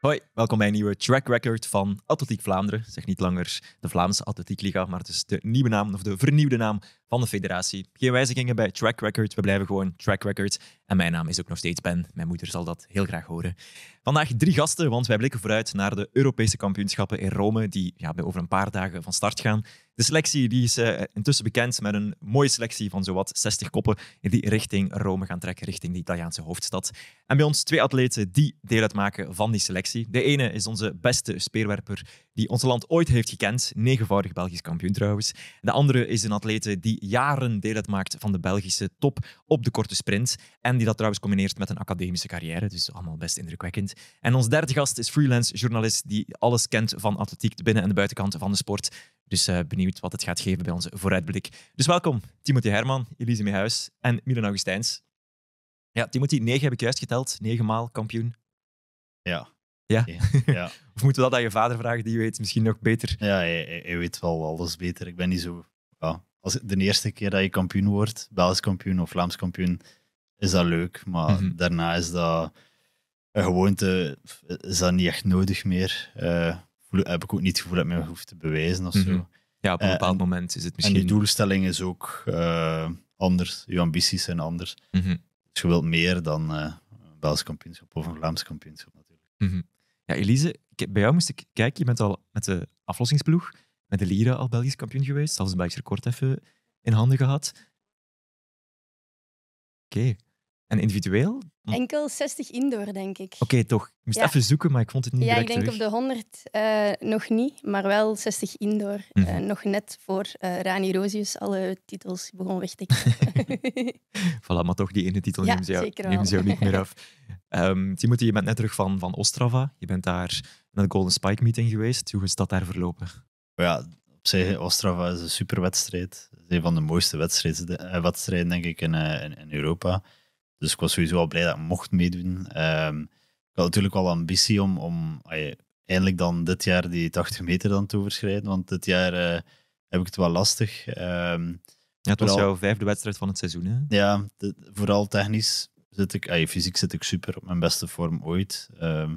Hoi, welkom bij een nieuwe track record van Atletiek Vlaanderen. Zeg niet langer de Vlaamse Atletiek Liga, maar het is de nieuwe naam of de vernieuwde naam van de federatie. Geen wijzigingen bij track record, we blijven gewoon track record. En mijn naam is ook nog steeds Ben, mijn moeder zal dat heel graag horen. Vandaag drie gasten, want wij blikken vooruit naar de Europese kampioenschappen in Rome, die ja, over een paar dagen van start gaan. De selectie die is eh, intussen bekend met een mooie selectie van zowat 60 koppen die richting Rome gaan trekken, richting de Italiaanse hoofdstad. En bij ons twee atleten die deel uitmaken van die selectie. De ene is onze beste speerwerper die ons land ooit heeft gekend. Negenvoudig Belgisch kampioen trouwens. De andere is een atlete die jaren deel uitmaakt van de Belgische top op de korte sprint. En die dat trouwens combineert met een academische carrière. Dus allemaal best indrukwekkend. En ons derde gast is freelance journalist die alles kent van atletiek, de binnen- en de buitenkant van de sport. Dus eh, benieuwd wat het gaat geven bij onze vooruitblik. Dus welkom, Timothy Herman, Elise Meehuis en Milan Augustijns. Ja, Timothy, negen heb ik juist geteld. negenmaal maal kampioen. Ja, ja? ja. of moeten we dat aan je vader vragen, die weet misschien nog beter? Ja, hij, weet wel alles beter. Ik ben niet zo... Ja. Als de eerste keer dat je kampioen wordt, Belgisch kampioen of Vlaams kampioen, is dat leuk. Maar mhm. daarna is dat... Een gewoonte is dat niet echt nodig meer. Eh, heb ik ook niet het gevoel dat ik me hoef te bewijzen of zo. Mhm. Ja, op een eh, bepaald moment is het misschien... En je doelstelling is ook eh, anders. Je ambities zijn anders. Mm -hmm. Dus je wilt meer dan een Belgisch kampioenschap of een Vlaams kampioenschap natuurlijk. Mhm. Ja, Elise, bij jou moest ik kijken. Je bent al met de aflossingsploeg, met de Lira al Belgisch kampioen geweest. Zelfs een Belgisch record even in handen gehad. Oké. En individueel? Enkel 60 indoor, denk ik. Oké, toch. Ik moest even zoeken, maar ik vond het niet ja, direct Ja, ik denk op de 100 eh, nog niet, maar wel 60 indoor. Eh, mhm. nog net voor eh, Rani Rosius alle titels begon weg te krijgen. voilà, maar toch die ene titel ja, ze jou, niet meer af. Um, ehm, Timothy, je bent net terug van, van Ostrava. Je bent daar naar de Golden Spike meeting geweest. Hoe is dat daar verlopen? Ja, op zich, Ostrava is een superwedstrijd. is een van de mooiste wedstrijden, wedstrijden denk ik, in, in, in Europa. Dus ik was sowieso al blij dat ik mocht meedoen. Ehm, ik had natuurlijk wel ambitie om, om eindelijk dan dit jaar die 80 meter dan te overschrijden, want dit jaar eh, heb ik het wel lastig. Um, ja, het was jouw vijfde wedstrijd van het seizoen, hè? Ja, vooral technisch zit ik, ay, fysiek zit ik super, op mijn beste vorm ooit. Ehm,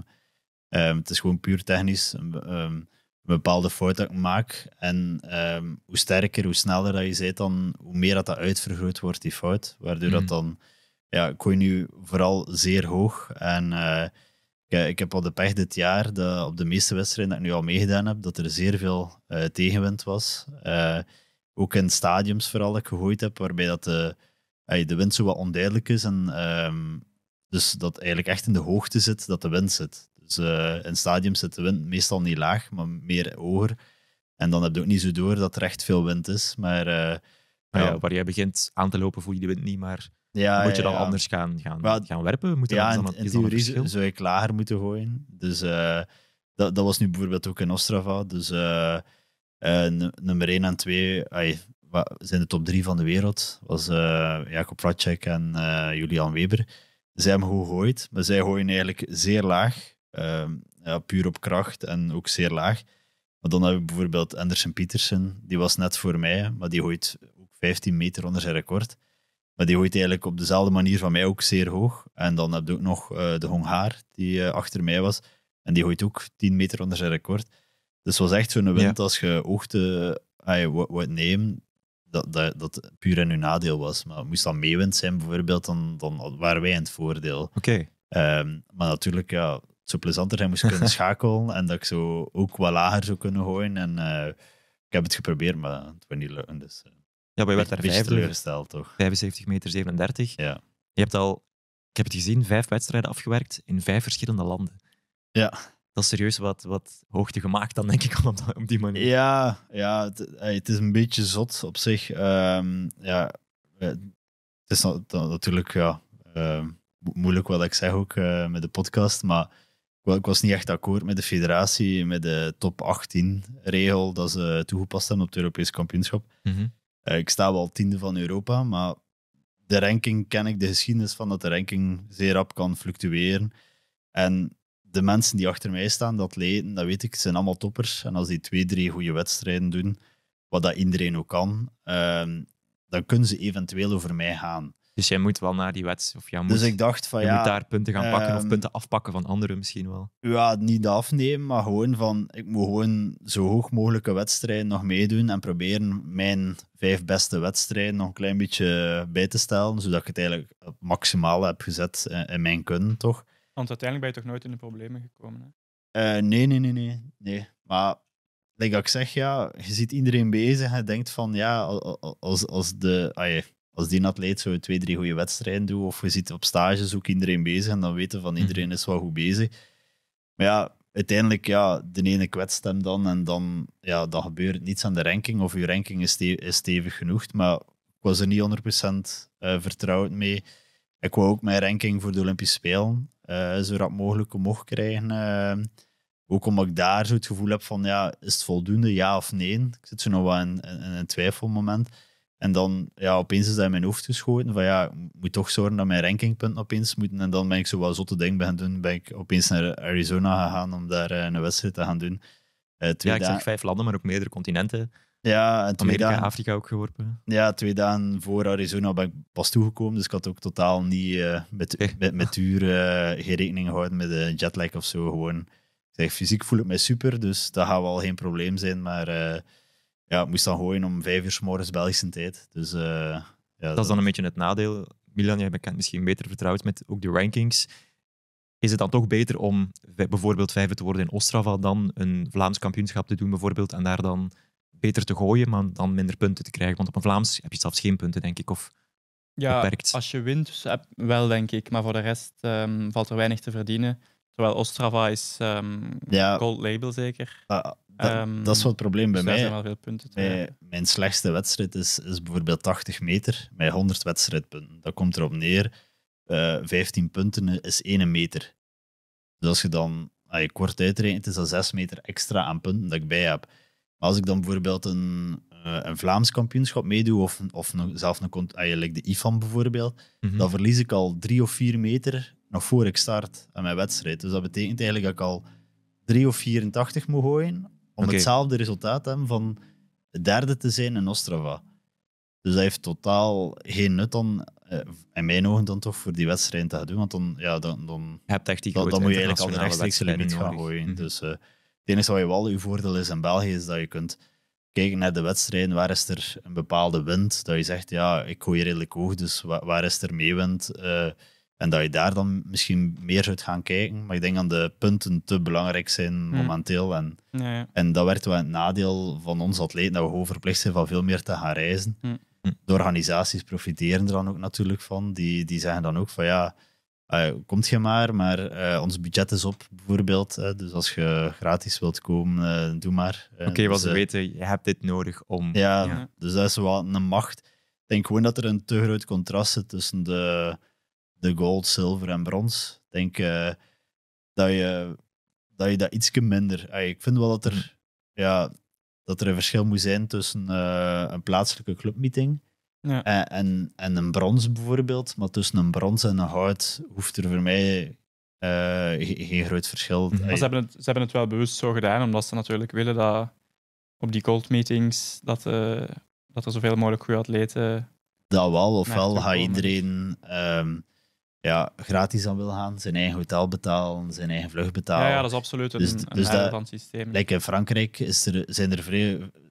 het is gewoon puur technisch een bepaalde fout dat ik maak. En hoe sterker, hoe sneller dat je zit, dan hoe meer dat, dat uitvergroot wordt, die fout. Waardoor dat mhm. dan ja, ik gooi nu vooral zeer hoog. En eh, ik, heb al de pech dit jaar, op de meeste wedstrijden dat ik nu al meegedaan heb, dat er zeer veel eh, tegenwind was. Eh, ook in stadiums vooral dat ik gegooid heb, waarbij dat de, de wind zo wat onduidelijk is. En ehm, dus dat eigenlijk echt in de hoogte zit dat de wind zit. Dus in stadiums zit de wind meestal niet laag, maar meer hoger. En dan heb je ook niet zo door dat er echt veel wind is. Maar, maar ja, waar jij begint aan te lopen voel je de wind niet, maar ja, moet je dan anders gaan, gaan, gaan werpen? Moet ja, dan, in, theorie zou je lager moeten gooien. Dus eh, dat, dat was nu bijvoorbeeld ook in Ostrava. Dus eh, eh, nummer 1 en 2 zijn de top 3 van de wereld. was Jacob Ratcek en Julian Weber. Zij hebben goed gegooid, maar zij gooien eigenlijk zeer laag. Ehm, ja, puur op kracht en ook zeer laag. Maar dan heb we bijvoorbeeld Anderson Petersen. Die was net voor mij, maar die gooit ook 15 meter onder zijn record. Maar die gooit eigenlijk op dezelfde manier van mij ook zeer hoog. En dan heb je ook nog eh, de Hongaar, die eh, achter mij was. En die gooit ook 10 meter onder zijn record. Dus het was echt zo'n wind als je oogte wat neemt, dat, dat, puur in hun nadeel was. Maar moest dat meewind zijn bijvoorbeeld, dan, dan waren wij in het voordeel. Oké. Ehm, maar natuurlijk, ja, het zou plezanter zijn moest kunnen schakelen en dat ik zo ook wat lager zou kunnen gooien. En eh, ik heb het geprobeerd, maar het was niet lukken. Dus, ja, bij werden daar vijfde. toch? 75 meter 37. Ja. Je hebt al, ik heb het gezien, vijf wedstrijden afgewerkt in vijf verschillende landen. Ja. Dat is serieus wat, wat hoogte gemaakt dan, denk ik, al op, die manier. Ja, ja het, is een beetje zot op zich. Ehm, ja, eh, het is natuurlijk ja, ehm, moeilijk wat ik zeg ook eh, met de podcast, maar ik was niet echt akkoord met de federatie, met de top 18-regel dat ze toegepast hebben op het Europees kampioenschap. Mm eh, ik sta wel tiende van Europa, maar de ranking ken ik de geschiedenis van dat de ranking zeer rap kan fluctueren. En de mensen die achter mij staan, dat leden, dat weet ik, zijn allemaal toppers. En als die twee, drie goede wedstrijden doen, wat dat iedereen ook kan, ehm, dan kunnen ze eventueel over mij gaan. Dus jij moet wel naar die wedstrijd. Of jij moet, dus ik dacht van, je ja, moet daar punten gaan pakken of punten afpakken van anderen misschien wel. Ja, niet afnemen, maar gewoon van ik moet gewoon zo hoog mogelijke wedstrijden nog meedoen en proberen mijn vijf beste wedstrijden nog een klein beetje bij te stellen, zodat ik het eigenlijk maximaal heb gezet in mijn kunnen, toch? Want uiteindelijk ben je toch nooit in de problemen gekomen? Hè? nee, nee, nee, nee, nee. Maar like ik zeg, ja, je ziet iedereen bezig en denkt van ja, als, als de als die atleet zo twee, drie goede wedstrijden doet, of je zit op stage, ook iedereen bezig en dan weten van mhm. iedereen is wel goed bezig. Maar ja, uiteindelijk, ja, de ene kwetst hem dan en dan, ja, dan gebeurt niets aan de ranking of je ranking is, is stevig genoeg. Maar ik was er niet 100% uh, eh, vertrouwd mee. Ik wou ook mijn ranking voor de Olympische Spelen uh, zo rap mogelijk omhoog krijgen. Eh. ook omdat ik daar zo het gevoel heb van, ja, is het voldoende, ja of nee? Ik zit zo nog wel in, in, in een twijfelmoment. En dan, ja, opeens is dat in mijn hoofd geschoten van ja, ik moet toch zorgen dat mijn rankingpunten opeens moeten. En dan ben ik zo wat zotte dingen gaan doen. Ben ik opeens naar Arizona gegaan om daar eh, een wedstrijd te gaan doen. Uh, ja, ik zeg vijf landen, maar ook meerdere continenten. Ja, en Amerika, dagen, Afrika ook geworpen. Ja, twee dagen voor Arizona ben ik pas toegekomen, dus ik had ook totaal niet eh, met, okay. met, met uur geen rekening gehouden met de jetlag of zo. Gewoon, ik zeg, fysiek voel ik mij super, dus dat gaat wel geen probleem zijn, maar ja, moest dan gooien om vijf uur s morgens Belgische tijd. Dus, eh, ja, dat, is dan een beetje het nadeel. Milan, jij bent misschien beter vertrouwd met ook de rankings. Is het dan toch beter om bijvoorbeeld vijfde te worden in Ostrava dan een Vlaams kampioenschap te doen bijvoorbeeld en daar dan beter te gooien, maar dan minder punten te krijgen? Want op een Vlaams heb je zelfs geen punten, denk ik, of ja, beperkt. als je wint, dus, eh, wel, denk ik. Maar voor de rest ehm, valt er weinig te verdienen. Terwijl Ostrava is ehm, gold label zeker. ja ah, dat, dat ehm, is wel het probleem dus bij mij. Wel veel punten mijn slechtste wedstrijd is, is bijvoorbeeld 80 meter met 100 wedstrijdpunten. Dat komt erop neer. 15 eh, punten is 1 meter. Dus als je dan kort uitrekent, is dat 6 meter extra aan punten dat ik bij heb. Maar als ik dan bijvoorbeeld een, eh, een Vlaams kampioenschap meedoe, of, of nog, zelf een, eigenlijk de IFAM bijvoorbeeld, mhm. dan verlies ik al 3 of 4 meter nog voor ik start aan mijn wedstrijd. Dus dat betekent eigenlijk dat ik al 3 of 84 moet gooien om hetzelfde resultaat te hebben van derde te zijn in Ostrava. Dus dat heeft totaal geen nut dan, eh, in mijn ogen dan toch, voor die wedstrijd te gaan doen. Want dan, ja, dan, dan, hebt moet je eigenlijk al de rechtstreekse limiet gaan gooien. Mhm. Dus uh, het enige wat je wel je voordeel is in België, is dat je kunt kijken naar de wedstrijden, waar is er een bepaalde wind? Dat je zegt, ja, ik gooi redelijk hoog, dus waar, is er meewind? Eh, en dat je daar dan misschien meer uit gaan kijken. Maar ik denk dat de punten te belangrijk zijn hmm. momenteel. En, en dat werd wel het nadeel van ons atleten, dat we gewoon verplicht zijn van veel meer te gaan reizen. Hmm. Hmm. De organisaties profiteren er dan ook natuurlijk van. Die, die zeggen dan ook van ja, eh, komt je maar, maar eh, ons budget is op bijvoorbeeld. dus als je gratis wilt komen, eh, doe maar. Oké, wat dus, ze weten, je hebt dit nodig om... Ja, dus dat is wel een macht. Ik denk gewoon dat er een te groot contrast zit tussen de de gold, zilver en brons. Ik denk eh, dat, je, dat je dat ietsje minder. ik vind wel dat er, ja, dat er een verschil moet zijn tussen eh, een plaatselijke clubmeeting ja. en, en, een brons bijvoorbeeld. Maar tussen een brons en een hout hoeft er voor mij eh, geen groot verschil. Maar ze hebben, het, ze hebben het wel bewust zo gedaan, omdat ze natuurlijk willen dat op die gold meetings dat, uh, dat er zoveel mogelijk goede atleten. Dat wel, ofwel gaat iedereen ehm, ja, gratis aan wil gaan, zijn eigen hotel betalen, zijn eigen vlucht betalen. Ja, dat is absoluut een, dus, een dus systeem. Like in Frankrijk is er, zijn er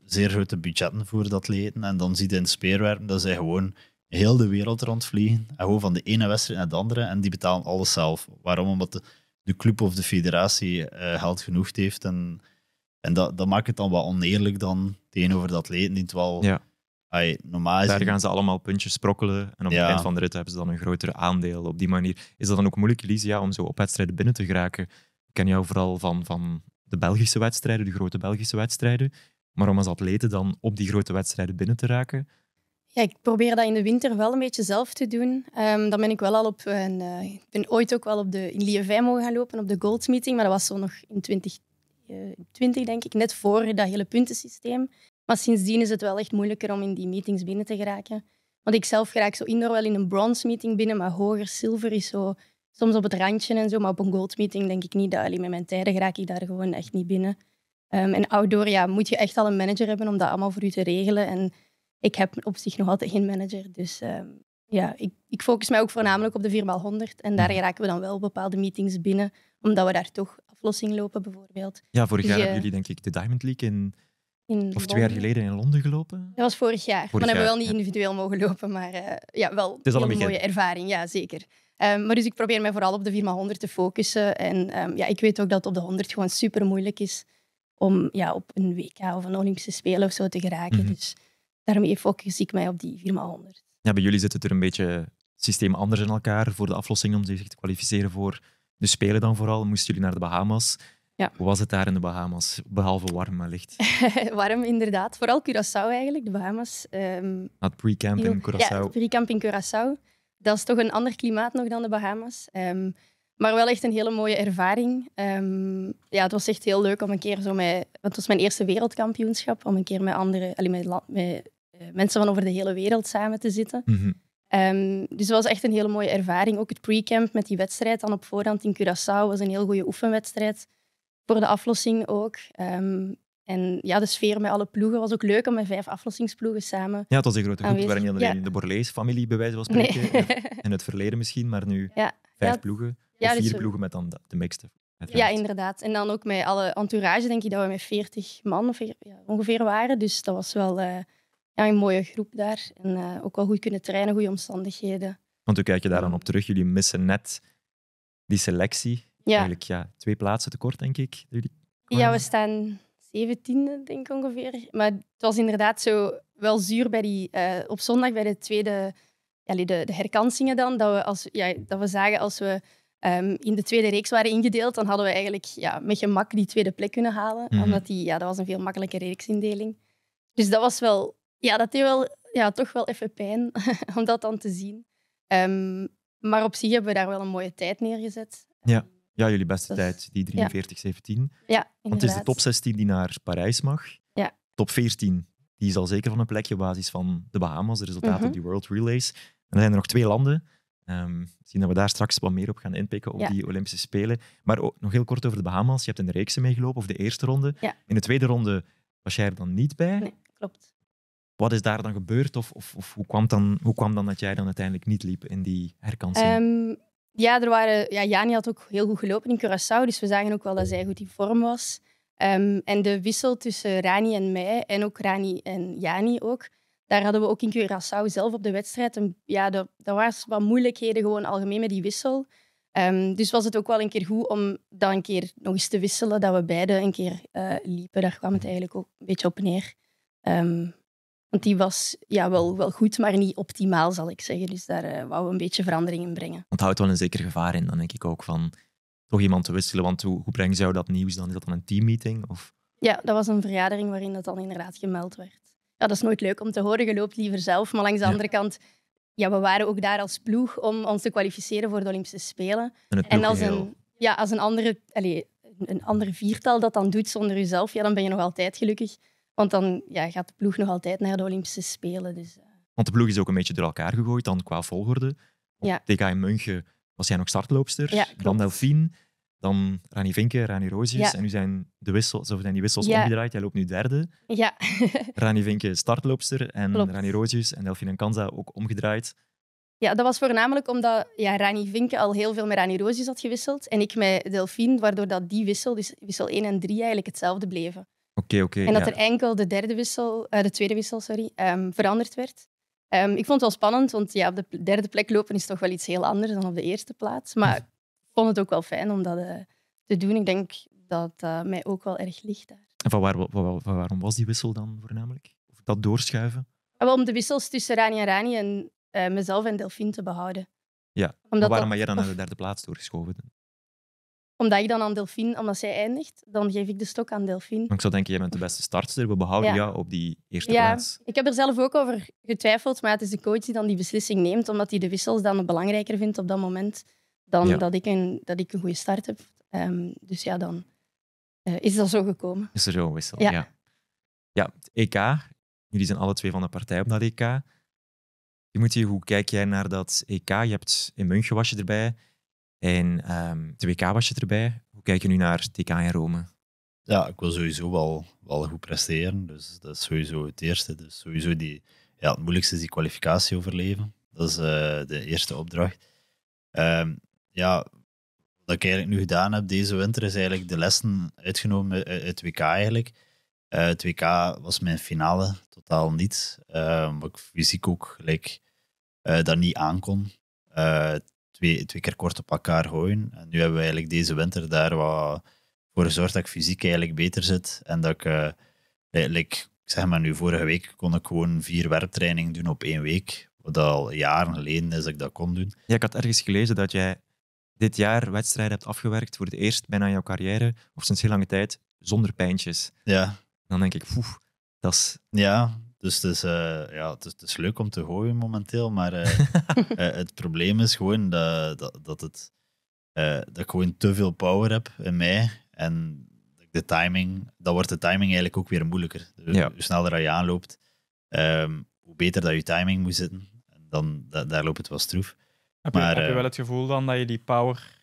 zeer grote budgetten voor dat atleten. En dan zie je in het speerwerpen dat zij gewoon heel de wereld rondvliegen. En gewoon van de ene wedstrijd naar de andere. En die betalen alles zelf. Waarom? Omdat de, club of de federatie eh, geld genoeg heeft. En, en dat, dat maakt het dan wat oneerlijk dan tegenover de atleten die het wel... Ja normaal Daar gaan ze allemaal puntjes sprokkelen. En op het eind van de rit hebben ze dan een groter aandeel. Op die manier is dat dan ook moeilijk, Lysia, om zo op wedstrijden binnen te geraken. Ik ken jou vooral van, van de Belgische wedstrijden, de grote Belgische wedstrijden. Maar om als atleten dan op die grote wedstrijden binnen te raken, ja, ik probeer dat in de winter wel een beetje zelf te doen. Ehm, dan ben ik wel al op een, eh, ik ben ooit ook wel op de in mogen gaan lopen op de Gold Meeting, maar dat was zo nog in 2020 uh, 20, denk ik, net voor dat hele puntensysteem. Maar sindsdien is het wel echt moeilijker om in die meetings binnen te geraken. Want ik zelf ik zo indoor wel in een bronze meeting binnen, maar hoger zilver is zo soms op het randje en zo. Maar op een gold meeting denk ik niet dat alleen met mijn tijden raak ik daar gewoon echt niet binnen. Um, en outdoor ja, moet je echt al een manager hebben om dat allemaal voor u te regelen. En ik heb op zich nog altijd geen manager. Dus ehm, ja, ik, ik, focus mij ook voornamelijk op de 4x100. En daar geraken we dan wel bepaalde meetings binnen, omdat we daar toch aflossing lopen bijvoorbeeld. Ja, vorig jaar dus hebben jullie denk ik de Diamond League in in of twee jaar geleden in Londen gelopen? Dat was vorig jaar. Vorig hebben we wel niet individueel mogen lopen, maar eh, ja, wel een, mooie ervaring. Ja, zeker. Ehm, maar dus ik probeer mij vooral op de 4x100 te focussen. En ehm, ja, ik weet ook dat het op de 100 gewoon super moeilijk is om ja, op een WK of een Olympische Spelen of zo te geraken. Mhm. Dus daarmee focus ik mij op die 4x100. Ja, bij jullie zit het er een beetje het systeem anders in elkaar voor de aflossing om zich te kwalificeren voor de Spelen dan vooral. Moesten jullie naar de Bahamas? Ja. Hoe was het daar in de Bahamas, behalve warm wellicht? warm, inderdaad. Vooral Curaçao eigenlijk, de Bahamas. Um, pre-camp in Curaçao. Ja, het pre-camp in Curaçao. Dat is toch een ander klimaat nog dan de Bahamas. Ehm, maar wel echt een hele mooie ervaring. Ehm, ja, het was echt heel leuk om een keer zo met... Want het was mijn eerste wereldkampioenschap. Om een keer met andere... Allee, met, met eh, mensen van over de hele wereld samen te zitten. Mhm. dus het was echt een hele mooie ervaring. Ook het pre-camp met die wedstrijd dan op voorhand in Curaçao was een heel goede oefenwedstrijd voor de aflossing ook. Ehm, en ja, de sfeer met alle ploegen was ook leuk om met vijf aflossingsploegen samen. Ja, het was een grote groep. We waren niet alleen ja. de Borlees-familie, bij wijze van In het verleden misschien, maar nu vijf ploegen. Dus vier ploegen met dan de mixte. Ja, inderdaad. En dan ook met alle entourage, denk ik dat we met veertig man of, ongeveer waren. Dus dat was wel eh, een mooie groep daar. En eh, ook wel goed kunnen trainen, goede omstandigheden. Want hoe kijk je daar dan op terug? Jullie missen net die selectie ja. Eigenlijk ja, twee plaatsen tekort, denk ik. Jullie ja, we staan zeventiende, denk ik ongeveer. Maar het was inderdaad zo wel zuur bij die, eh, op zondag bij de tweede, ja, de, de herkansingen dan, dat we, als, ja, dat we zagen als we ehm, in de tweede reeks waren ingedeeld, dan hadden we eigenlijk ja, met gemak die tweede plek kunnen halen. Mhm. Omdat die, ja, dat was een veel makkelijke reeksindeling. Dus dat was wel, ja, dat deed wel, ja, toch wel even pijn om dat dan te zien. Ehm, maar op zich hebben we daar wel een mooie tijd neergezet. Ja. Ehm, ja, jullie beste tijd, die 4317. Ja. Want het is de top 16 die naar Parijs mag. Ja. Top 14, die is al zeker van een plekje basis van de Bahamas, de resultaten mm die World Relays. En dan zijn er nog twee landen. Um, zien dat we daar straks wat meer op gaan inpikken op die Olympische Spelen. Maar ook, nog heel kort over de Bahamas. Je hebt in de reeks meegelopen, of de eerste ronde. In de tweede ronde was jij er dan niet bij. Nee, klopt. Wat is daar dan gebeurd? Of, of, of hoe, kwam dan, hoe kwam dan dat jij dan uiteindelijk niet liep in die herkansing? Ehm, ja, er waren, ja, Jani had ook heel goed gelopen in Curaçao, dus we zagen ook wel dat zij goed in vorm was. Ehm, en de wissel tussen Rani en mij, en ook Rani en Jani ook, daar hadden we ook in Curaçao zelf op de wedstrijd. En ja, dat dat waren wat moeilijkheden gewoon algemeen met die wissel. Ehm, dus was het ook wel een keer goed om dan een keer nog eens te wisselen, dat we beide een keer eh, liepen. Daar kwam het eigenlijk ook een beetje op neer. Um, want die was ja, wel, wel goed, maar niet optimaal, zal ik zeggen. Dus daar uh, wou we een beetje verandering in brengen. Want houdt wel een zeker gevaar in, dan denk ik ook, van toch iemand te wisselen. Want hoe, hoe brengen ze dat nieuws dan? Is dat dan een teammeeting? Of? Ja, dat was een vergadering waarin dat dan inderdaad gemeld werd. Ja, dat is nooit leuk om te horen. Je loopt liever zelf. Maar langs de andere kant, ja, we waren ook daar als ploeg om ons te kwalificeren voor de Olympische Spelen. En, als, een, ja, als een andere... Allez, een andere viertal dat dan doet zonder jezelf, ja, dan ben je nog altijd gelukkig. Want dan ja, gaat de ploeg nog altijd naar de Olympische Spelen. Dus, eh. Want de ploeg is ook een beetje door elkaar gegooid dan qua volgorde. ja. TK München was jij nog startloopster. Ja, dan Delphine, dan Rani Vinke, Rani Roosjes En nu zijn, de wissels, zo zijn die wissels omgedraaid. Jij loopt nu derde. Ja. Rani Vinke startloopster en Rani Roosjes en Delphine en Kanza ook omgedraaid. Ja, dat was voornamelijk omdat ja, Rani Vinke al heel veel met Rani Roosjes had gewisseld. En ik met Delphine, waardoor dat die wissel, dus wissel 1 en 3, eigenlijk hetzelfde bleven en dat er enkel de, derde wissel, eh, de tweede wissel sorry, ehm, veranderd werd. Ehm, ik vond het wel spannend, want ja, op de derde plek lopen is toch wel iets heel anders dan op de eerste plaats. Maar hm. ik vond het ook wel fijn om dat eh, te doen. Ik denk dat mij ook wel erg ligt daar. En van, waar, waarom was die wissel dan voornamelijk? Of dat doorschuiven? Ah, wel om de wissels tussen Rani en Rani en eh, mezelf en Delphine te behouden. Ja, maar waarom dat... jij dan naar de derde plaats doorgeschoven? Omdat ik dan aan Delphine, omdat zij eindigt, dan geef ik de stok aan Delphine. Maar ik zou denken, jij bent de beste startster. We behouden ja. jou op die eerste ja, plaats. Ik heb er zelf ook over getwijfeld, maar het is de coach die dan die beslissing neemt, omdat hij de wissels dan belangrijker vindt op dat moment dan dat, ik een, dat ik een goede start heb. Ehm, dus ja, dan eh, is dat zo gekomen. Is er zo een wissel, ja. ja. EK. Jullie zijn alle twee van de partij op dat EK. Je moet hier, hoe kijk jij naar dat EK? Je hebt in München was je erbij. En um, de WK was je erbij. Hoe kijk je nu naar TK in Rome? Ja, ik wil sowieso wel, wel goed presteren. Dus dat is sowieso het eerste. Dus sowieso die, ja, het moeilijkste is die kwalificatie overleven. Dat is eh, de eerste opdracht. Ehm, ja, wat ik eigenlijk nu gedaan heb deze winter is eigenlijk de lessen uitgenomen eh, uit het WK eigenlijk. Uh, het WK was mijn finale totaal niet. Uh, ehm, omdat ik fysiek ook gelijk, uh, dat niet aankon twee, twee keer kort op elkaar gooien. En nu hebben we eigenlijk deze winter daar wat voor gezorgd dat ik fysiek eigenlijk beter zit. En dat ik, uh, zeg maar nu, vorige week kon ik gewoon vier werptrainingen doen op één week. Wat al jaren geleden is dat ik dat kon doen. Ja, ik had ergens gelezen dat jij dit jaar wedstrijden hebt afgewerkt voor het eerst bijna in jouw carrière, of sinds heel lange tijd, zonder pijntjes. Ja. Dan denk ik, poef, dat is... Ja, dus het is, eh, ja, het is, het, is, leuk om te gooien momenteel, maar eh, eh, het probleem is gewoon dat, dat, dat, het, dat ik gewoon te veel power heb in mij. En de timing, dan wordt de timing eigenlijk ook weer moeilijker. Dus Hoe sneller je aanloopt, ehm, hoe beter dat je timing moet zitten. En dan, daar loopt het wel stroef. Heb, maar, je, heb je wel het gevoel dan dat je die power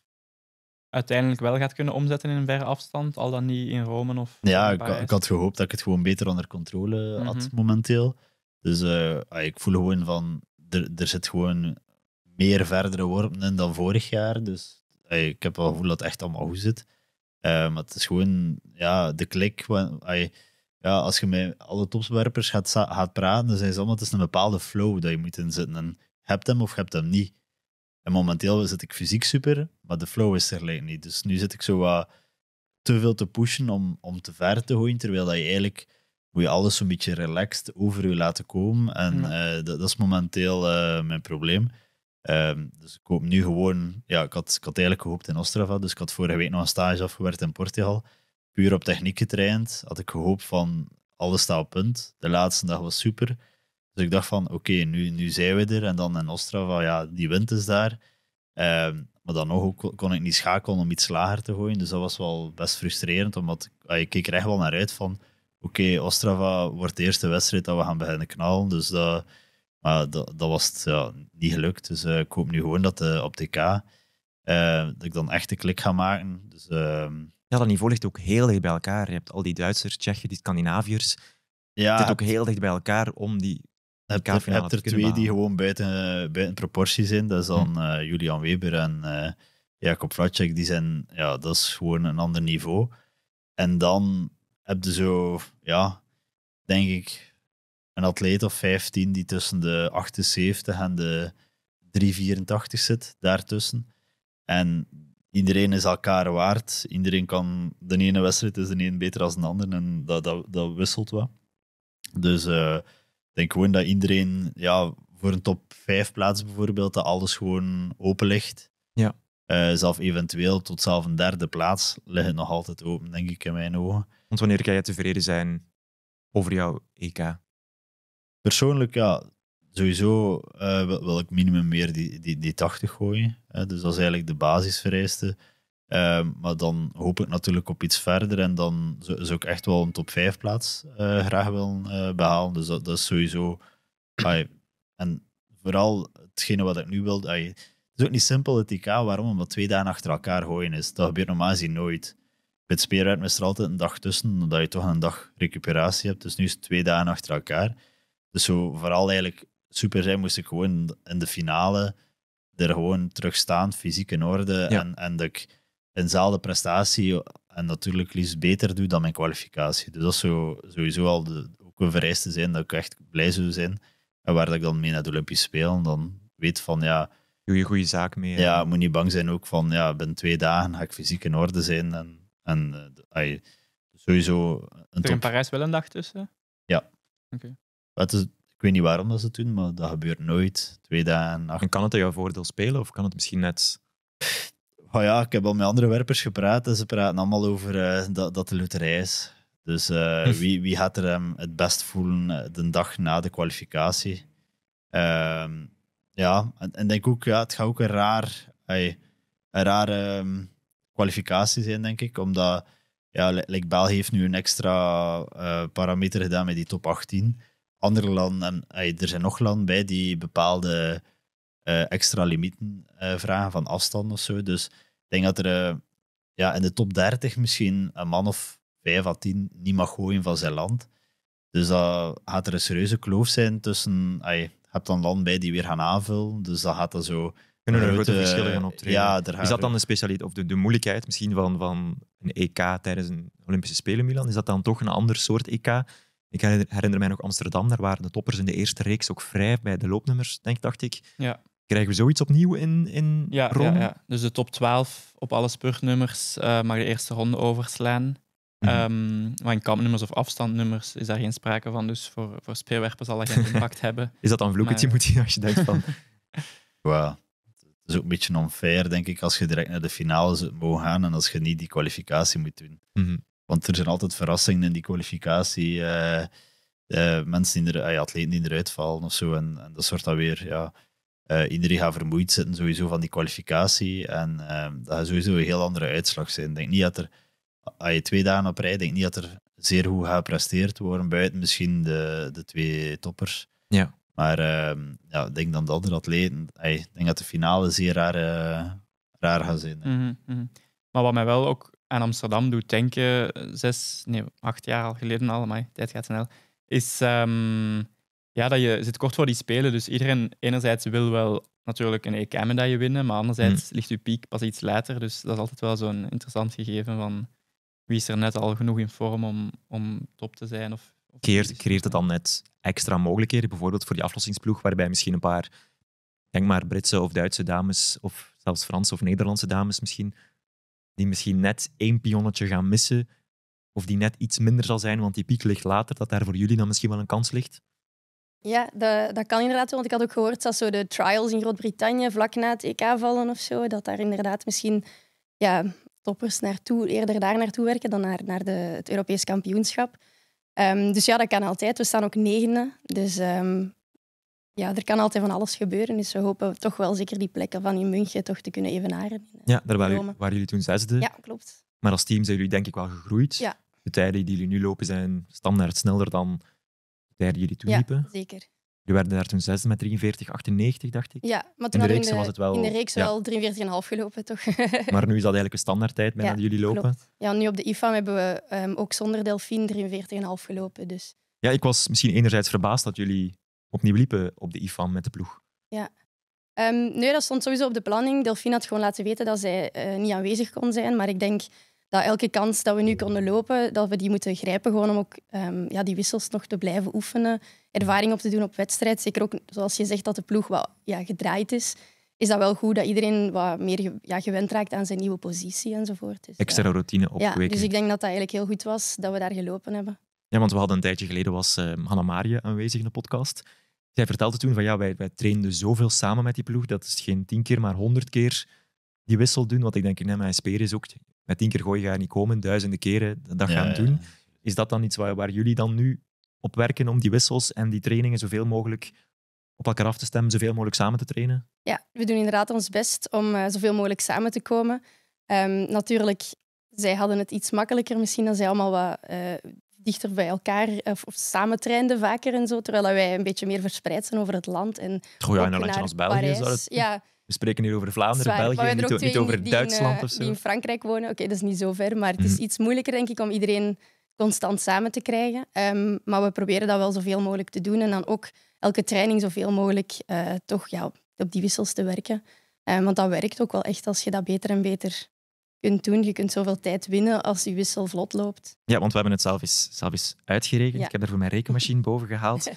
uiteindelijk wel gaat kunnen omzetten in een verre afstand, al dan niet in Rome of. Ja, ik, ik, had gehoopt dat ik het gewoon beter onder controle had mhm. momenteel. Dus eh, ah, ik voel gewoon van, er, zit gewoon meer verdere worpen in dan vorig jaar. Dus ah, ik heb wel het gevoel dat het echt allemaal goed zit. Eh, maar het is gewoon, ja, de klik. Ah, ja, als je met alle topswerpers gaat, gaat praten, dan zijn ze allemaal, het is een bepaalde flow dat je moet inzetten. En je hebt hem of je hebt hem niet. En momenteel zit ik fysiek super, maar de flow is er gelijk niet. Dus nu zit ik zo wat te veel te pushen om, om te ver te gooien, terwijl dat je eigenlijk moet je alles een beetje relaxed over je laten komen. En eh, dat, is momenteel eh, mijn probleem. Ehm, dus ik hoop nu gewoon... Ja, ik had, ik had eigenlijk gehoopt in Ostrava, dus ik had vorige week nog een stage afgewerkt in Portugal. Puur op techniek getraind, had ik gehoopt van alles staat op punt. De laatste dag was super. Dus ik dacht van, oké, nu, nu zijn we er. En dan in Ostrava ja, die wind is daar. Ehm, maar dan nog ook, kon ik niet schakelen om iets lager te gooien. Dus dat was wel best frustrerend, omdat ah, ik keek er echt wel naar uit van... Oké, Ostrava wordt de eerste wedstrijd dat we gaan beginnen knallen. Dus dat, maar dat, dat was ja, niet gelukt. Dus eh, ik hoop nu gewoon dat eh, op TK eh, dat ik dan echt de klik ga maken. Dus, ehm, ja, dat niveau ligt ook heel dicht bij elkaar. Je hebt al die Duitsers, Tsjechen, die Scandinaviërs. Ja, het zit ook heel dicht bij elkaar om die heb, heb, er twee die gewoon buiten, buiten proportie zijn. Dat is dan hm. eh, Julian Weber en eh, Jacob Vlacek. Die zijn, ja, dat is gewoon een ander niveau. En dan heb je zo, ja, denk ik, een atleet of 15 die tussen de 78 en de 384 zit, daartussen. En iedereen is elkaar waard. Iedereen kan, de ene wedstrijd is de ene beter dan de ander en dat, dat, dat wisselt wat. Dus uh, denk gewoon dat iedereen ja, voor een top 5 plaats bijvoorbeeld, dat alles gewoon open ligt. Ja. Eh, zelf eventueel tot zelf een derde plaats liggen nog altijd open, denk ik, in mijn ogen. Want wanneer kan je tevreden zijn over jouw EK? Persoonlijk, ja, sowieso uh, wil, ik minimum meer die, die, die 80 gooien. Dus dat is eigenlijk de basisvereiste. Ehm, maar dan hoop ik natuurlijk op iets verder en dan zou ik echt wel een top 5 plaats eh, graag willen eh, behalen. Dus dat, is sowieso. en vooral hetgene wat ik nu wil. Ay, het is ook niet simpel ik IK, waarom? Omdat twee dagen achter elkaar gooien is. Dat gebeurt normaal gezien nooit. Bij het speerruim is er altijd een dag tussen, omdat je toch een dag recuperatie hebt. Dus nu is het twee dagen achter elkaar. Dus zo, vooral eigenlijk super zijn moest ik gewoon in de finale er gewoon terug staan, fysiek in orde. En, en dat ik eenzelfde prestatie en natuurlijk liefst beter doe dan mijn kwalificatie. Dus dat zou sowieso al de, ook een vereiste zijn dat ik echt blij zou zijn. En waar dat ik dan mee naar de Olympische Spelen dan weet van ja... Doe je goede zaak mee. Ja, moet niet bang zijn ook van ja, binnen twee dagen ga ik fysiek in orde zijn. En, en eh, ay, sowieso... Een top... in Parijs wel een dag tussen? Ja. Oké. Okay. Ik weet niet waarom dat ze het doen, maar dat gebeurt nooit. Twee dagen, acht... En kan het in jouw voordeel spelen of kan het misschien net oh ja, ik heb al met andere werpers gepraat en ze praten allemaal over eh, dat, dat de loterij is. Dus eh, hm. wie, wie gaat er hem het best voelen eh, de dag na de kwalificatie? Ehm, ja, en, denk ook, ja, het gaat ook een raar, een rare ehm, kwalificatie zijn, denk ik. Omdat, ja, België heeft nu een extra uh, parameter gedaan met die top 18. Andere landen, er zijn nog landen bij die bepaalde eh, extra limieten eh, vragen van afstand of zo. Dus ik denk dat er eh, ja, in de top 30 misschien een man of 5 à 10 niet mag gooien van zijn land. Dus dat gaat er een serieuze kloof zijn tussen. Heb hebt dan land bij die weer gaan aanvullen. Dus dat gaat dat zo. Kunnen er grote verschillen gaan optreden? is dat dan de specialiteit of de, de moeilijkheid misschien van, van een EK tijdens een Olympische Spelen, Milan? Is dat dan toch een ander soort EK? Ik herinner mij nog Amsterdam, daar waren de toppers in de eerste reeks ook vrij bij de loopnummers, denk, dacht ik. Ja. Krijgen we zoiets opnieuw in, in ja, Rome? Ja, dus de top 12 op alle spurtnummers uh, eh, mag de eerste ronde overslaan. Mm maar ehm, in kampnummers of afstandnummers is daar geen sprake van. Dus voor, voor speerwerpers zal dat geen impact hebben. Is dat dan vloeketje, moet je als je denkt van... wow. Het is ook een beetje onfair, denk ik, als je direct naar de finale moet gaan en als je niet die kwalificatie moet doen. Mhm. Want er zijn altijd verrassingen in die kwalificatie. Eh, eh, mensen die er, atleten die eruit vallen of zo. En, en dat soort dan weer ja, eh, iedereen gaat vermoeid zitten sowieso van die kwalificatie. En uh, dat gaat sowieso een heel andere uitslag zijn. Ik denk niet dat er, als je twee dagen op rij, denk niet dat er zeer goed gepresteerd worden buiten misschien de, de twee toppers. Ja. Maar ehm, ja, ik denk dan de andere atleten, ik denk dat de finale zeer raar, eh, raar gaat zijn. Mhm, mhm. Maar wat mij wel ook aan Amsterdam doet denken, eh, zes, nee, acht jaar al geleden al, allemaal, tijd gaat snel, is... Ehm, ja, dat je zit kort voor die spelen. Dus iedereen enerzijds wil wel natuurlijk een EK-medaille winnen, maar anderzijds mm. ligt je piek pas iets later. Dus dat is altijd wel zo'n interessant gegeven van wie is er net al genoeg in vorm om, om top te zijn. Of, creëert, creëert het dan net extra mogelijkheden, bijvoorbeeld voor die aflossingsploeg, waarbij misschien een paar, denk maar, Britse of Duitse dames, of zelfs Franse of Nederlandse dames misschien, die misschien net één pionnetje gaan missen, of die net iets minder zal zijn, want die piek ligt later, dat daar voor jullie dan misschien wel een kans ligt? Ja, dat, dat kan inderdaad wel. Want ik had ook gehoord dat zo de trials in Groot-Brittannië vlak na het EK vallen of zo, dat daar inderdaad misschien ja, toppers naartoe, eerder daar naartoe werken dan naar, naar de, het Europees kampioenschap. Ehm, dus ja, dat kan altijd. We staan ook negende. Dus ehm, ja, er kan altijd van alles gebeuren. Dus we hopen toch wel zeker die plekken van in München toch te kunnen evenaren. Eh, ja, daar waren, waren jullie toen zesde. Ja, klopt. Maar als team zijn jullie denk ik wel gegroeid. Ja. De tijden die jullie nu lopen zijn standaard sneller dan jullie toen liepen? Ja, zeker. Jullie werden daar toen zes met 43,98, dacht ik. Ja, maar in de reeks was het wel... In de reeks wel 43,5 gelopen, toch? maar nu is dat eigenlijk een standaardtijd bijna dat jullie lopen. Ja, nu op de IFAM hebben we ehm, ook zonder Delphine 43,5 gelopen, dus... Ja, ik was misschien enerzijds verbaasd dat jullie opnieuw liepen op de IFAM met de ploeg. Ja. Um, nee, dat stond sowieso op de planning. Delphine had gewoon laten weten dat zij eh, niet aanwezig kon zijn. Maar ik denk dat elke kans dat we nu konden lopen, dat we die moeten grijpen gewoon om ook ehm, ja, die wissels nog te blijven oefenen, ervaring op te doen op wedstrijd. Zeker ook, zoals je zegt, dat de ploeg wat ja, gedraaid is is dat wel goed dat iedereen wat meer ja, gewend raakt aan zijn nieuwe positie enzovoort. Dus, Extra routine opkweken. Ja, dus ik denk dat dat eigenlijk heel goed was dat we daar gelopen hebben. Ja, want we hadden een tijdje geleden was uh, Hanna Marie aanwezig in de podcast. Zij vertelde toen van ja, wij, wij trainden dus zoveel samen met die ploeg. Dat is geen tien keer, maar honderd keer die wissel doen, want ik denk, nee, mijn speer zoekt. ook met tien keer gooien ga je niet komen, duizenden keren dat gaan doen. Is dat dan iets waar, jullie dan nu op werken om die wissels en die trainingen zoveel mogelijk op elkaar af te stemmen, zoveel mogelijk samen te trainen? Ja, we doen inderdaad ons best om eh, zoveel mogelijk samen te komen. Um, natuurlijk, zij hadden het iets makkelijker misschien dan zij allemaal wat eh, dichter bij elkaar of, samen trainden vaker en zo, terwijl wij een beetje meer verspreid zijn over het land. En ja, in een landje als België Parijs. zou het... Ja, we spreken hier over Vlaanderen, België, niet, niet, over Duitsland in, eh, of zo. Die in Frankrijk wonen, oké, dat is niet zo ver, maar het is mhm. iets moeilijker, denk ik, om iedereen constant samen te krijgen. Ehm, maar we proberen dat wel zoveel mogelijk te doen en dan ook elke training zoveel mogelijk eh, toch ja, op die wissels te werken. Ehm, want dat werkt ook wel echt als je dat beter en beter kunt doen. Je kunt zoveel tijd winnen als die wissel vlot loopt. Ja, want we hebben het zelf eens, zelf eens uitgerekend. Ik heb er voor mijn rekenmachine boven gehaald.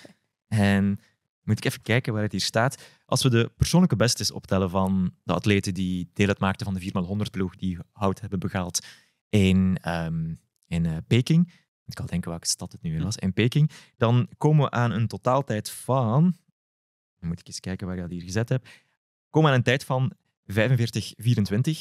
En moet ik even kijken waar het hier staat. Als we de persoonlijke bestes optellen van de atleten die deel uitmaakten van de 4x100-ploeg die hout hebben begaald in, ehm, in eh, Peking, ik al denken welke stad het nu weer hm. was, in Peking, dan komen we aan een totaaltijd van, moet ik eens kijken waar ik dat hier gezet heb, komen we aan een tijd van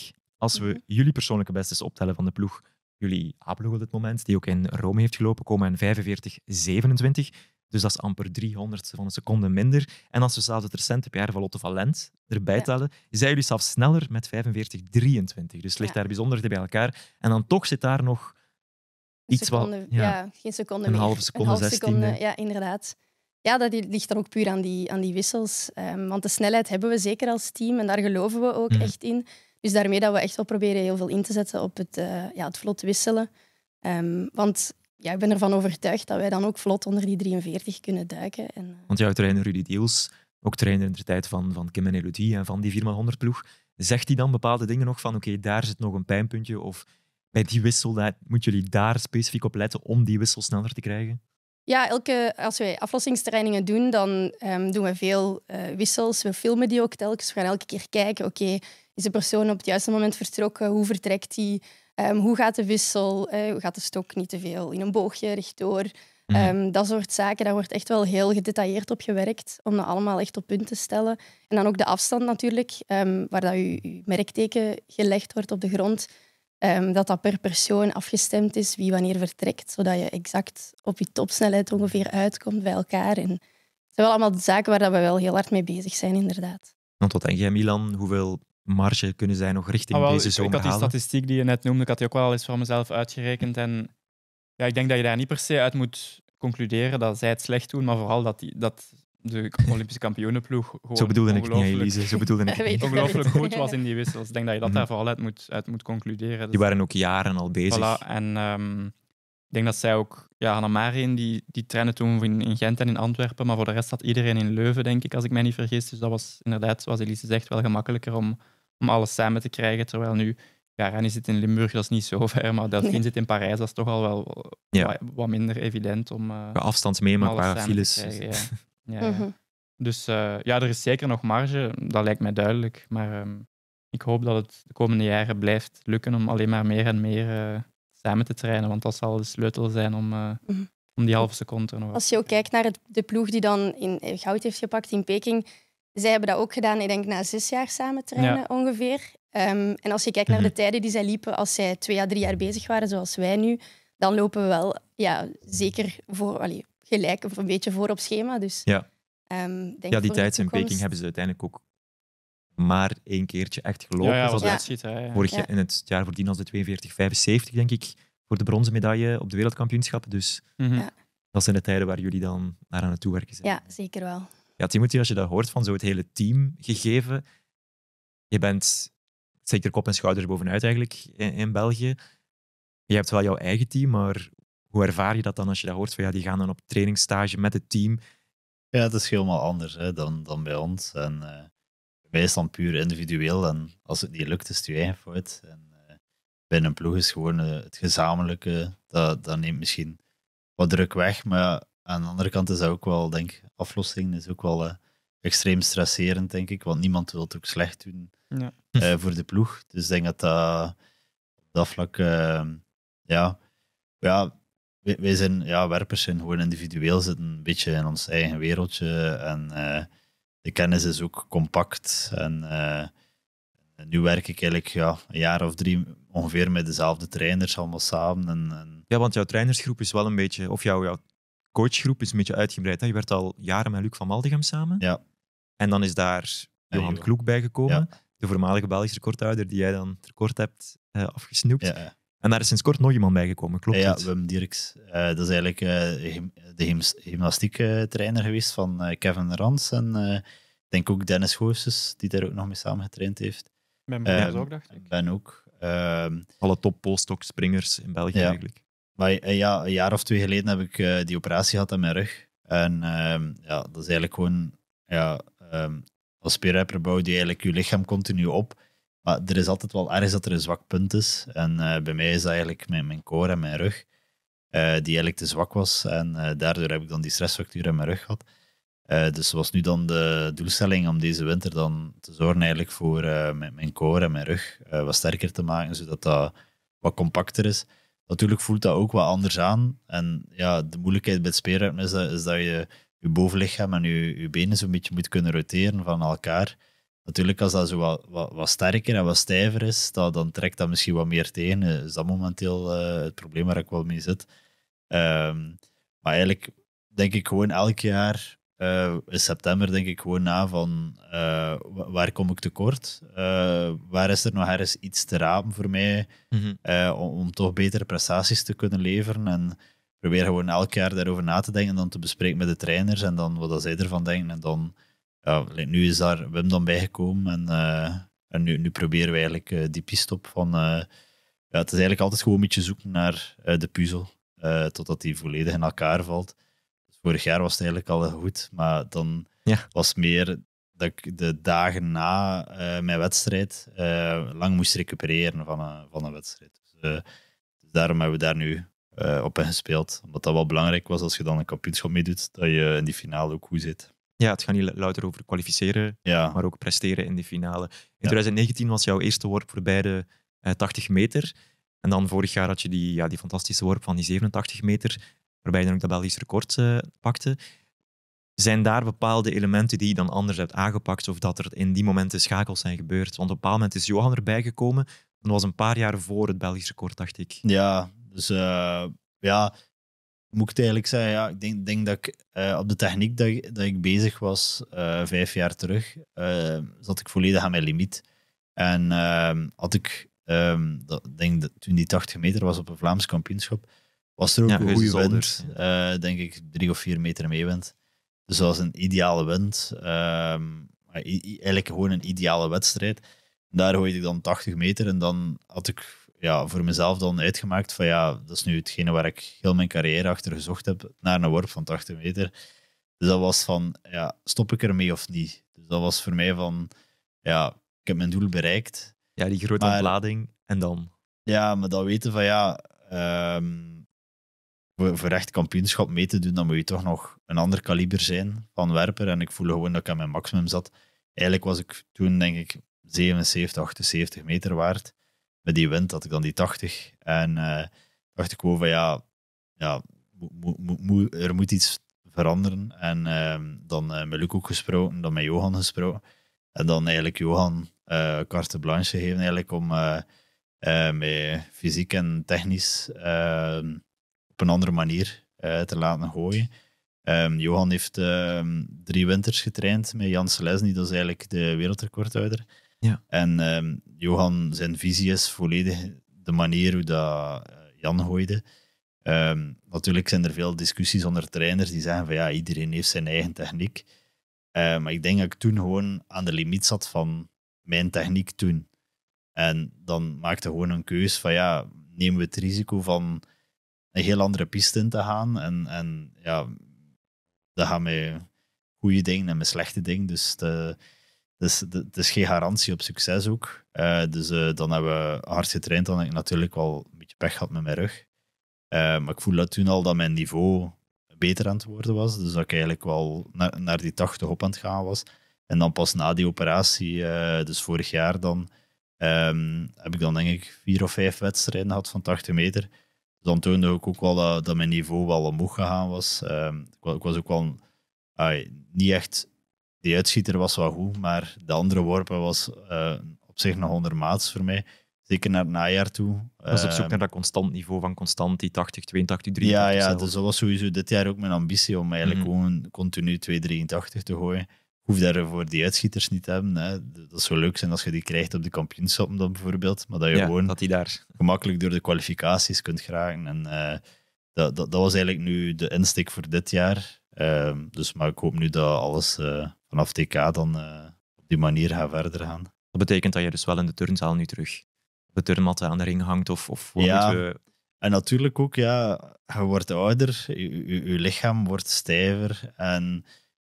45-24. Als we mhm. jullie persoonlijke bestes optellen van de ploeg, jullie a op dit moment, die ook in Rome heeft gelopen, komen we aan 45-27. Dus dat is amper 300 van een seconde minder. En als we zelfs het recente PR van Lotte van Lent erbij tellen, zijn jullie zelfs sneller met 45,23. Dus ligt daar bijzonder bij elkaar. En dan toch zit daar nog iets wat... Ja, geen seconde een meer. Halve seconde, een halve seconde, Ja, inderdaad. Ja, dat ligt er ook puur aan die, aan die wissels. Ehm, want de snelheid hebben we zeker als team en daar geloven we ook mhm. echt in. Dus daarmee dat we echt wel proberen heel veel in te zetten op het, uh, ja, het vlot wisselen. Ehm, want ja, ik ben ervan overtuigd dat wij dan ook vlot onder die 43 kunnen duiken. En, eh, Want jouw trainer Rudy Diels, ook trainer in de tijd van, van Kim en Elodie en van die 4x100-ploeg, zegt hij dan bepaalde dingen nog van oké, daar zit nog een pijnpuntje of bij die wissel daar, moeten jullie daar specifiek op letten om die wissel sneller te krijgen? Ja, elke, als wij aflossingstrainingen doen, dan ehm, doen we veel eh, wissels. We filmen die ook telkens. We gaan elke keer kijken, oké, is de persoon op het juiste moment vertrokken? Hoe vertrekt die? Ehm, hoe gaat de wissel? Uh, hoe gaat de stok niet te veel in een boogje rechtdoor? Mm dat soort zaken, daar wordt echt wel heel gedetailleerd op gewerkt om dat allemaal echt op punt te stellen. En dan ook de afstand natuurlijk, ehm, waar dat je, merkteken gelegd wordt op de grond. dat dat per persoon afgestemd is wie wanneer vertrekt, zodat je exact op je topsnelheid ongeveer uitkomt bij elkaar. En het zijn wel allemaal zaken waar dat we wel heel hard mee bezig zijn, inderdaad. Want wat denk jij, Milan? Hoeveel marge kunnen zij nog richting ah, deze zomer ik, ik had die statistiek die je net noemde, ik had die ook wel eens voor mezelf uitgerekend. En ja, ik denk dat je daar niet per se uit moet concluderen dat zij het slecht doen, maar vooral dat, die, dat de Olympische kampioenenploeg gewoon Zo bedoelde ik niet, Elise. Zo bedoelde ik niet. Ongelooflijk goed was in die wissels. Ik denk dat je dat mhm. daar vooral uit moet, uit moet concluderen. die dus- waren ook jaren al bezig. Voilà, en ehm, ik denk dat zij ook... Ja, Hannah-Marien, die, die trainen toen in, in, Gent en in Antwerpen, maar voor de rest zat iedereen in Leuven, denk ik, als ik mij niet vergis. Dus dat was inderdaad, zoals Elise zegt, wel gemakkelijker om om alles samen te krijgen. Terwijl nu, ja, Rani zit in Limburg, dat is niet zo ver, maar Delphine zit in Parijs, dat is toch al wel wat, minder evident om... Uh, afstand mee, qua files. ja. ja, mhm. Dus eh, ja, er is zeker nog marge, dat lijkt mij duidelijk. Maar ehm, ik hoop dat het de komende jaren blijft lukken om alleen maar meer en meer eh, samen te trainen, want dat zal de sleutel zijn om... Mhm. om die halve seconde nog. Als je ook kijkt naar de ploeg die dan in goud heeft gepakt in Peking, zij hebben dat ook gedaan, ik denk na zes jaar samen trainen ongeveer. Ehm, en als je kijkt naar de mhm. tijden die zij liepen, als zij twee à drie jaar bezig waren, zoals wij nu, dan lopen we wel ja, zeker voor, gelijk of een beetje voor op schema. Dus, ja. Ehm, denk ja, die tijds in Peking hebben ze uiteindelijk ook maar één keertje echt gelopen. Ja, ja, was Ziet, hè, ja. in het jaar voordien als de 42-75, denk ik, voor de bronzen medaille op de wereldkampioenschappen. Dus mm dat zijn de tijden waar jullie dan naar aan het toewerken zijn. Ja, zeker wel. Ja, Timothy, als je dat hoort van zo het hele team gegeven, je bent zeker kop en schouders bovenuit eigenlijk in, in België. Je hebt wel jouw eigen team, maar hoe ervaar je dat dan als je dat hoort van ja, die gaan dan op trainingsstage met het team? Ja, het is helemaal anders hè, dan, dan bij ons. En, uh, puur individueel en als het niet lukt, is het je eigen fout. En, eh, bij een ploeg is gewoon eh, het gezamenlijke, dat, dat neemt misschien wat druk weg, maar aan de andere kant is dat ook wel, denk ik, aflossing is ook wel eh, extreem stresserend, denk ik. Want niemand wil het ook slecht doen ja. Eh, voor de ploeg. Dus ik denk dat dat dat vlak, eh, ja, ja wij, zijn ja, werpers zijn gewoon individueel, zitten een beetje in ons eigen wereldje. En de kennis is ook compact. En nu werk ik eigenlijk ja, een jaar of drie ongeveer met dezelfde trainers allemaal samen. En, en... Ja, want jouw trainersgroep is wel een beetje, of jouw, jouw coachgroep is een beetje uitgebreid. Hè? Je werd al jaren met Luc van Maldegem samen. Ja. En dan is daar Johan Kloek bijgekomen. De voormalige Belgische recordhouder die jij dan record hebt uh, afgesnoept. Ja, en daar is sinds kort nog iemand bijgekomen, klopt ja, het? Ja, Wim Dirks. Eh, dat is eigenlijk uh, de trainer geweest van Kevin Rans. En ik denk ook Dennis Goossens, die daar ook nog mee samen getraind heeft. Ben ehm, ook, dacht ik. Ben ook. Ehm, Alle top polstok springers in België eigenlijk. Maar eh, een jaar, of twee geleden heb ik eh, die operatie gehad aan mijn rug. En ehm, ja, dat is eigenlijk gewoon ja, um, als speerrijperbouw die eigenlijk je lichaam continu op. Maar er is altijd wel ergens dat er een zwak punt is. En eh, bij mij is dat eigenlijk mijn, mijn core en mijn rug, die eigenlijk te zwak was. En daardoor heb ik dan die stressfactuur in mijn rug gehad. dus was nu dan de doelstelling om deze winter dan te zorgen eigenlijk voor mijn, mijn core en mijn rug wat sterker te maken, zodat dat wat compacter is natuurlijk voelt dat ook wat anders aan. En ja, de moeilijkheid bij het is, dat, je je bovenlichaam en je, je benen zo'n beetje moet kunnen roteren van elkaar. Natuurlijk, als dat zo wat, wat, wat sterker en wat stijver is, dan trekt dat misschien wat meer tegen. Eh, is dat momenteel eh, het probleem waar ik wel mee zit. Ehm, maar eigenlijk denk ik gewoon elk jaar uh, in september denk ik gewoon na van eh, waar kom ik tekort? Uh, waar is er nog ergens iets te rapen voor mij mhm. om, toch betere prestaties te kunnen leveren? En probeer gewoon elk jaar daarover na te denken en dan te bespreken met de trainers en dan wat zij ervan denken. En dan, ja, nu is daar Wim dan bijgekomen en, en nu, nu proberen we eigenlijk die piste op van... ja, het is eigenlijk altijd gewoon een beetje zoeken naar de puzzel, totdat die volledig in elkaar valt vorig jaar was het eigenlijk al goed, maar dan was meer dat ik de dagen na eh, mijn wedstrijd eh, lang moest recupereren van een, eh, van een wedstrijd. Dus, dus daarom hebben we daar nu op in gespeeld. Omdat dat wel belangrijk was als je dan een kampioenschap meedoet, dat je in die finale ook goed zit. Ja, het gaat niet louter over kwalificeren, maar ook presteren in die finale. In 2019 was jouw eerste worp voor beide 80 meter. En dan vorig jaar had je die, ja, die fantastische worp van die 87 meter waarbij je dan ook dat Belgisch record eh, pakte. Zijn daar bepaalde elementen die je dan anders hebt aangepakt of dat er in die momenten schakels zijn gebeurd? Want op een bepaald moment is Johan erbij gekomen. Dat was een paar jaar voor het Belgisch record, dacht ik. Ja, dus eh, ja, moet ik eigenlijk zeggen, ja, ik denk, denk dat ik eh, op de techniek dat, ik, dat ik bezig was vijf jaar terug, zat ik volledig aan mijn limiet. En ehm, had ik, um, dat, denk dat, toen die 80 meter was op een Vlaams kampioenschap, was er ook een goede wind. Eh, denk ik drie of vier meter meewind. Dus dat was een ideale wind. Ehm, eigenlijk gewoon een ideale wedstrijd. Daar gooide ik dan 80 meter en dan had ik ja, voor mezelf dan uitgemaakt van ja, dat is nu hetgene waar ik heel mijn carrière achter gezocht heb, naar een worp van 80 meter. Dus dat was van, ja, stop ik ermee of niet? Dus dat was voor mij van, ja, ik heb mijn doel bereikt. Ja, die grote maar, ontlading en dan? Ja, maar dat weten van ja, ehm, voor, voor echt kampioenschap mee te doen, dan moet je toch nog een ander kaliber zijn van werper. En ik voelde gewoon dat ik aan mijn maximum zat. Eigenlijk was ik toen, denk ik, 77, 78 meter waard. Met die wind had ik dan die 80. En eh, dacht ik gewoon van ja, ja er moet iets veranderen. En ehm, dan uh, met Luc ook gesproken, dan met Johan gesproken. En dan eigenlijk Johan uh, carte blanche gegeven eigenlijk om met fysiek en technisch ehm, op een andere manier eh, te laten gooien. Ehm, Johan heeft ehm, drie winters getraind met Jan Selesny, dat is eigenlijk de wereldrecordhouder. Ja. En ehm, Johan, zijn visie is volledig de manier hoe dat eh, Jan gooide. natuurlijk zijn er veel discussies onder trainers die zeggen van ja, iedereen heeft zijn eigen techniek. Eh, maar ik denk dat ik toen gewoon aan de limiet zat van mijn techniek toen. En dan maakte gewoon een keuze van ja, nemen we het risico van een heel andere piste in te gaan. En, en ja, dat gaat met goede dingen en met slechte dingen. Dus het eh, is, geen garantie op succes ook. Eh, dus eh, dan hebben we hard getraind. Dan heb ik natuurlijk wel een beetje pech gehad met mijn rug. maar ik voelde toen al dat mijn niveau beter aan het worden was. Dus dat ik eigenlijk wel naar, naar die 80 op aan het gaan was. En dan pas na die operatie, dus vorig jaar dan, ehm, heb ik dan denk ik vier of vijf wedstrijden gehad van 80 meter dan toonde ik ook wel dat, mijn niveau wel omhoog gegaan was. Ehm, ik, ik, was ook wel niet echt. Die uitschieter was wel goed, maar de andere worpen was eh, op zich nog ondermaats voor mij. Zeker naar het najaar toe. Was op zoek ehm, naar dat constant niveau van constant die 80, 82, 83? Ja, ja dus dat was sowieso dit jaar ook mijn ambitie om eigenlijk mhm. gewoon continu 283 te gooien hoef daarvoor die uitschieters niet te hebben. Hè. Dat zou leuk zijn als je die krijgt op de kampioenschap. dan bijvoorbeeld. Maar dat je gewoon dat daar... gemakkelijk door de kwalificaties kunt geraken. En eh, dat, dat, dat was eigenlijk nu de insteek voor dit jaar. Ehm, dus maar ik hoop nu dat alles uh, vanaf TK dan eh, op die manier gaat verder gaan. Dat betekent dat je dus wel in de turnzaal nu terug de turnmatten aan de ring hangt? Of, of ja, we... en natuurlijk ook, ja, je wordt ouder, je, lichaam wordt stijver en...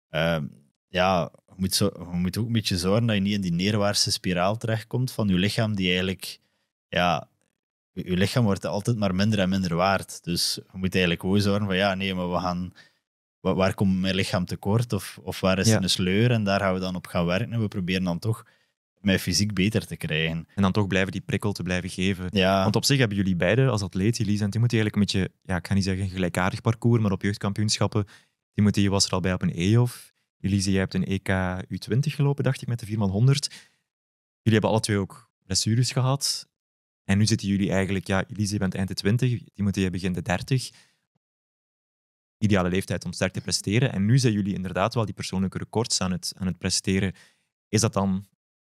Ehm, ja, je moet, zo, moet ook een beetje zorgen dat je niet in die neerwaartse spiraal terechtkomt van je lichaam, die eigenlijk, ja, je lichaam wordt altijd maar minder en minder waard. Dus je moet eigenlijk ook zorgen van, ja, nee, maar we gaan, waar, komt mijn lichaam tekort of, of waar is een sleur? En daar gaan we dan op gaan werken en we proberen dan toch mijn fysiek beter te krijgen. En dan toch blijven die prikkel te blijven geven. Want op zich hebben jullie beiden als atleet, Elise en moeten eigenlijk een beetje, ja, ik ga niet zeggen gelijkaardig parcours, maar op jeugdkampioenschappen, je was er al bij op een E of Elise, jij hebt een EK U20 gelopen, dacht ik, met de 4x100. Jullie hebben alle twee ook blessures gehad. En nu zitten jullie eigenlijk, ja, Elise bent eind de 20, moeten je begint de 30. Ideale leeftijd om sterk te presteren. En nu zijn jullie inderdaad wel die persoonlijke records aan het, aan het presteren. Is dat dan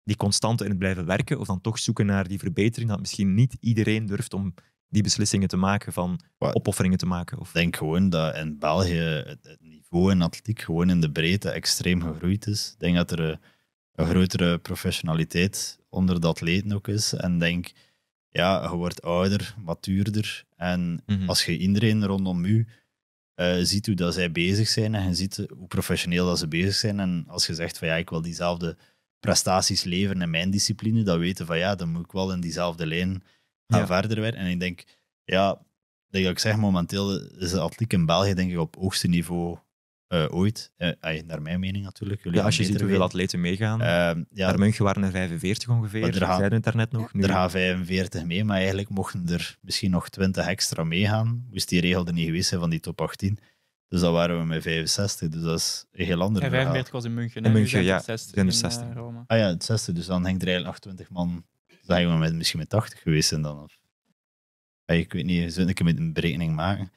die constante in het blijven werken, of dan toch zoeken naar die verbetering dat misschien niet iedereen durft om die beslissingen te maken, van opofferingen te maken? Of? Ik denk gewoon dat in België het niveau in atletiek gewoon in de breedte extreem gegroeid is. Ik denk dat er een grotere professionaliteit onder de atleten ook is. En denk, ja, je wordt ouder, matuurder. En mhm. als je iedereen rondom u eh, ziet hoe dat zij bezig zijn en je ziet hoe professioneel dat ze bezig zijn. En als je zegt van ja, ik wil diezelfde prestaties leveren in mijn discipline, dan weten van ja, dan moet ik wel in diezelfde lijn gaan ja. verder weer. En ik denk, ja, dat ik zeg, momenteel is de atletiek in België denk ik op hoogste niveau uh, ooit. Uh, naar mijn mening natuurlijk. Jullie ja, als je ziet hoeveel atleten meegaan. Uh, ja, naar München waren er 45 ongeveer, er gaan, zeiden het daarnet nog. Er gaan 45 mee, maar eigenlijk mochten er misschien nog 20 extra meegaan. Moest die regel er niet geweest zijn van die top 18. Dus dan waren we met 65, dus dat is een heel ander En 45 verhaal. was in München. In München, ja. 60 in, 60. uh, eh, Ah ja, het 60, dus dan hangt er eigenlijk 28 man zijn we met, misschien met 80 geweest en dan. Of, ik weet niet, zullen kunnen met een berekening maken.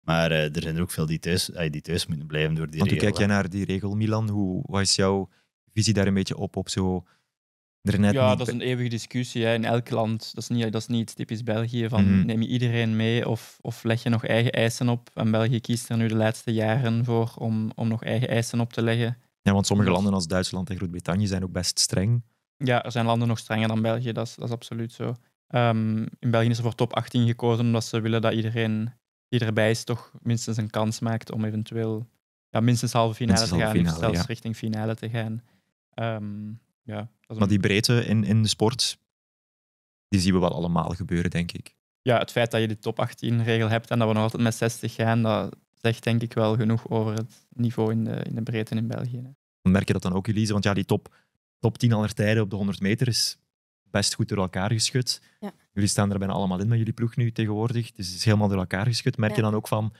Maar eh, er zijn er ook veel die thuis, die thuis moeten blijven door die Want regel. Want kijk jij naar die regel, Milan? Hoe, wat is jouw visie daar een beetje op? op zo, net ja, dat is een eeuwige discussie hè. in elk land. Dat is niet, dat is niet typisch België, van mhm. neem je iedereen mee of, of leg je nog eigen eisen op? En België kiest er nu de laatste jaren voor om, om nog eigen eisen op te leggen. Ja, want sommige landen als Duitsland en Groot-Brittannië zijn ook best streng. Ja, er zijn landen nog strenger dan België, dat is, dat is absoluut zo. Ehm, in België is er voor top 18 gekozen omdat ze willen dat iedereen die erbij is toch minstens een kans maakt om eventueel ja, minstens halve finale te gaan, finale, zelfs richting finale te gaan. Ehm, ja, Maar die breedte in, in de sport, die zien we wel allemaal gebeuren, denk ik. Ja, het feit dat je de top 18 regel hebt en dat we nog altijd met 60 gaan, dat zegt denk ik wel genoeg over het niveau in de, in de breedte in België. Hè. Merk je dat dan ook, Elise? Want ja, die top top 10 aller tijden op de 100 meter is best goed door elkaar geschud. Ja. Jullie staan er bijna allemaal in met jullie ploeg nu tegenwoordig. Dus het is helemaal door elkaar geschud. Merk je dan ook van,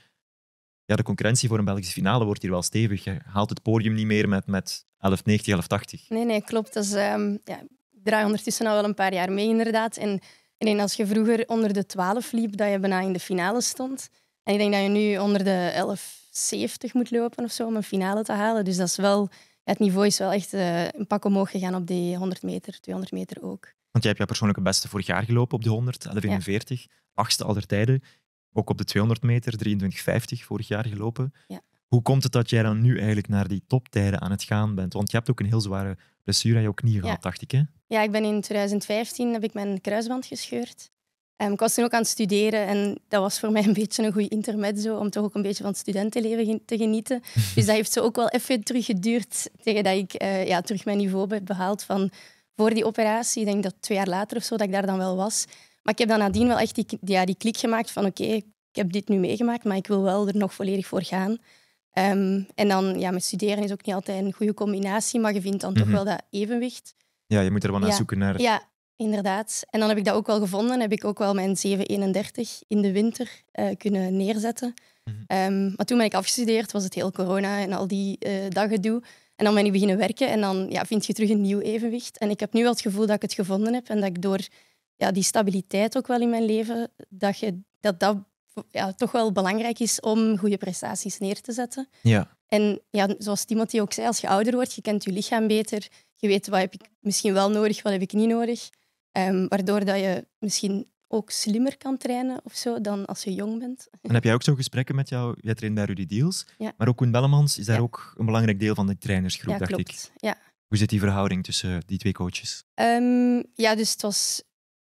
ja, de concurrentie voor een Belgische finale wordt hier wel stevig. Je haalt het podium niet meer met, met 1190, 1180. Nee, nee, klopt. Dat is, ehm, ja, ik draai ondertussen al wel een paar jaar mee, inderdaad. En, en als je vroeger onder de 12 liep, dat je bijna in de finale stond. En ik denk dat je nu onder de 1170 moet lopen of zo om een finale te halen. Dus dat is wel het niveau is wel echt eh, een pak omhoog gegaan op die 100 meter, 200 meter ook. Want jij hebt jouw persoonlijke beste vorig jaar gelopen op de 100, 11.41, ja. achtste aller tijden. Ook op de 200 meter, 23.50 vorig jaar gelopen. Ja. Hoe komt het dat jij dan nu eigenlijk naar die toptijden aan het gaan bent? Want je hebt ook een heel zware blessure aan je knie gehad, dacht ik. Hè? Ja, ik ben in 2015 heb ik mijn kruisband gescheurd. Um, ik was toen ook aan het studeren en dat was voor mij een beetje een goed intermezzo om toch ook een beetje van het studentenleven te genieten. Dus dat heeft zo ook wel even teruggeduurd tegen dat ik eh, ja, terug mijn niveau heb behaald van voor die operatie. Ik denk dat twee jaar later of zo dat ik daar dan wel was. Maar ik heb dan nadien wel echt die, ja, die klik gemaakt van oké, ik heb dit nu meegemaakt, maar ik wil wel er nog volledig voor gaan. Ehm, en dan, ja, met studeren is ook niet altijd een goede combinatie, maar je vindt dan toch mhm. wel dat evenwicht. Ja, je moet er wel naar zoeken naar. Ja, Inderdaad. En dan heb ik dat ook wel gevonden. Heb ik ook wel mijn 731 in de winter eh, kunnen neerzetten. Mhm. Ehm, maar toen ben ik afgestudeerd, was het heel corona en al die uh, eh, dagen doe. En dan ben ik beginnen werken en dan ja, vind je terug een nieuw evenwicht. En ik heb nu wel het gevoel dat ik het gevonden heb en dat ik door ja, die stabiliteit ook wel in mijn leven, dat je, dat, dat ja, toch wel belangrijk is om goede prestaties neer te zetten. Ja. En ja, zoals Timothy ook zei, als je ouder wordt, je kent je lichaam beter, je weet wat heb ik misschien wel nodig, wat heb ik niet nodig. Ehm, waardoor dat je misschien ook slimmer kan trainen of zo dan als je jong bent. En heb jij ook zo gesprekken met jou? Jij traint bij Rudy Deals, maar ook Koen Bellemans is daar ook een belangrijk deel van de trainersgroep, ja, dacht klopt. ik. Ja. Hoe zit die verhouding tussen die twee coaches? Ehm, ja, dus het was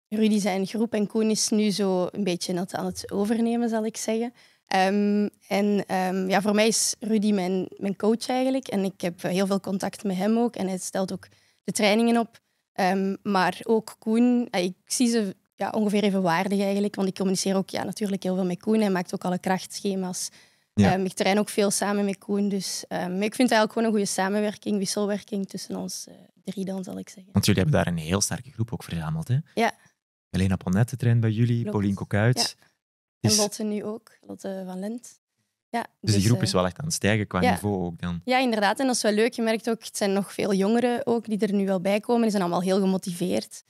Rudy zijn groep en Koen is nu zo een beetje net aan het overnemen, zal ik zeggen. Ehm, en ja, voor mij is Rudy mijn, mijn coach eigenlijk en ik heb heel veel contact met hem ook en hij stelt ook de trainingen op. Ehm, maar ook Koen, eh, ik zie ze ja, ongeveer evenwaardig eigenlijk, want ik communiceer ook ja, natuurlijk heel veel met Koen. Hij maakt ook alle krachtschema's. Ehm, ik train ook veel samen met Koen. Dus ehm, ik vind eigenlijk gewoon een goede samenwerking, wisselwerking tussen ons eh, drie dan, zal ik zeggen. Want jullie hebben daar een heel sterke groep ook verzameld, hè? Ja. Helena Ponette traint bij jullie, Pauline Kokuit. Ja. En Lotte nu ook, Lotte van Lent dus, die dus, groep is eh, wel echt aan het stijgen qua niveau ook dan. Ja, inderdaad. En dat is wel leuk. Je merkt ook, het zijn nog veel jongeren ook die er nu wel bij komen. Die zijn allemaal heel gemotiveerd.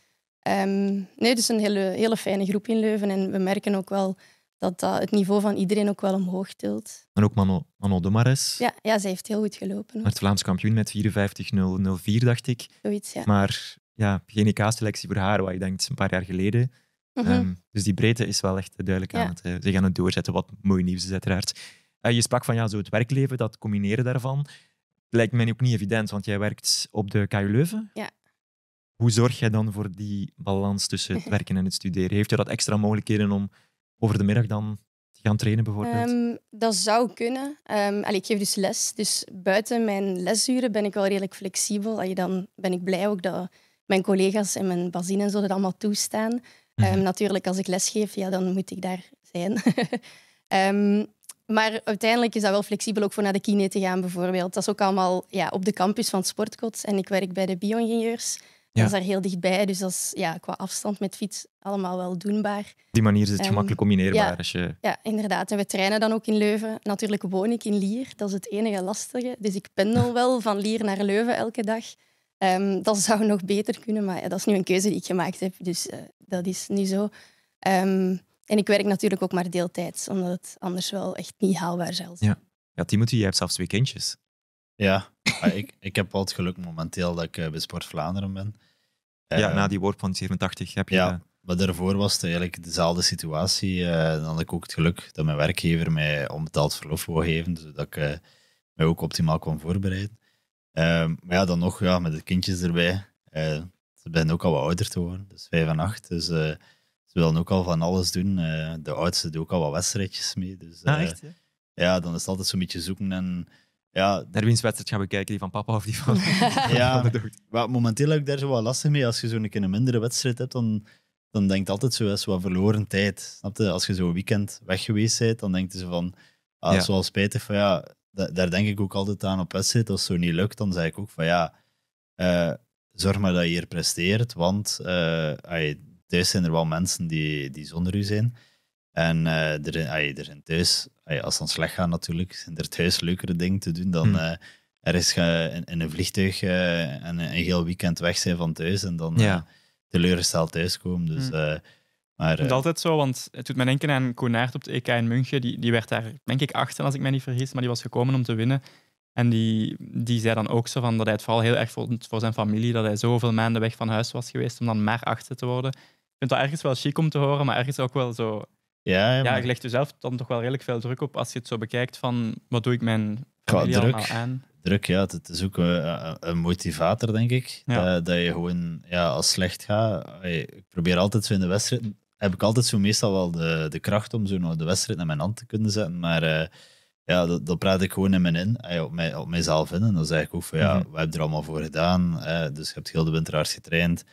Um, nee, dus een hele, hele fijne groep in Leuven. En we merken ook wel dat, het niveau van iedereen ook wel omhoog tilt. En ook Mano, Mano Domares. Ja, ja, zij heeft heel goed gelopen. het Vlaams kampioen met 54-004, dacht ik. Zoiets, ja. Maar ja, geen EK-selectie voor haar, wat ik denk een paar jaar geleden. Mhm. Ehm, dus die breedte is wel echt duidelijk aan het, eh, zich aan het doorzetten, wat mooi nieuws is uiteraard. Eh, je sprak van ja, zo het werkleven, dat combineren daarvan. Lijkt mij ook niet evident, want jij werkt op de KU Leuven. Ja. Hoe zorg jij dan voor die balans tussen het werken en het studeren? Heeft je dat extra mogelijkheden om over de middag dan te gaan trainen bijvoorbeeld? Ehm, dat zou kunnen. Ehm, ik geef dus les, dus buiten mijn lesuren ben ik wel redelijk flexibel. Allee, dan ben ik blij ook dat mijn collega's en mijn bazin en dat allemaal toestaan. Mhm. Ehm, natuurlijk, als ik lesgeef, ja, dan moet ik daar zijn. um, maar uiteindelijk is dat wel flexibel ook voor naar de kine te gaan bijvoorbeeld. Dat is ook allemaal ja, op de campus van Sportkots. En ik werk bij de bio Dat is daar heel dichtbij. Dus dat is ja, qua afstand met fiets allemaal wel doenbaar. Die manier is het ehm, gemakkelijk combineerbaar. Ja, als je... ja, inderdaad. En we trainen dan ook in Leuven. Natuurlijk woon ik in Lier. Dat is het enige lastige. Dus ik pendel wel van Lier naar Leuven elke dag. Ehm, dat zou nog beter kunnen, maar dat is nu een keuze die ik gemaakt heb. Dus eh, dat is nu zo. Ehm, en ik werk natuurlijk ook maar deeltijds, omdat het anders wel echt niet haalbaar zelfs. Ja, ja Timothy, Je hebt zelfs kindjes. Ja, ah, ik, ik heb wel het geluk momenteel dat ik eh, bij Sport Vlaanderen ben. Eh, ja, na die woord van 87 heb je... Ja, maar daarvoor was het eigenlijk dezelfde situatie. Eh, dan had ik ook het geluk dat mijn werkgever mij onbetaald verlof wou geven, zodat ik uh, mij ook optimaal kon voorbereiden. Ehm, maar ja, dan nog ja, met de kindjes erbij. ze zijn ook al wat ouder te worden, dus vijf en acht. Dus ze willen ook al van alles doen. Eh, de oudste doet ook al wat wedstrijdjes mee. Dus, ah, eh, echt, ja? ja? dan is het altijd zo'n beetje zoeken. En, ja, Naar wiens wedstrijd gaan we kijken? Die van papa of die van, ja, van Maar momenteel heb ik daar zo wat lastig mee. Als je zo'n een, een mindere wedstrijd hebt, dan, dan denkt altijd zo eens wat verloren tijd. Snap je? Als je zo'n weekend weg geweest bent, dan denkt ze van... Ah, ja. Zoals spijtig van ja... Daar denk ik ook altijd aan op wedstrijd. Als het zo niet lukt, dan zeg ik ook van ja... Eh, zorg maar dat je hier presteert, want uh, thuis zijn er wel mensen die, die zonder u zijn. En eh, er, er zijn thuis, als ze dan slecht gaat natuurlijk, zijn er thuis leukere dingen te doen dan hmm. ergens in, een vliegtuig eh, en een, heel weekend weg zijn van thuis en dan teleurgesteld thuiskomen. Dus, hmm. Maar, altijd zo, want het doet me denken aan Konaert op de EK in München. Die, die werd daar, denk ik, achter, als ik me niet vergis, maar die was gekomen om te winnen. En die, die zei dan ook zo van dat hij het vooral heel erg vond voor zijn familie, dat hij zoveel maanden weg van huis was geweest om dan maar achter te worden ik vind dat ergens wel chic om te horen, maar ergens ook wel zo. Ja, ja, maar... je legt jezelf dan toch wel redelijk veel druk op als je het zo bekijkt van wat doe ik mijn druk. aan. Druk, ja. Het is ook een, motivator, denk ik. Ja. Dat, je gewoon, ja, als slecht gaat... Ik probeer altijd zo in de wedstrijd... Heb ik altijd zo meestal wel de, de kracht om zo naar de wedstrijd naar mijn hand te kunnen zetten. Maar eh, ja, dat, dat, praat ik gewoon in mijn in, op, mij, op mijzelf in. En dan zeg ik ook van, ja, mm we hebben er allemaal voor gedaan. Eh, dus je hebt heel de winter getraind.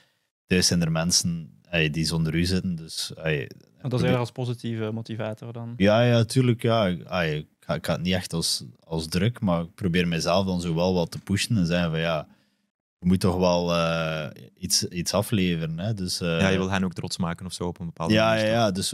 Thuis zijn er mensen hey, die zonder u zitten. Dus, dat is eigenlijk als positieve motivator dan. Ja, ja tuurlijk. Ja. ik, ga, het niet echt als, als druk, maar ik probeer mezelf dan zo wel wat te pushen en zeggen van ja, je moet toch wel eh, iets, iets afleveren. Hè? Dus, eh, ja, je wil hen ook trots maken of zo op een bepaalde ja, manier. Ja, ja, dus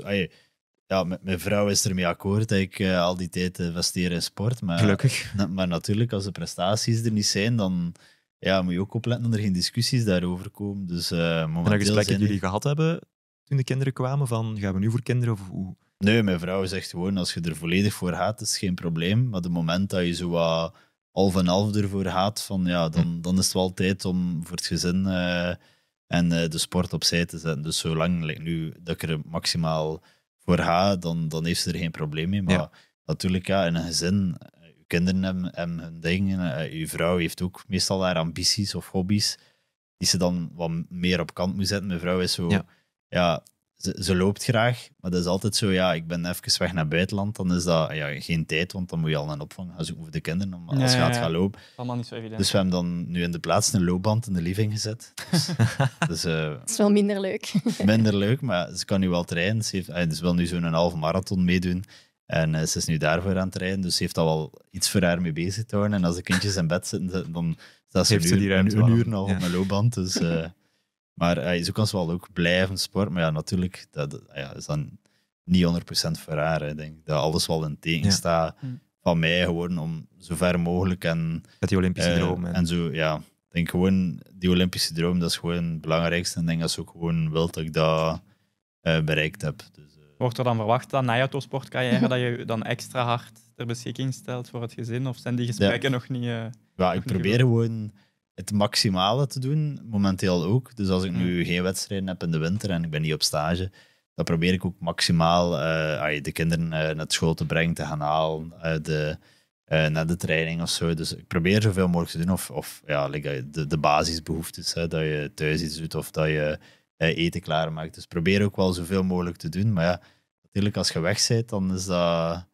ja, met mijn vrouw is ermee akkoord dat ik eh, al die tijd investeer in sport. Maar, Gelukkig. maar natuurlijk, als de prestaties er niet zijn, dan ja, moet je ook opletten dat er geen discussies daarover komen. Dus, uh, en dat jullie gehad hebben toen de kinderen kwamen, van gaan we nu voor kinderen of hoe? Nee, mijn vrouw zegt gewoon, als je er volledig voor gaat, is het geen probleem. Maar het moment dat je zo wat half en half ervoor gaat, van, ja, dan, hm. dan is het wel tijd om voor het gezin eh, en eh, de sport opzij te zetten. Dus zolang like, nu, dat ik er maximaal voor ga, dan, dan heeft ze er geen probleem mee. Maar natuurlijk, ja, in een gezin kinderen hebben, hebben hun dingen. Eh, uw vrouw heeft ook meestal haar ambities of hobby's, die ze dan wat meer op kant moet zetten. Mijn vrouw is zo, ja, ze, loopt graag, maar dat is altijd zo, ja, ik ben even weg naar buitenland, dan is dat ja, geen tijd, want dan moet je al een opvang gaan zoeken voor de kinderen, Maar als je gaat gaan lopen. zo evident. Dus we hebben dan nu in de plaats een loopband in de living gezet. Dus, dus eh, is wel minder leuk. minder leuk, maar ze kan nu wel trainen. Ze, heeft, eh, ze wil nu zo'n halve marathon meedoen. En eh, ze is nu daarvoor aan het rijden, dus ze heeft al wel iets voor haar mee bezig te houden. En als de kindjes in bed zitten, dan staat ze, heeft een, uur, een, uur en op mijn loopband. Dus, eh, maar uh, eh, zo kan ze wel ook blijven sporten. Maar ja, natuurlijk, dat ja, is dan niet 100% voor haar. Ik denk dat alles wel in tegenstaat staat van mij gewoon om zo ver mogelijk en... Met die Olympische droom. En... zo, ja. denk gewoon, die Olympische droom, dat is gewoon het belangrijkste. En ik denk dat ze ook gewoon wil dat ik dat bereikt heb. Dus, Wordt er dan verwacht dat na je topsportcarrière dat je dan extra hard ter beschikking stelt voor het gezin? Of zijn die gesprekken nog niet... Eh, ja, ik probeer gewoon het maximale te doen, momenteel ook. Dus als ik nu geen wedstrijden heb in de winter en ik ben niet op stage, dan probeer ik ook maximaal eh, de kinderen eh, naar school te brengen, te gaan halen, uh, de, naar de training of zo. Dus ik probeer zoveel mogelijk te doen. Of, of ja, de, de basisbehoeftes, hè, dat je thuis iets doet of dat je eh, eten klaarmaakt. Dus probeer ook wel zoveel mogelijk te doen. Maar ja, natuurlijk, als je weg bent, dan is dat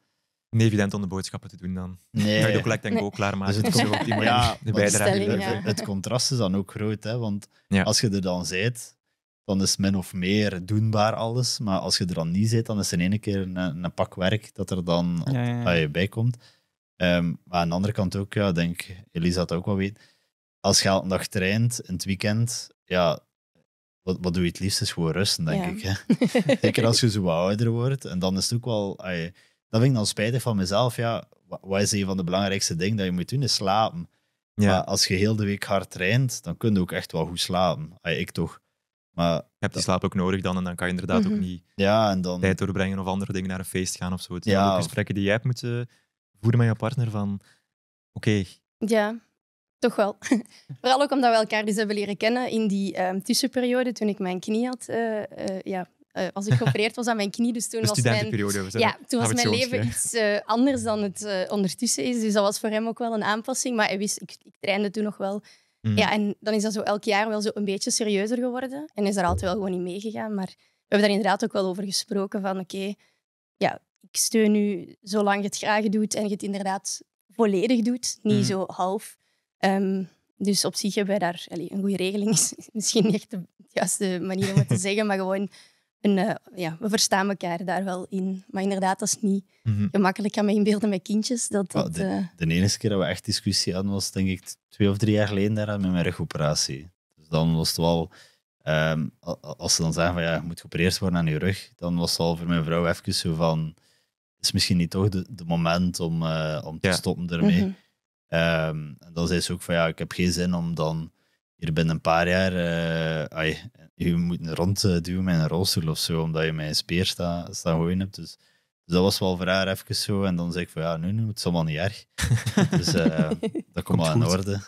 niet evident om de boodschappen te doen dan. Nee. je de collect en go klaarmaken. Dus het, komt, ja, de het contrast is dan ook groot. Hè? Want als je er dan zijt, dan is min of meer doenbaar alles. Maar als je er dan niet zit, dan is er in één keer een, een, pak werk dat er dan op, je bij komt. Ehm, maar aan de andere kant ook, ja, denk Elisa dat ook wel weet. Als je een dag traint in het weekend, ja, wat, wat doe je het liefst is gewoon rusten, denk ik. Hè? Zeker als je zo wat ouder wordt. En dan is het ook wel... dat vind ik dan spijtig van mezelf. Ja, wat is een van de belangrijkste dingen dat je moet doen? Is slapen. Ja. Maar als je heel de week hard traint, dan kun je ook echt wel goed slapen. ik toch. Maar je hebt die slaap ook nodig dan en dan kan je inderdaad ook mhm. niet ja, en dan... tijd doorbrengen of andere dingen naar een feest gaan of zo. ja, De gesprekken die jij hebt moeten voeren met je partner van oké, ja toch wel. Vooral ook omdat we elkaar dus hebben leren kennen in die ehm, tussenperiode toen ik mijn knie had. Eh, eh, ja, eh, als ik geopereerd was aan mijn knie. Dus toen was mijn, ja, toen was mijn leven iets anders dan het ondertussen is. Dus dat was voor hem ook wel een aanpassing. Maar hij wist, ik, ik trainde toen nog wel. Mm. Ja, en dan is dat zo elk jaar wel zo een beetje serieuzer geworden. En is daar altijd wel gewoon niet meegegaan. Maar we hebben daar inderdaad ook wel over gesproken van oké, ja, ik steun u zolang je het graag doet en je het inderdaad volledig doet. Niet mm. zo half. Ehm, dus op zich hebben wij daar een goede regeling. Is misschien niet echt de juiste manier om het te zeggen, maar gewoon een, eh, ja, we verstaan elkaar daar wel in. Maar inderdaad, dat is niet mhm. gemakkelijk. Ik kan me inbeelden met kindjes. Dat, oh, eh, de, enige keer dat we echt discussie hadden was, denk ik, twee of drie jaar geleden daar met mijn rugoperatie. Dus dan was het wel. Ehm, als ze dan zeggen van ja, je moet geopereerd worden aan je rug, dan was het al voor mijn vrouw even zo van. Is misschien niet toch de, moment om, eh, om te stoppen ermee. Mhm. Ehm, en dan zei ze ook van ja, ik heb geen zin om dan hier binnen een paar jaar, uh, ai, je moet rondduwen eh, met een rolstoel of zo, omdat je mijn speer staat sta gooien hebt. Dus, dus, dat was wel voor haar even zo. En dan zei ik van ja, nu, nu het is allemaal niet erg. dus eh, dat komt wel in orde.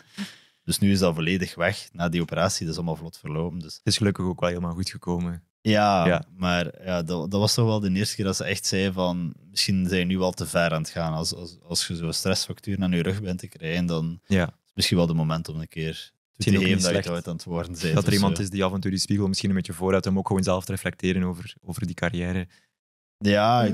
Dus nu is dat volledig weg na die operatie. Dat is allemaal vlot verlopen. Dus. Het is gelukkig ook wel helemaal goed gekomen. Ja, maar ja, dat, dat was toch wel de eerste keer dat ze echt zei van misschien zijn je nu al te ver aan het gaan. Als, als, als je zo'n stressfactuur naar je rug bent te krijgen, dan ja. is het misschien wel de moment om een keer te geven dat je het aan het worden bent. Dat er dus, iemand eh. is die af en toe die spiegel misschien een beetje vooruit hem ook gewoon zelf te reflecteren over, over die carrière. Ja,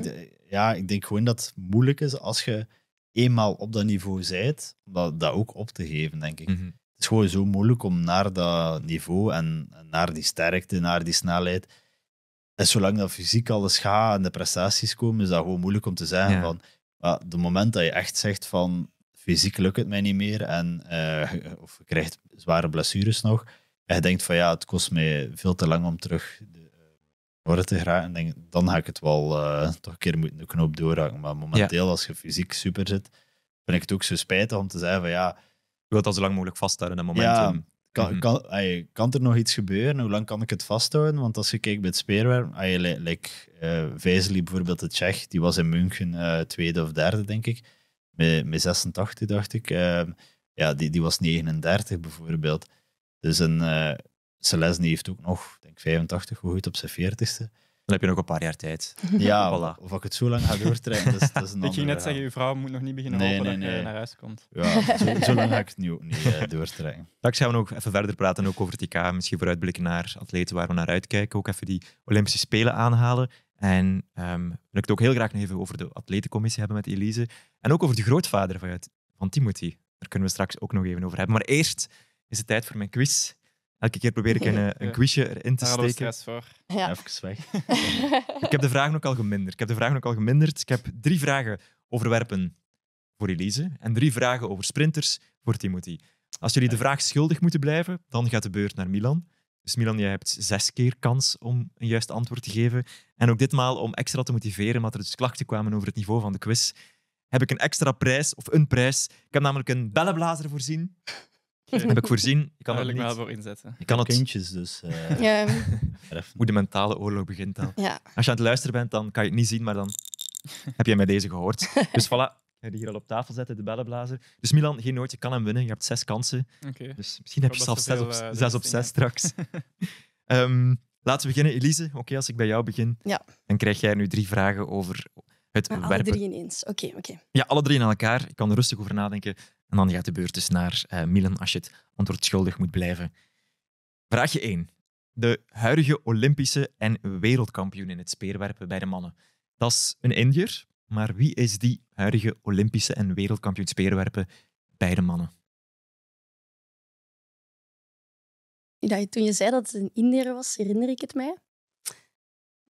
ja. Ik, denk gewoon dat het moeilijk is als je eenmaal op dat niveau zijt, om dat, ook op te geven, denk ik. Mhm is gewoon zo moeilijk om naar dat niveau en, naar die sterkte, naar die snelheid. En zolang dat fysiek alles gaat en de prestaties komen, is dat gewoon moeilijk om te zeggen van... Maar de moment dat je echt zegt van fysiek lukt het mij niet meer en eh, of je krijgt zware blessures nog. En je denkt van ja, het kost mij veel te lang om terug de eh, orde te geraken. En denk, dan ga ik het wel eh, toch een keer moeten de knoop doorhakken. Maar momenteel, als je fysiek super zit, vind ik het ook zo spijtig om te zeggen van ja, wilt dat zo lang mogelijk vasthouden, dat momentum. Ja. Kan, mhm. kan er nog iets gebeuren? Hoe lang kan ik het vasthouden? Want als je kijkt bij het speerwerk. ay, like, eh, bijvoorbeeld, de Tsjech, die was in München eh, tweede of derde, denk ik. Met, met 86, dacht ik. Ehm, ja, die, die was 39 bijvoorbeeld. Dus een, Celesny eh, heeft ook nog, denk 85, goed op zijn 40ste. Dan heb je nog een paar jaar tijd. Ja, of ik het zo lang ga doortrekken, dus dat dat is Ik ging net zeggen, je vrouw moet nog niet beginnen nee, hopen je naar huis komt. Ja, zo, lang ga ik het nu ook niet eh, doortrekken. Straks gaan we nog even verder praten ook over het IK. Misschien vooruitblikken naar atleten waar we naar uitkijken. Ook even die Olympische Spelen aanhalen. En um, wil ik het ook heel graag nog even over de atletencommissie hebben met Elise. En ook over de grootvader van, van Timothy. Daar kunnen we straks ook nog even over hebben. Maar eerst is het tijd voor mijn quiz. Elke keer probeer ik een, eh, een quizje erin te Daar steken. stress voor. Ja. Even weg. ik heb de vragen ook al geminderd. Ik heb de vragen ook al geminderd. Ik heb drie vragen over werpen voor Elise en drie vragen over sprinters voor Timothy. Als jullie de vraag schuldig moeten blijven, dan gaat de beurt naar Milan. Dus Milan, jij hebt zes keer kans om een juist antwoord te geven. En ook ditmaal om extra te motiveren, omdat er dus klachten kwamen over het niveau van de quiz, heb ik een extra prijs, of een prijs. Ik heb namelijk een bellenblazer voorzien Heb ik voorzien. Ik kan er niet. voor inzetten. Ik kan het. Kindjes dus. Hoe eh. de mentale oorlog begint dan. Als je aan het luisteren bent, dan kan je het niet zien, maar dan heb jij mij deze gehoord. Dus voilà. Die hier al op tafel zetten, de bellenblazer. Dus Milan, geen nooit, je kan hem winnen. Je hebt zes kansen. Okay. Dus misschien heb je zelfs eh, zes op, zes, op zes straks. um, laten we beginnen. Elise, oké, als ik bij jou begin, ja. dan krijg jij nu drie vragen over het ah, werpen. Alle drie ineens, oké. oké. Ja, alle drie aan elkaar. Ik kan er rustig over nadenken. En dan gaat de beurt dus naar uh, Milan als je het antwoord schuldig moet blijven. Vraagje 1. De huidige Olympische en wereldkampioen in het speerwerpen bij de mannen. Dat is een indier, maar wie is die huidige Olympische en wereldkampioen speerwerpen bij de mannen? toen je zei dat het een Indiër was, herinner ik het mij.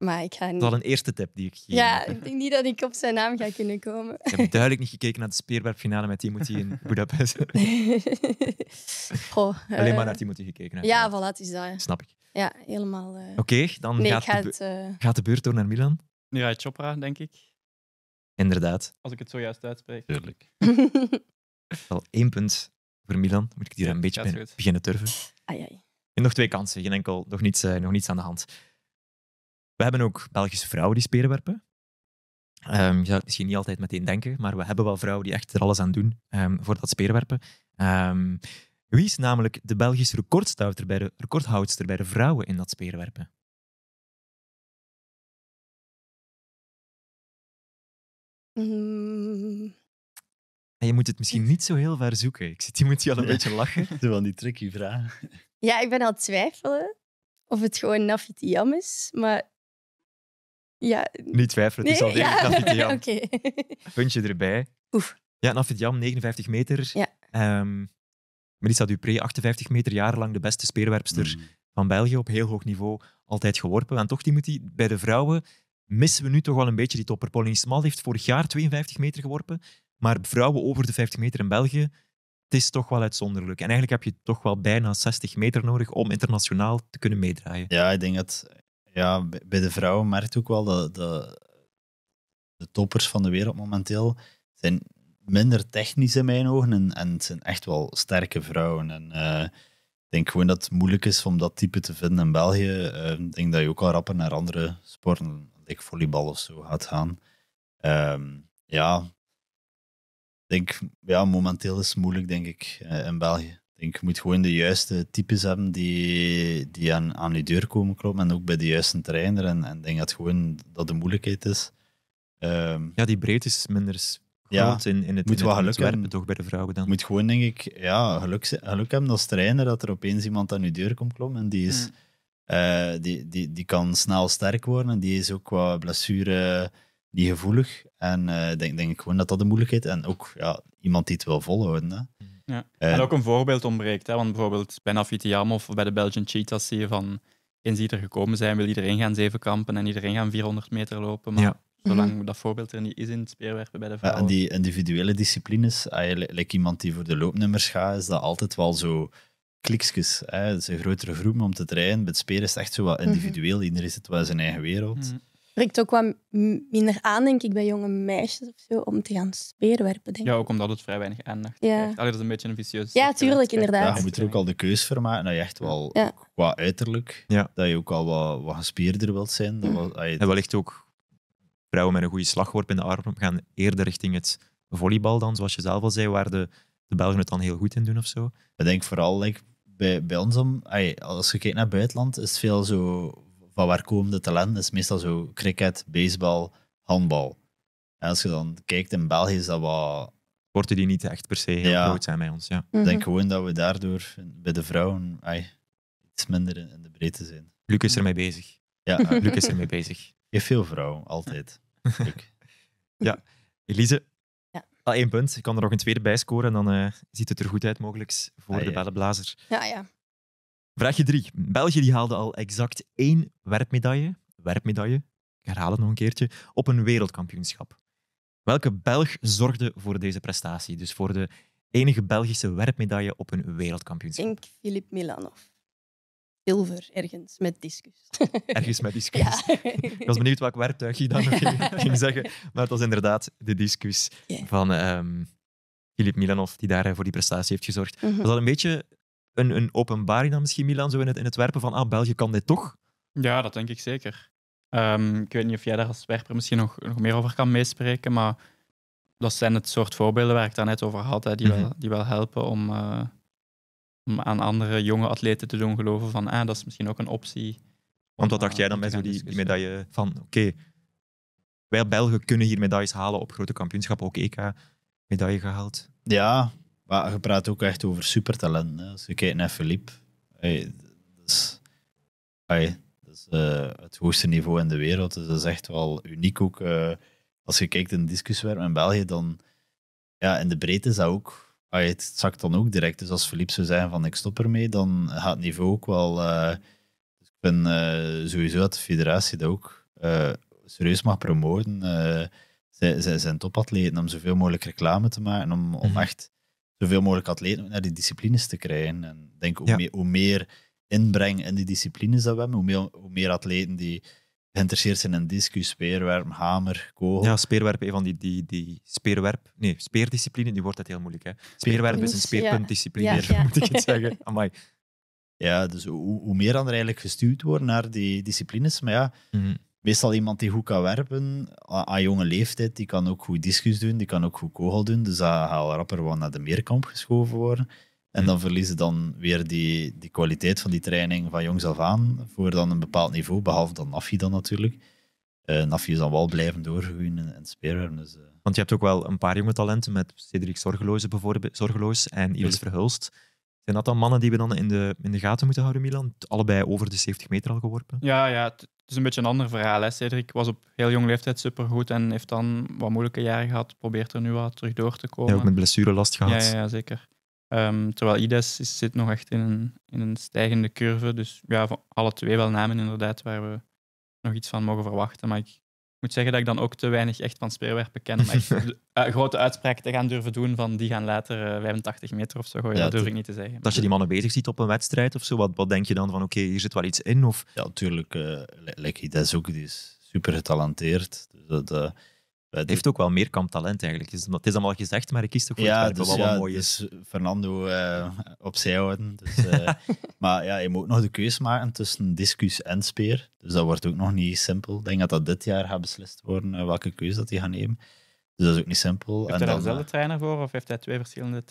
Maar ik ga niet... Dat is al een eerste tip die ik geef. Ja, ik denk niet dat ik op zijn naam ga kunnen komen. Ik heb duidelijk niet gekeken naar de speerwerpfinale met die Timothy in Budapest. oh, Alleen maar eh, naar Timothy gekeken. hebben. Ja, voilà, is dat. Snap ik. Ja, helemaal. Eh, Oké, dan gaat, de eh, gaat, de beurt door naar Milan. Nu ja, Chopra, denk ik. Inderdaad. Als ik het zojuist uitspreek. Tuurlijk. al één punt voor Milan. Moet ik hier een beetje beginnen turven. Ai, En nog twee kansen, geen enkel, nog niets, nog niets aan de hand. We hebben ook Belgische vrouwen die speerwerpen. Ehm, je zou het misschien niet altijd meteen denken, maar we hebben wel vrouwen die echt er alles aan doen ehm, voor dat speerwerpen. Ehm, wie is namelijk de Belgische bij de, recordhoudster bij de vrouwen in dat speerwerpen? Mm. je moet het misschien niet zo heel ver zoeken. Ik zit, je moet je al een beetje lachen. Doe is wel die tricky vraag. Ja, ik ben al twijfelen of het gewoon Nafit Jam is, maar ja. Niet twijfelen, het is alweer degelijk Oké. Puntje erbij. Oef. Ja, Nafitjam, 59 meter. Ja. Um, Dupré, 58 meter, jarenlang de beste speerwerpster mm. van België op heel hoog niveau. Altijd geworpen. En toch, die moet die, bij de vrouwen missen we nu toch wel een beetje die topper. Pauline Smal heeft vorig jaar 52 meter geworpen. Maar vrouwen over de 50 meter in België, het is toch wel uitzonderlijk. En eigenlijk heb je toch wel bijna 60 meter nodig om internationaal te kunnen meedraaien. Ja, ik denk dat ja, bij de vrouwen merk je ook wel dat de, de toppers van de wereld momenteel zijn minder technisch in mijn ogen en, en het zijn echt wel sterke vrouwen. En eh, ik denk gewoon dat het moeilijk is om dat type te vinden in België. Eh, ik denk dat je ook al rapper naar andere sporten, like volleybal of zo, gaat gaan. Ehm, ja, denk, ja, momenteel is het moeilijk, denk ik, eh, in België. Ik je moet gewoon de juiste types hebben die, die aan, aan je deur komen kloppen en ook bij de juiste trainer. En ik denk dat gewoon dat de moeilijkheid is. Ehm, ja, die breedte is minder ja, in, in het, moet in geluk hebben. toch bij de vrouwen dan. moet gewoon, denk ik, ja, geluk, geluk hebben als trainer dat er opeens iemand aan je deur komt kloppen en die is... Mm. Eh, die, die, die kan snel sterk worden. Die is ook qua blessure niet gevoelig. En uh, denk, denk ik gewoon dat dat de moeilijkheid En ook ja, iemand die het wil volhouden. Mm. Ja. En, ook een voorbeeld ontbreekt. Hè? Want bijvoorbeeld bij of bij de Belgian Cheetahs zie je van eens die er gekomen zijn, wil iedereen gaan zeven kampen en iedereen gaan 400 meter lopen. Maar zolang mhm. dat voorbeeld er niet is in het speerwerpen bij de vrouwen. Ja, en die individuele disciplines, ah, like iemand die voor de loopnummers gaat, is dat altijd wel zo kliksjes. Hè? Het is een grotere groep om te trainen. Bij het spelen is het echt zo wat mhm. individueel. Iedereen zit wel in zijn eigen wereld. Mhm spreekt ook wat minder aan, denk ik, bij jonge meisjes of zo, om te gaan speerwerpen, denk Ja, ook omdat het vrij weinig aandacht ja. dat is een beetje een vicieus... Ja, tuurlijk, inderdaad. Ja, je moet er ook al de keus voor maken, dat je echt wel qua uiterlijk, dat je ook al wat, wat gespierder wilt zijn. Dat wel, En wellicht ook vrouwen met een goede slagworp in de arm gaan eerder richting het volleybal dan, zoals je zelf al zei, waar de, de Belgen het dan heel goed in doen of zo. Ik denk vooral, bij, bij ons, om, als je kijkt naar het buitenland, is het veel zo van waar komen de talenten? is meestal zo cricket, baseball, handbal. En als je dan kijkt, in België is dat wat... Sporten die niet echt per se heel groot zijn bij ons, ja. Mhm. Ik denk gewoon dat we daardoor bij de vrouwen ai, iets minder in, de breedte zijn. Luc is ermee bezig. Ja, Luc is ermee bezig. Heeft veel vrouwen, altijd. ja, Elise, al één punt. Ik kan er nog een tweede bij scoren. Dan eh, ziet het er goed uit, mogelijk voor de bellenblazer. Ja, ja. Vraagje drie. België die haalde al exact één werpmedaille, werpmedaille, ik herhaal het nog een keertje, op een wereldkampioenschap. Welke Belg zorgde voor deze prestatie? Dus voor de enige Belgische werpmedaille op een wereldkampioenschap. Ik denk Filip Milanov. Zilver, ergens, met discus. Ergens met discus. Ik was benieuwd welk werptuig je dan nog ging, zeggen. Maar het was inderdaad de discus van Filip ehm, Milanov, die daar eh, voor die prestatie heeft gezorgd. Mm Was dat een beetje een, een openbaring dan misschien, Milan, zo in het, in het werpen van ah, België kan dit toch? Ja, dat denk ik zeker. Ehm, ik weet niet of jij daar als werper misschien nog, nog meer over kan meespreken, maar dat zijn het soort voorbeelden waar ik daarnet over had, hè, die, mhm. wel, die wel helpen om, eh, om aan andere jonge atleten te doen geloven van ah, dat is misschien ook een optie. Want wat dacht jij dan met eh, zo die, medaille van oké, wij Belgen kunnen hier medailles halen op grote kampioenschappen, ook EK medaille gehaald? Ja, maar je praat ook echt over supertalent. Hè. Als je kijkt naar Philippe, dat is, is eh, het hoogste niveau in de wereld. Dus dat is echt wel uniek. Ook eh, als je kijkt in de discussie in België, dan ja, in de breedte is dat ook. Hey, het zakt dan ook direct. Dus als Philippe zou zeggen van ik stop ermee, dan gaat het niveau ook wel. Uh, dus ik vind sowieso dat de federatie dat ook serieus mag promoten. zij, zij zijn topatleten om zoveel mogelijk reclame te maken, om, om mhm. echt zoveel mogelijk atleten naar die disciplines te krijgen. En denk, hoe, meer, meer inbreng in die disciplines dat we hebben, hoe meer, meer atleten die geïnteresseerd zijn in discus, speerwerp, hamer, kogel. Ja, speerwerp, een van die, die, die speerwerp... Nee, speerdiscipline, die wordt het heel moeilijk. Hè? Speerwerp is een speerpuntdiscipline, ja. moet ik het zeggen. Amai. Ja, dus hoe, meer dan er eigenlijk gestuurd wordt naar die disciplines. Maar ja, mhm meestal iemand die goed kan werpen, aan jonge leeftijd, die kan ook goed discus doen, die kan ook goed kogel doen, dus dat gaat rapper wel naar de meerkamp geschoven worden. En dan mhm. verliezen dan weer die, die kwaliteit van die training van jongs af aan voor dan een bepaald niveau, behalve dan Nafi dan natuurlijk. Uh, Nafi is dan wel blijven doorgroeien en, en Dus, eh. Want je hebt ook wel een paar jonge talenten met Cedric Zorgeloze bijvoorbeeld, Zorgeloos en Iris Verhulst. Zijn dat dan mannen die we dan in de, in de gaten moeten houden, Milan? Allebei over de 70 meter al geworpen? Ja, ja is een beetje een ander verhaal. Hè. Cedric was op heel jonge leeftijd supergoed en heeft dan wat moeilijke jaren gehad. Probeert er nu wat terug door te komen. Ja, ook met last gehad. Ja, ja, zeker. Ehm, terwijl Ides is, zit nog echt in een, in een stijgende curve. Dus ja, van alle twee wel namen inderdaad waar we nog iets van mogen verwachten. Maar ik moet zeggen dat ik dan ook te weinig echt van speerwerpen ken om echt eh, grote uitspraken te gaan durven doen van die gaan later 85 eh, meter of zo gooien. dat durf ik niet te zeggen. Als je die mannen bezig ziet op een wedstrijd of zo, wat, wat denk je dan van oké, hier zit wel iets in? Of... Ja, natuurlijk. Uh, eh, dat is ook die is super getalenteerd. Dus dat, heeft ook wel meer kamptalent eigenlijk. Het is allemaal gezegd, maar ik kies toch voor ja, het dus, wel ja, wat mooie. Dus Fernando uh, opzij houden. Dus, eh, maar ja, je moet ook nog de keuze maken tussen discus en speer. Dus dat wordt ook nog niet simpel. Ik denk dat dat dit jaar gaat beslist worden, eh, welke keuze dat hij gaat nemen. Dus dat is ook niet simpel. Heeft hij daar dezelfde trainer voor of heeft hij twee verschillende?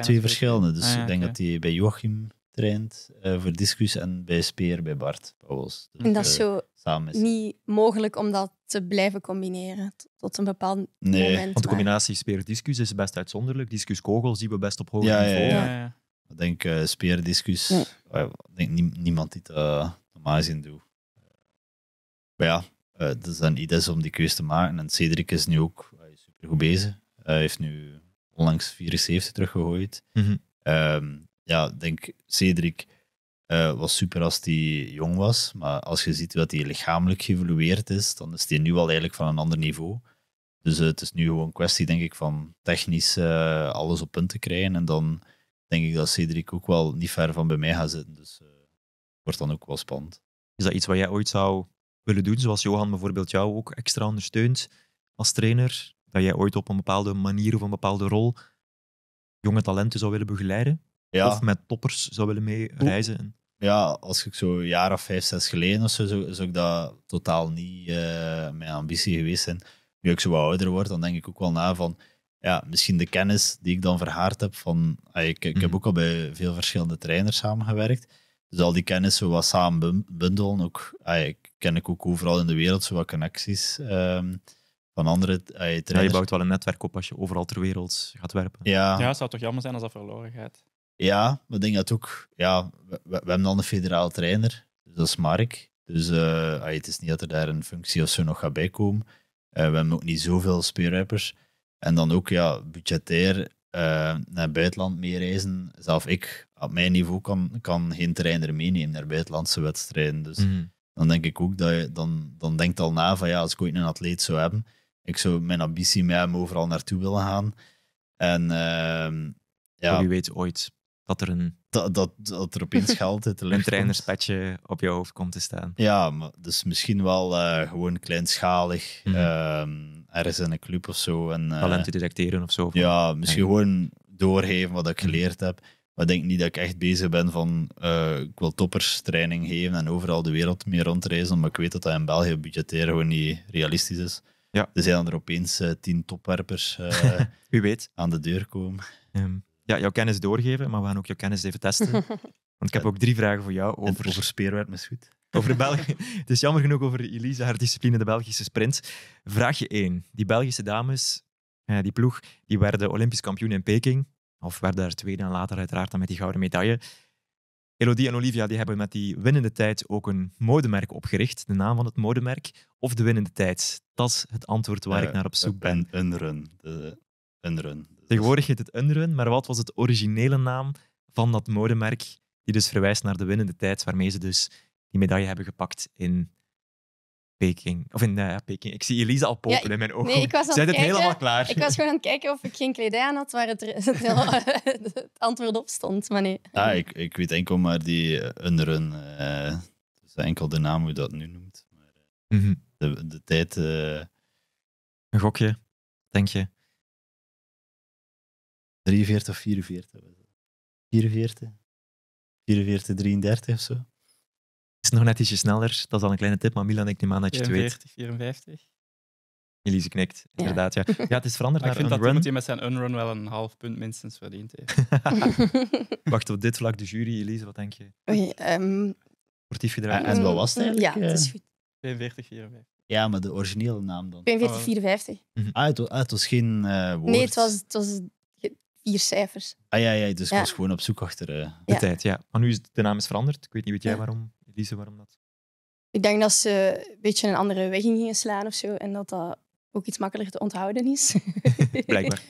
twee verschillende. Dus ah, ik denk dat hij bij Joachim traint eh, voor Discus en bij Speer bij Bart dus, en dat is eh, zo niet mogelijk om dat te blijven combineren tot een bepaald nee. moment. Want de combinatie Speer-Discus is best uitzonderlijk. Discus-Kogel zien we best op hoog niveau. Ja, ja, ja. Ik denk uh, eh, Speer-Discus, ik denk niemand die dat normaal gezien doet. Maar ja, het is dan iets om die keuze te maken. En Cedric is nu ook is super goed bezig. Hij heeft nu onlangs 74 teruggegooid. Mhm. Ehm, ja, denk Cedric eh, was super als hij jong was. Maar als je ziet dat hij lichamelijk geëvolueerd is, dan is hij nu al eigenlijk van een ander niveau. Dus eh, het is nu gewoon een kwestie, denk ik, van technisch eh, alles op punt te krijgen. En dan denk ik dat Cedric ook wel niet ver van bij mij gaat zitten. Dus wordt dan ook wel spannend. Is dat iets wat jij ooit zou willen doen, zoals Johan bijvoorbeeld jou ook extra ondersteunt als trainer? Dat jij ooit op een bepaalde manier of een bepaalde rol jonge talenten zou willen begeleiden? ja. of met toppers zou willen mee reizen. Ja, als ik zo een jaar of vijf, zes geleden of zo, zou, ik dat totaal niet eh, mijn ambitie geweest zijn. Nu ik zo wat ouder word, dan denk ik ook wel na van, ja, misschien de kennis die ik dan verhaard heb van, ah, ik, ik heb mhm. ook al bij veel verschillende trainers samengewerkt. Dus al die kennis zo wat samen bundelen. Ook, ah, ken ik ook overal in de wereld zo wat connecties ehm, van andere ah, ja, je bouwt wel een netwerk op als je overal ter wereld gaat werpen. Ja, ja het zou toch jammer zijn als dat verloren gaat. Ja, we denk dat ook. Ja, we, hebben dan een federaal trainer, dus dat is Mark. Dus eh, het is niet dat er daar een functie of zo nog gaat bij komen. Eh, we hebben ook niet zoveel speerrijpers. En dan ook ja, budgetair eh, naar buitenland mee reizen. Zelf ik, op mijn niveau, kan, kan geen trainer meenemen naar buitenlandse wedstrijden. Dus mhm. dan denk ik ook dat je dan, dan denkt al na van ja, als ik ooit een atleet zou hebben, ik zou mijn ambitie met hem overal naartoe willen gaan. En ehm, ja, wie weet ooit dat er een... Dat, dat, dat er opeens geld uit de lucht Een trainerspetje op je hoofd komt te staan. Ja, maar dus misschien wel eh, gewoon kleinschalig. Mm ergens in een club of zo. En, uh, eh, Talenten directeren of zo. ja, misschien gewoon doorgeven wat ik mhm. geleerd heb. Maar ik denk niet dat ik echt bezig ben van eh, ik wil toppers training geven en overal de wereld mee rondreizen. Maar ik weet dat dat in België budgetair gewoon niet realistisch is. Ja. Er zijn er opeens tien topwerpers Wie weet. aan de deur komen. Um ja, jouw kennis doorgeven, maar we gaan ook jouw kennis even testen. Want ik heb ook drie vragen voor jou over... En over is goed. Over België. Het is jammer genoeg over Elise, haar discipline, de Belgische sprint. Vraagje één: Die Belgische dames, die ploeg, die werden Olympisch kampioen in Peking. Of werden daar tweede en later uiteraard dan met die gouden medaille. Elodie en Olivia die hebben met die winnende tijd ook een modemerk opgericht. De naam van het modemerk of de winnende tijd? Dat is het antwoord waar eh, ik naar op zoek ben. Ik een run. De, een run. Tegenwoordig heet het Underun, maar wat was het originele naam van dat modemerk? Die dus verwijst naar de winnende tijd waarmee ze dus die medaille hebben gepakt in Peking. Of in eh, Peking. Ik zie Elisa al popelen in mijn ogen. Nee, ik was het helemaal klaar. Ik was gewoon aan het kijken of ik geen kledij aan had waar het, het antwoord op stond. Maar nee. Ja, ik, ik weet enkel maar die eh, Underun, dus eh, enkel de naam hoe dat nu noemt. Maar, mhm. de, de tijd. Een gokje, denk je? 43 of 44. 44? 44, 33 of zo. is nog net ietsje sneller. Dat is al een kleine tip, maar Milan, ik neem aan dat je 44, het weet. 54. Elise knikt, inderdaad. Ja. Ja. het is veranderd maar naar ik vind dat hij met zijn unrun wel een half punt minstens verdient heeft. Wacht, op dit vlak de jury. Elise, wat denk je? Oei, um, Sportief gedragen. Ehm, en wat was het eigenlijk? Ja, het is goed. 42, 54. Ja, maar de originele naam dan? 42, 54. Mhm. Ah, ah, het, was, geen eh, woord. Nee, het was, het was vier cijfers. Ah ja, ja dus ik was gewoon op zoek achter... Eh, de tijd, ja. Maar nu is de naam is veranderd. Ik weet niet, weet jij waarom, Elise, waarom dat... Ik denk dat ze een beetje een andere weg gingen slaan of zo. En dat dat ook iets makkelijker te onthouden is. Blijkbaar.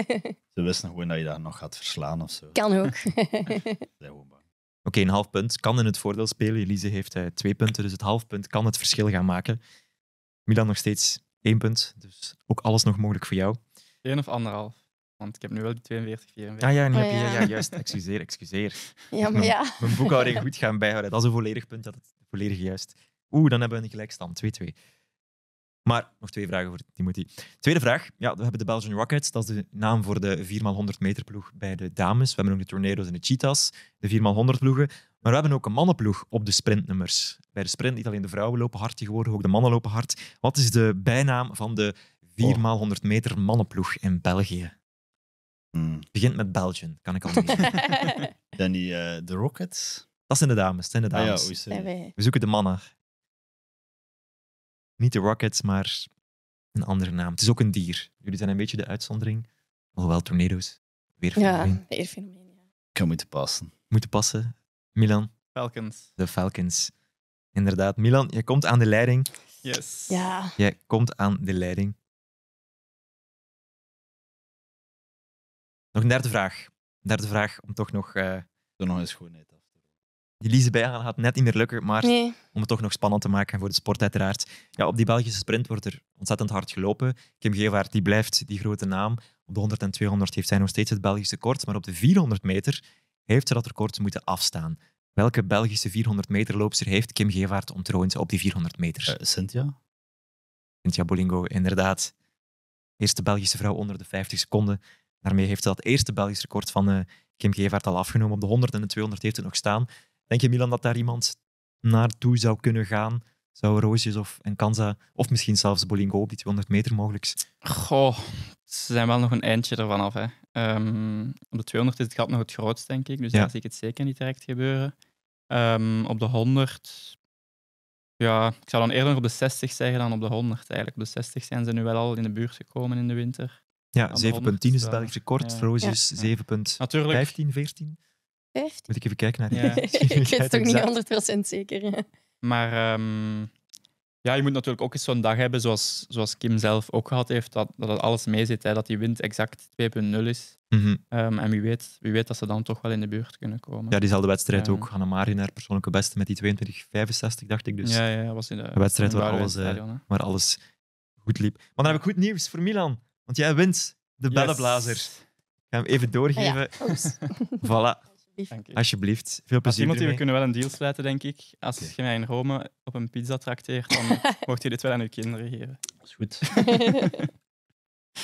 Ze wisten gewoon dat je daar nog gaat verslaan of zo. Kan ook. Oké, een half punt kan in het voordeel spelen. Elise heeft eh, twee punten, dus het half punt kan het verschil gaan maken. Milan nog steeds één punt, dus ook alles nog mogelijk voor jou. Eén of anderhalf? Want ik heb nu wel die 42, 44. Ah ja, nee, oh ja, juist. Excuseer, excuseer. Ja, maar ja. Mijn, boekhouder goed gaan bijhouden. Dat is een volledig punt, dat het volledig juist. Oeh, dan hebben we een gelijkstand. 2-2. Maar nog twee vragen voor Timothy. Tweede vraag. Ja, we hebben de Belgian Rockets. Dat is de naam voor de 4x100 meter ploeg bij de dames. We hebben ook de Tornado's en de Cheetahs, de 4x100 ploegen. Maar we hebben ook een mannenploeg op de sprintnummers. Bij de sprint, niet alleen de vrouwen lopen hard tegenwoordig, ook de mannen lopen hard. Wat is de bijnaam van de 4x100 meter mannenploeg in België? Hmm. begint met Belgium, kan ik al zeggen. Dan die uh, eh, The Rockets? Dat zijn de dames, zijn de ah dames. we zoeken de mannen. Niet de Rockets, maar een andere naam. Het is ook een dier. Jullie zijn een beetje de uitzondering. Alhoewel, tornado's. Weer Ja, weer fenomeen. Ja. Kan moeten passen. Moeten passen. Milan. Falcons. De Falcons. Inderdaad. Milan, je komt aan de leiding. Yes. Ja. Jij komt aan de leiding. Nog een derde vraag. Een derde vraag om toch nog... Uh, nog eens schoonheid af. Die Lise bijhalen gaat net niet meer lukken, maar om het toch nog spannend te maken voor de sport uiteraard. Ja, op die Belgische sprint wordt er ontzettend hard gelopen. Kim Gevaert die blijft die grote naam. Op de 100 en 200 heeft zij nog steeds het Belgische kort, maar op de 400 meter heeft ze dat record moeten afstaan. Welke Belgische 400 meter loopster heeft Kim Gevaert ontroond op die 400 meter? Uh, Cynthia? Cynthia Bolingo, inderdaad. Eerste Belgische vrouw onder de 50 seconden. Daarmee heeft ze dat eerste Belgisch record van eh, Kim Gevaert al afgenomen. Op de 100 en de 200 heeft het nog staan. Denk je, Milan, dat daar iemand naartoe zou kunnen gaan? Zou Roosjes of Kanza, of misschien zelfs Bolingo op die 200 meter mogelijk? Goh, ze zijn wel nog een eindje ervan af. Hè. Ehm, op de 200 is het gat nog het grootst, denk ik. Dus daar zie ik het zeker niet direct gebeuren. Ehm, op de 100. Ja, ik zou dan eerder op de 60 zeggen dan op de 100 eigenlijk. Op de 60 zijn ze nu wel al in de buurt gekomen in de winter. Ja, 7,10 is het eh, Belgisch record. Froze is 7,15, 14. Moet ik even kijken naar die. Ja. ik weet het ook niet 100% zeker. Maar ehm, ja, je moet natuurlijk ook eens zo'n dag hebben, zoals, zoals Kim zelf ook gehad heeft, dat, dat alles meezit dat die wind exact 2.0 is. Mm -hmm. en wie weet, wie weet dat ze dan toch wel in de buurt kunnen komen. Ja, diezelfde wedstrijd ook. Hanna naar haar persoonlijke beste, met die 22,65, dacht ik. Dus ja, ja, was in de, een wedstrijd waar, alles, eh, stadion, waar alles goed liep. Maar dan heb ik goed nieuws voor Milan. Want jij wint de yes. bellenblazer. Ik ga hem even doorgeven. Ah voilà. Alsjeblieft. Veel plezier. Als iemand, we kunnen wel een deal sluiten, denk ik. Als je mij in Rome op een pizza trakteert, dan mocht je dit wel aan uw kinderen geven. Dat is goed.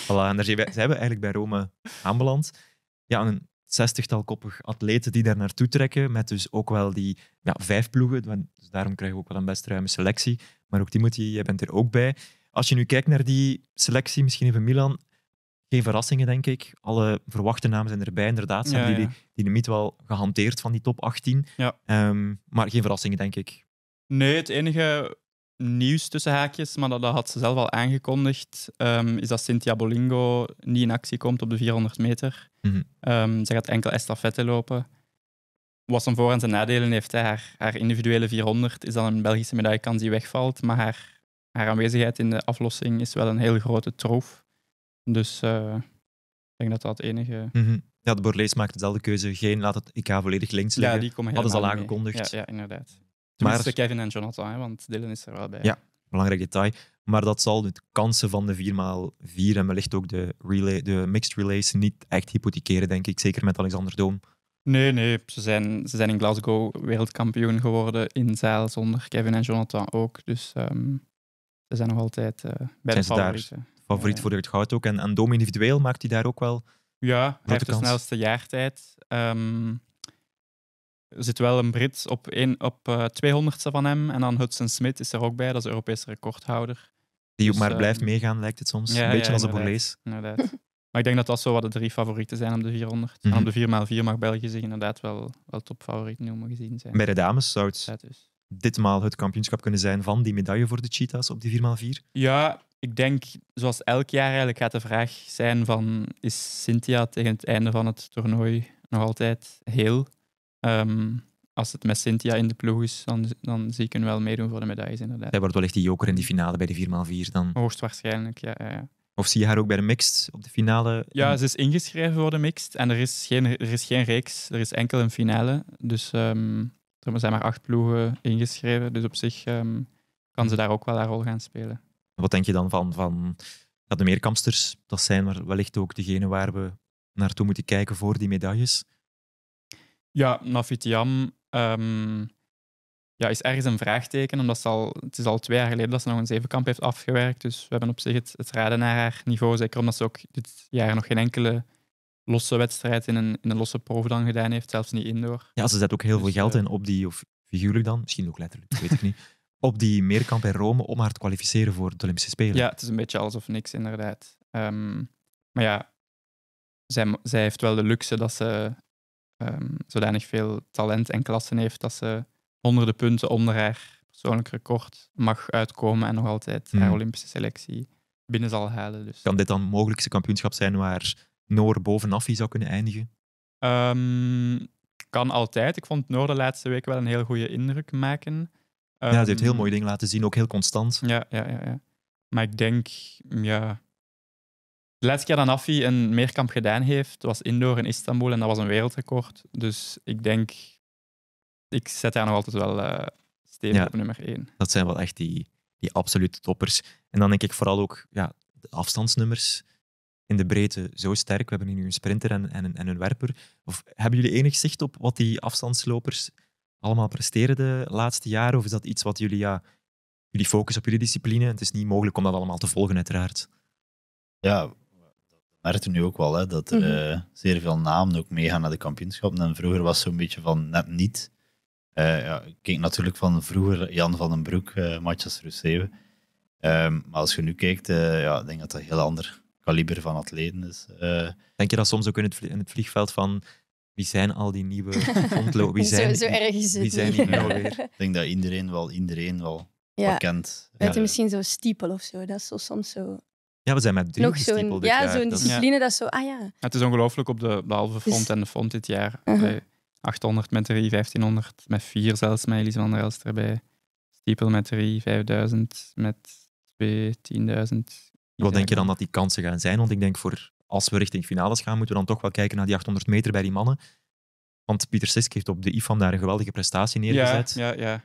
voilà, en daar zijn we, eigenlijk bij Rome aanbeland. Ja, een zestigtal koppig atleten die daar naartoe trekken, met dus ook wel die ja, vijf ploegen. Dus daarom krijgen we ook wel een best ruime selectie. Maar ook Timothy, jij bent er ook bij. Als je nu kijkt naar die selectie, misschien even Milan, geen verrassingen, denk ik. Alle verwachte namen zijn erbij, inderdaad. zijn ja, hebben die, die wel gehanteerd van die top 18. Ja. Ehm, maar geen verrassingen, denk ik. Nee, het enige nieuws tussen haakjes, maar dat, had ze zelf al aangekondigd, ehm, is dat Cynthia Bolingo niet in actie komt op de 400 meter. Mm ze gaat enkel estafette lopen. Wat zijn voor- en zijn nadelen heeft, hè. Haar, individuele 400 is dan een Belgische medaillekans die wegvalt, maar haar haar aanwezigheid in de aflossing is wel een heel grote troef, Dus eh, ik denk dat dat het enige. Mhm. Ja, de Borlees maakt dezelfde keuze. Geen laat het IK volledig links liggen. Ja, die komen Hadden ze al aangekondigd. Ja, ja, inderdaad. Tenminste, Kevin en Jonathan, want Dylan is er wel bij. Ja, belangrijk detail. Maar dat zal de kansen van de 4x4 en wellicht ook de, relay, de mixed relays niet echt hypothekeren, denk ik. Zeker met Alexander Doom. Nee, nee. Ze zijn, ze zijn in Glasgow wereldkampioen geworden in zeil zonder Kevin en Jonathan ook. Dus ehm, ze zijn nog altijd uh, bij de favorieten. favoriet voor het goud ook. En, en Dom individueel maakt hij daar ook wel. Ja, hij heeft de snelste jaartijd. Ehm, er zit wel een Brit op, een, op uh, eh, 200ste van hem. En dan Hudson Smith is er ook bij, dat is Europese recordhouder. Die dus, maar blijft ehm, meegaan, lijkt het soms. Ja, een beetje als een Borlees. Inderdaad. maar ik denk dat dat zo wat de drie favorieten zijn op de 400. Mhm. En op de 4x4 mag België zich inderdaad wel, wel topfavoriet noemen gezien zijn. Bij de dames zou het ditmaal het kampioenschap kunnen zijn van die medaille voor de cheetahs op die 4x4? Ja, ik denk zoals elk jaar eigenlijk gaat de vraag zijn van is Cynthia tegen het einde van het toernooi nog altijd heel? Ehm, als het met Cynthia in de ploeg is, dan, dan zie ik hem wel meedoen voor de medailles inderdaad. Hij wordt wellicht die joker in die finale bij de 4x4 dan? Hoogstwaarschijnlijk, ja, ja, ja. Of zie je haar ook bij de mixed op de finale? Ja, ze is ingeschreven voor de mixed en er is geen, er is geen reeks, er is enkel een finale. Dus ehm, we zijn maar acht ploegen ingeschreven, dus op zich ehm, kan ze hmm. daar ook wel haar rol gaan spelen. Wat denk je dan van, van de meerkampsters? Dat zijn maar wellicht ook degenen waar we naartoe moeten kijken voor die medailles. Ja, Nafitiam ehm, ja, is ergens een vraagteken, omdat ze al, het is al twee jaar geleden dat ze nog een zevenkamp heeft afgewerkt. Dus we hebben op zich het, het raden naar haar niveau, zeker omdat ze ook dit jaar nog geen enkele losse wedstrijd in een, in een losse proef dan gedaan heeft, zelfs niet indoor. Ja, ze zet ook heel veel dus, geld eh, in op die, of figuurlijk dan, misschien ook letterlijk, weet ik niet, op die meerkamp in Rome om haar te kwalificeren voor de Olympische Spelen. Ja, het is een beetje alsof niks inderdaad. Ehm, maar ja, zij, zij heeft wel de luxe dat ze ehm, zodanig veel talent en klassen heeft dat ze honderden punten onder haar persoonlijk record mag uitkomen en nog altijd haar hmm. Olympische selectie binnen zal halen. Dus. Kan dit dan mogelijkste kampioenschap zijn waar Noor bovenaf zou kunnen eindigen? Um, kan altijd. Ik vond Noor de laatste week wel een heel goede indruk maken. ja, ze heeft heel ehm, mooie dingen laten zien, ook heel constant. Ja, ja, ja. ja. Maar ik denk, ja. De laatste keer dat Affi een meerkamp gedaan heeft, was indoor in Istanbul en dat was een wereldrecord. Dus ik denk, ik zet daar nog altijd wel eh, stevig op nummer 1. Dat zijn wel echt die, die absolute toppers. En dan denk ik vooral ook ja, de afstandsnummers in de breedte zo sterk. We hebben nu een sprinter en, en, en een werper. Of, hebben jullie enig zicht op wat die afstandslopers allemaal presteren de laatste jaren? Of is dat iets wat jullie, ja, jullie focus op jullie discipline? Het is niet mogelijk om dat allemaal te volgen, uiteraard. Ja, dat merken nu ook wel hè, dat er mhm. eh, zeer veel namen ook meegaan naar de kampioenschappen. En vroeger was zo'n beetje van net niet. Uh, ja, ik keek natuurlijk van vroeger Jan van den Broek, uh, eh, Matjas Rousseau. Ehm, maar als je nu kijkt, uh, ja, ik denk dat dat heel ander kaliber van atleten. Dus, Denk je dat soms ook in het, in het, vliegveld van wie zijn al die nieuwe ontlopen? Wie zijn, zo, zo erg is het zijn die nou Ik denk dat iedereen wel iedereen wel, ja. kent. Weet je, misschien zo stiepel of zo. Dat is zo soms zo ja, we zijn met drie Nog zo'n ja, zo'n discipline, dat is zo, ah ja. Het is ongelooflijk op de, halve dus- front en de front dit jaar. Uh uh-huh. 800 met 3, 1500 met 4 zelfs met Elise van der Elst erbij. Stiepel met 3, 5000 met 2, 10.000. Wat denk je dan dat die kansen gaan zijn? Want ik denk voor als we richting finales gaan, moeten we dan toch wel kijken naar die 800 meter bij die mannen. Want Pieter Sisk heeft op de IFAM daar een geweldige prestatie neergezet. Ja, ja,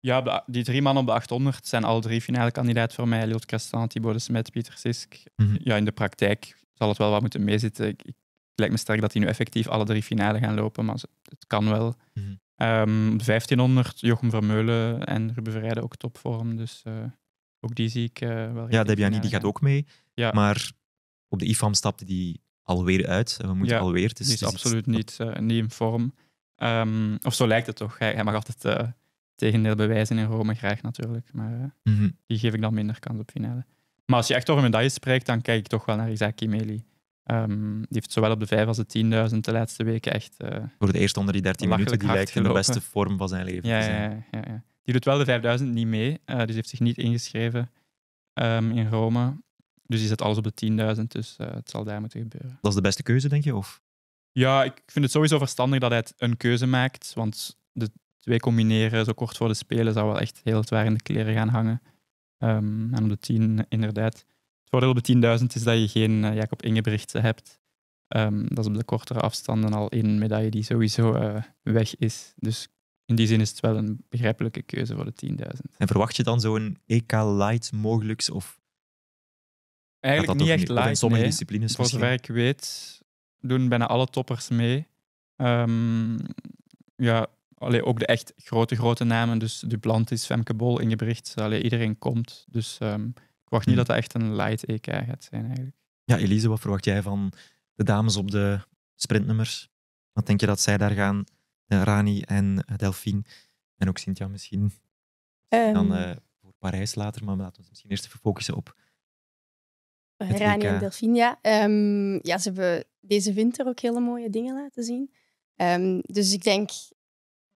ja. ja die drie mannen op de 800 zijn al drie finale kandidaat voor mij. Liot Castan, Thibaut de Smet, Pieter Sisk. Mhm. Ja, in de praktijk zal het wel wat moeten meezitten. Ik, ik, het lijkt me sterk dat die nu effectief alle drie finale gaan lopen, maar het kan wel. Mm -hmm. 1500, Jochem Vermeulen en Ruben Verrijden ook topvorm. Dus eh, ook die zie ik eh, wel. Ja, Debiani die eh, gaat ook mee. Ja. Maar op de IFAM stapte die alweer uit. Eh, we moeten ja, alweer. Dus, is dus absoluut niet, niet in vorm. Ehm, of zo lijkt het toch. Hij, mag altijd uh, tegendeel bewijzen in Rome, graag natuurlijk. Maar mhm. die geef ik dan minder kans op finale. Maar als je echt over medailles spreekt, dan kijk ik toch wel naar Isaac Kimeli. Ehm, die heeft zowel op de 5 als de 10.000 de laatste weken echt. Voor het eerst onder die 13 minuten, die lijkt in de beste vorm van zijn leven te zijn. Ja, ja, ja. Die doet wel de 5000 niet mee, uh, dus heeft zich niet ingeschreven ehm, in Rome. Dus die zet alles op de 10.000, dus eh, het zal daar moeten gebeuren. Dat is de beste keuze, denk je? Of? Ja, ik vind het sowieso verstandig dat hij een keuze maakt, want de twee combineren zo kort voor de Spelen zou wel echt heel zwaar in de kleren gaan hangen. Ehm, en op de 10 inderdaad. Het voordeel op de 10.000 is dat je geen uh, Jacob Ingebrichtse hebt. Ehm, dat is op de kortere afstanden al één medaille die sowieso weg is. Dus in die zin is het wel een begrijpelijke keuze voor de 10.000. En verwacht je dan zo'n EK Light mogelijks? Of... Eigenlijk niet echt light. In sommige disciplines Voor zover ik weet, doen bijna alle toppers mee. Um, ja, allee, ook de echt grote, grote namen. Dus is Femke Bol, bericht. Allee, iedereen komt. Dus ehm, ik wacht niet hmm. dat dat echt een light EK gaat zijn eigenlijk. Ja, Elise, wat verwacht jij van de dames op de sprintnummers? Wat denk je dat zij daar gaan eh, Rani en eh, Delphine. En ook Cynthia misschien. dan ehm. eh, voor Parijs later, maar laten we ons misschien eerst even focussen op. Rani en Delphine, ja. Ehm, ja. Ze hebben deze winter ook hele mooie dingen laten zien. Ehm, dus ik denk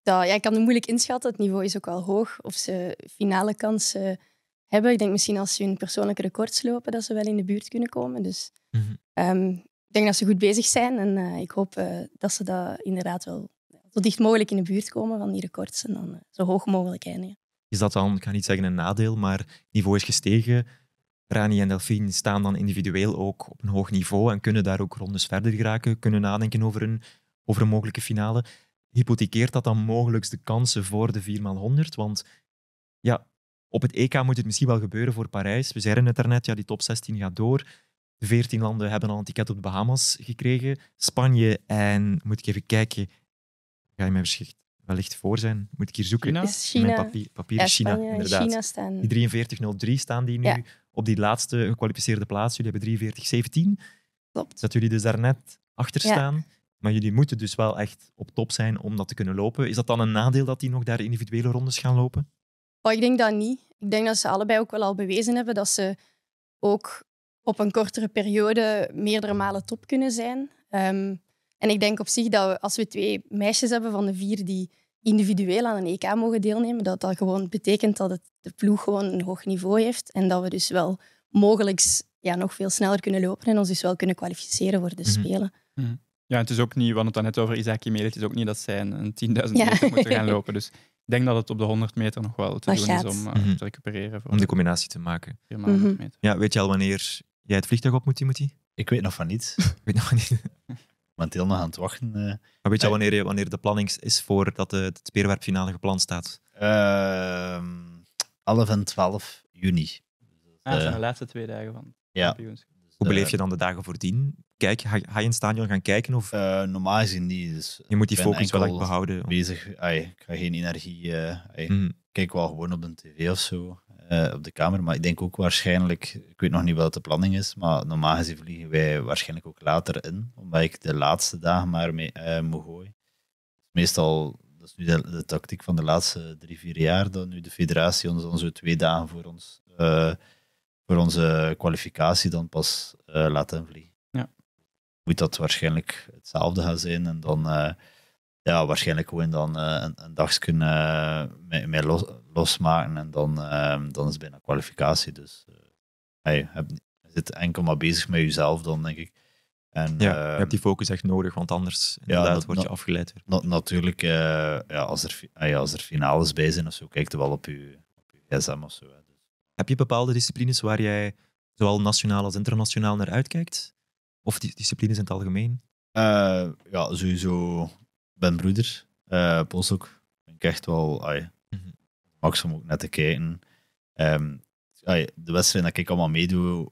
dat. Ja, ik kan het moeilijk inschatten. Het niveau is ook wel hoog. Of ze finale kansen hebben. Ik denk misschien als ze hun persoonlijke records lopen, dat ze wel in de buurt kunnen komen. Dus mhm. ik denk dat ze goed bezig zijn. En ik hoop dat ze dat inderdaad wel zo dicht mogelijk in de buurt komen van die records en dan eh, zo hoog mogelijk eindigen. Is dat dan, ik ga niet zeggen een nadeel, maar het niveau is gestegen. Rani en Delphine staan dan individueel ook op een hoog niveau en kunnen daar ook rondes verder geraken, kunnen nadenken over een, over een mogelijke finale. Hypothekeert dat dan mogelijk de kansen voor de 4x100? Want ja, op het EK moet het misschien wel gebeuren voor Parijs. We zeiden het daarnet, ja, die top 16 gaat door. De 14 landen hebben al een ticket op de Bahamas gekregen. Spanje en, moet ik even kijken, ga je mij wellicht voor zijn. Moet ik hier zoeken? Is China papier, China, eh, inderdaad. China staan. Die 4303 staan die nu op die laatste gekwalificeerde plaats. Jullie hebben 4317. Klopt. Dat jullie dus daarnet achter staan. Maar jullie moeten dus wel echt op top zijn om dat te kunnen lopen. Is dat dan een nadeel dat die nog daar individuele rondes gaan lopen? Oh, ik denk dat niet. Ik denk dat ze allebei ook wel al bewezen hebben dat ze ook op een kortere periode meerdere malen top kunnen zijn. Ehm, en ik denk op zich dat we, als we twee meisjes hebben van de vier die individueel aan een EK mogen deelnemen, dat dat gewoon betekent dat het de ploeg gewoon een hoog niveau heeft en dat we dus wel mogelijk ja, nog veel sneller kunnen lopen en ons dus wel kunnen kwalificeren voor de mhm. Spelen. Mhm. Ja, het is ook niet, we het dan net over Isaac meer. het is ook niet dat zij een 10.000 meter moeten gaan lopen. Dus ik denk dat het op de 100 meter nog wel te doen is om eh, mhm. te recupereren. Voor om die combinatie te maken. Ja, weet je al wanneer jij het vliegtuig op moet, Timothy? Ik weet nog van niet. weet nog van niet. momenteel nog aan het wachten. Eh. maar weet je wanneer, wanneer de planning is voor dat de, eh, het speerwerpfinale gepland staat? 11 en 12 juni. Dus dat ah, zijn eh, de laatste twee dagen van ja. kampioenschap. Dus, Hoe beleef je dan de dagen voordien? Kijk, ga, je in het stadion gaan kijken? Of? normaal gezien niet. Dus je moet die focus wel behouden. Bezig. ik ga geen energie kijk wel gewoon op een tv of zo, eh, op de kamer. Maar ik denk ook waarschijnlijk, ik weet nog niet wat de planning is, maar normaal gezien vliegen wij waarschijnlijk ook later in, omdat ik de laatste dagen maar mee eh, moet gooien. Dus meestal, dat is nu de, tactiek van de laatste drie, vier jaar, dat nu de federatie ons dan zo twee dagen voor, ons, eh, voor onze kwalificatie dan pas laat invliegen. Ja. Moet dat waarschijnlijk hetzelfde gaan zijn en dan ja, waarschijnlijk gewoon dan eh, een, een dagskunnen kunnen eh, mee, los, losmaken. En dan, eh, dan is het bijna kwalificatie. Dus hey, heb, zit enkel maar bezig met jezelf dan, denk ik. En, ja, je ehm, hebt die focus echt nodig, want anders inderdaad, word je afgeleid. natuurlijk, ja, als, er, ah ja, als er finales bij zijn of zo, kijk je wel op je, op je gsm of zo. Hè. Dus. Heb je bepaalde disciplines waar jij zowel nationaal als internationaal naar uitkijkt? Of die disciplines in het algemeen? ja, sowieso ben Broeder, uh, ook. Ik echt wel ai, mm max om ook net te kijken. Ehm, de wedstrijd dat ik allemaal meedoe,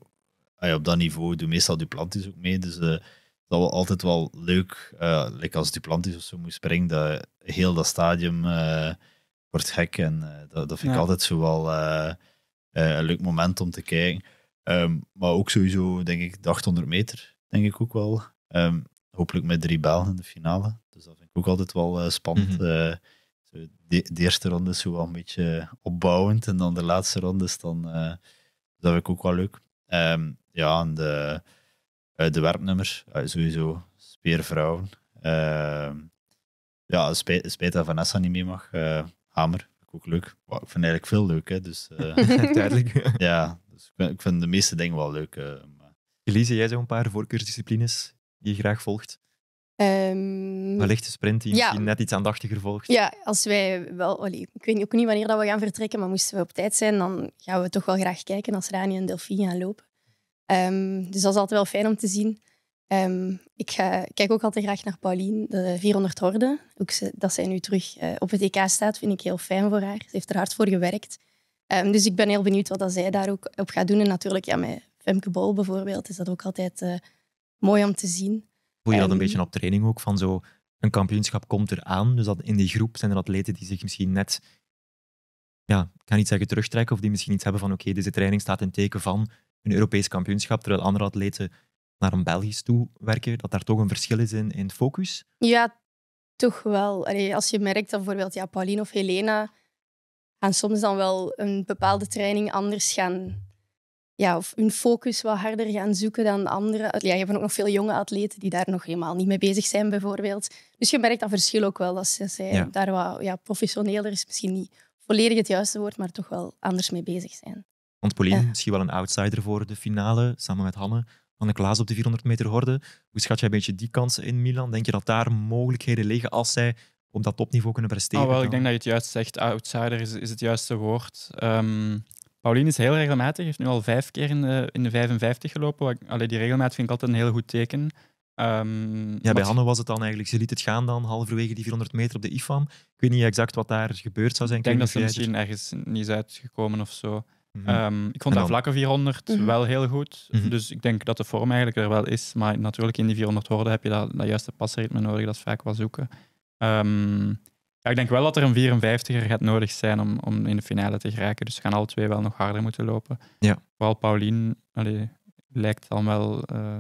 ai, op dat niveau doe meestal Duplantis ook mee. Dus dat eh, was altijd wel leuk. Uh, like als Duplantis of zo moet springen, dat, heel dat stadium wordt gek. En dat, dat, vind ik altijd zo wel een leuk moment om te kijken. Ehm, maar ook sowieso, denk ik, de 800 meter, denk ik ook wel. Ehm, hopelijk met drie Belgen in de finale. Dus dat ook altijd wel eh, spannend. Mhm. Eh, de, eerste ronde is zo wel een beetje opbouwend en dan de laatste ronde is dan. Eh, dus dat vind ik ook wel leuk. Ehm, ja, en de, de werpnummers, sowieso. Speervrouwen. Ehm, ja, spijt, spijt dat Vanessa niet mee mag. Hamer, ook leuk. ik vind eigenlijk veel leuk, hè. Dus, uh, Duidelijk. ja, dus ik, vind, ik, vind, de meeste dingen wel leuk. Uh, maar... Elise, jij zo een paar voorkeursdisciplines die je graag volgt? Um, ehm, Wellicht de sprint die ja, net iets aandachtiger volgt. Ja, als wij wel, ik weet ook niet wanneer dat we gaan vertrekken, maar moesten we op tijd zijn, dan gaan we toch wel graag kijken als Rani en Delphine gaan lopen. Ehm, dus dat is altijd wel fijn om te zien. Ehm, ik ga, kijk ook altijd graag naar Pauline, de 400 horde. Ook dat zij nu terug eh, op het EK staat, vind ik heel fijn voor haar. Ze heeft er hard voor gewerkt. dus ik ben heel benieuwd wat dat zij daar ook op gaat doen. En natuurlijk, ja, met Femke Bol bijvoorbeeld, is dat ook altijd eh, mooi om te zien. Voel je dat een beetje op training ook? Van zo, een kampioenschap komt eraan. Dus dat in die groep zijn er atleten die zich misschien net, ja, ik ga niet zeggen terugtrekken, of die misschien iets hebben van oké, deze training staat in teken van een Europees kampioenschap, terwijl andere atleten naar een Belgisch toe werken, dat daar toch een verschil is in, in focus? Ja, toch wel. Allee, als je merkt dat bijvoorbeeld ja, Pauline of Helena gaan soms dan wel een bepaalde training anders gaan ja, of hun focus wat harder gaan zoeken dan anderen. Ja, je hebt ook nog veel jonge atleten die daar nog helemaal niet mee bezig zijn, bijvoorbeeld. Dus je merkt dat verschil ook wel, dat zij daar wat ja, professioneler is, misschien niet volledig het juiste woord, maar toch wel anders mee bezig zijn. Want Pauline, ja. misschien wel een outsider voor de finale, samen met Hanne van de Klaas op de 400 meter horde. Hoe schat jij een beetje die kansen in Milan? Denk je dat daar mogelijkheden liggen als zij op dat topniveau kunnen presteren? Oh, wel, ik denk dat je het juist zegt, outsider is, is het juiste woord. Ehm, Paulien is heel regelmatig, heeft nu al vijf keer in de, in de 55 gelopen. Wat, die regelmaat vind ik altijd een heel goed teken. Ehm, ja, bij Hanne was het dan eigenlijk, ze liet het gaan dan halverwege die 400 meter op de IFAM. Ik weet niet exact wat daar gebeurd zou zijn. Ik denk dat ze misschien ergens niet is uitgekomen of zo. Mhm. Ehm, ik vond dat vlakke 400 mhm. wel heel goed. Mhm. Dus ik denk dat de vorm eigenlijk er wel is. Maar natuurlijk in die 400 woorden heb je dat, dat juiste pasritme nodig. Dat is vaak wel zoeken. Ehm, ja, ik denk wel dat er een 54er gaat nodig zijn om, om in de finale te geraken. Dus ze gaan alle twee wel nog harder moeten lopen. Ja. Vooral Paulien lijkt dan wel eh,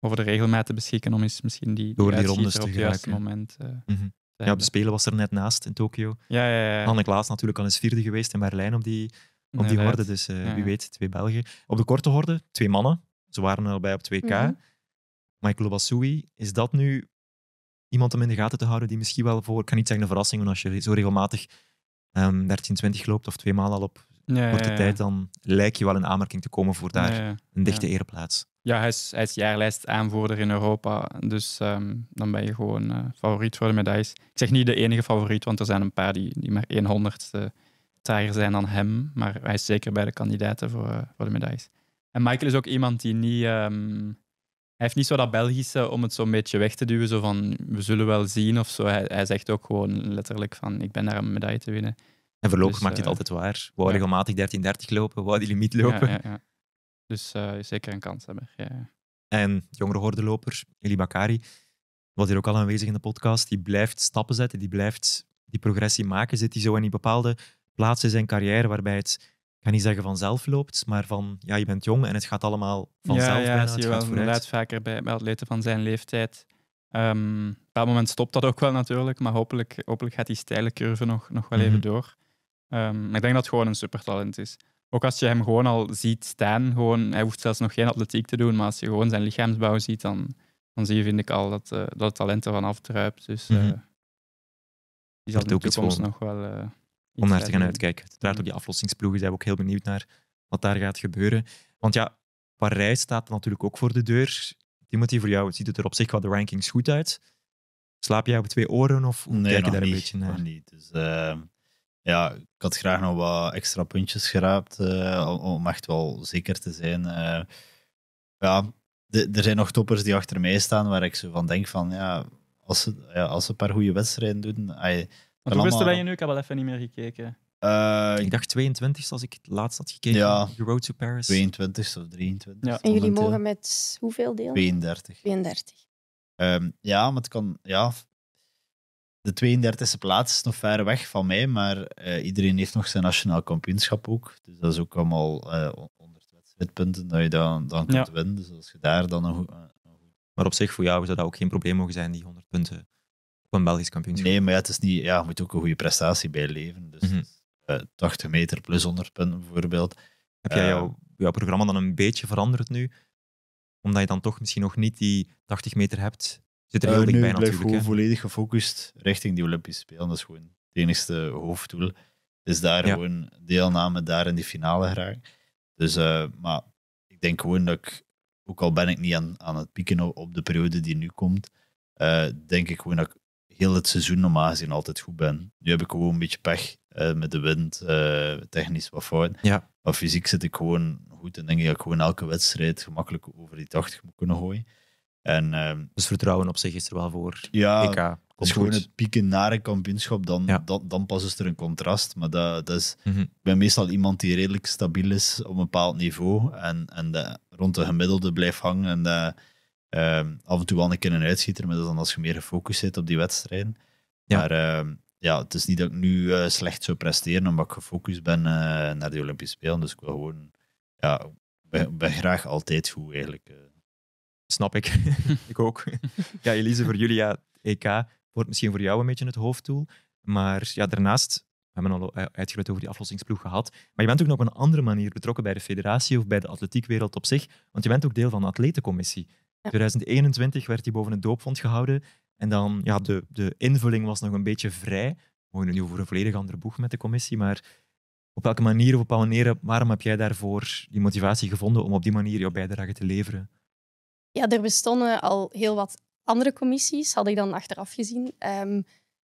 over de regelmaat te beschikken om eens misschien die, Door die, die rondes te op het juiste moment uh, mm Ja, de Spelen was er net naast in Tokio. Ja, ja, ja. Anne Klaas natuurlijk al eens vierde geweest in Berlijn op die, op die horde. Dus eh, wie weet, twee Belgen. Op de korte horde, twee mannen. Ze waren er al bij op 2K. Mm -hmm. Michael is dat nu iemand om in de gaten te houden die misschien wel voor, ik kan niet zeggen een verrassing, want als je zo regelmatig um, 13, 20 loopt of twee maal al op korte tijd, dan lijkt je wel in aanmerking te komen voor daar een dichte ereplaats. Ja, hij is, hij is jaarlijstaanvoerder in Europa, dus ehm, dan ben je gewoon eh, favoriet voor de medailles. Ik zeg niet de enige favoriet, want er zijn een paar die, die maar 100 trager zijn dan hem, maar hij is zeker bij de kandidaten voor, eh, voor de medailles. En Michael is ook iemand die niet... Ehm, hij heeft niet zo dat Belgische om het zo'n beetje weg te duwen, zo van we zullen wel zien of zo. Hij, hij zegt ook gewoon letterlijk van ik ben daar een medaille te winnen. En voorlopig dus, maakt hij het eh, altijd waar. Wou regelmatig 13-30 lopen, wou die limiet lopen. Dus uh, zeker een kans hebben. En jongere lopers, Eli Bakari, was hier ook al aanwezig in de podcast. Die blijft stappen zetten, die blijft die progressie maken. Zit hij zo in die bepaalde plaatsen in zijn carrière waarbij het ik ga niet zeggen vanzelf loopt, maar van ja, je bent jong en het gaat allemaal vanzelf. Ja, zie je wel vaker bij, het atleten van zijn leeftijd. Um, op dat moment stopt dat ook wel natuurlijk, maar hopelijk, hopelijk gaat die steile curve nog, nog wel even mhm. door. Um, ik denk dat het gewoon een supertalent is. Ook als je hem gewoon al ziet staan, gewoon, hij hoeft zelfs nog geen atletiek te doen, maar als je gewoon zijn lichaamsbouw ziet, dan, dan zie je, vind ik al, dat, eh, dat het talent ervan afdruipt. Dus mhm. eh, die zal dat de nog wel... Eh, om naar te gaan uitkijken. Uiteraard mm. op die aflossingsploegen zijn we ook heel benieuwd naar wat daar gaat gebeuren. Want ja, Parijs staat natuurlijk ook voor de deur. Timothy, voor jou ziet het er op zich wel de rankings goed uit. Slaap jij op twee oren of kijk je daar een beetje naar? Nee, Dus, ehm, ja, ik had graag nog wat extra puntjes geraapt eh, om echt wel zeker te zijn. Eh, ja, er zijn nog toppers die achter mij staan waar ik zo van denk van ja, als ze, ja, als ze een paar goede wedstrijden doen, I, want wisten ben je nu? Ik heb wel even niet meer gekeken. Eh, ik dacht 22 als ik het laatst had gekeken. Ja, The Road to Paris. 22 of 23. Ja. En jullie mogen eh, met hoeveel deel? 32. 32. Ehm, ja, maar het kan. Ja, de 32e plaats is nog ver weg van mij, maar eh, iedereen heeft nog zijn nationaal kampioenschap ook. Dus dat is ook allemaal uh, onder wedstrijdpunten dat je dan, dan kunt winnen. Dus als je daar dan een, Maar op zich, voor jou zou dat ook geen probleem mogen zijn, die 100 punten van een Belgisch kampioenschap. Nee, maar het is niet, ja, je moet ook een goede prestatie bij leven. Dus 80 mhm. eh, meter plus 100 punten bijvoorbeeld. Heb jij eh, jouw, jouw programma dan een beetje veranderd nu? Omdat je dan toch misschien nog niet die 80 meter hebt zit er eh, heel dichtbij natuurlijk. Ik blijf gewoon volledig gefocust richting die Olympische Spelen. Dat is gewoon het enigste hoofddoel. Is daar gewoon deelname, daar in die finale graag. Dus, maar ik denk gewoon dat ik, ook al ben ik niet aan, aan het pieken op, de periode die nu komt, denk ik gewoon dat ik heel het seizoen normaal gezien altijd goed ben. Nu heb ik gewoon een beetje pech eh, met de wind, eh, technisch wat fout. Ja. Maar fysiek zit ik gewoon goed en denk ik dat gewoon elke wedstrijd gemakkelijk over die 80 moet kunnen gooien. En, ehm, dus vertrouwen op zich is er wel voor. Ja, EK. is gewoon het pieken naar een kampioenschap, dan, dan, dan, pas is er een contrast. Maar dat, dat is, mhm. ik ben meestal iemand die redelijk stabiel is op een bepaald niveau en, en de, rond de gemiddelde blijft hangen. En Ehm, af en toe wel een keer een uitschieter, maar dat is dan als je meer gefocust zit op die wedstrijden. Maar ehm, ja, het is niet dat ik nu eh, slecht zou presteren, omdat ik gefocust ben eh, naar de Olympische Spelen. Dus ik wil gewoon, ja, ben, ben graag altijd goed eigenlijk. Eh. Snap ik. ik ook. ja, Elise, voor jullie, ja, EK wordt misschien voor jou een beetje het hoofddoel. Maar ja, daarnaast, we hebben al uitgebreid over die aflossingsploeg gehad. Maar je bent ook nog op een andere manier betrokken bij de federatie of bij de atletiekwereld op zich. Want je bent ook deel van de atletencommissie. 2021 werd die boven het doopvond gehouden. En dan, ja, de, de invulling was nog een beetje vrij. We mogen nu voor een volledig andere boeg met de commissie, maar op welke manier of op welke manier, waarom heb jij daarvoor die motivatie gevonden om op die manier jouw bijdrage te leveren? Ja, er bestonden al heel wat andere commissies, had ik dan achteraf gezien. Ehm,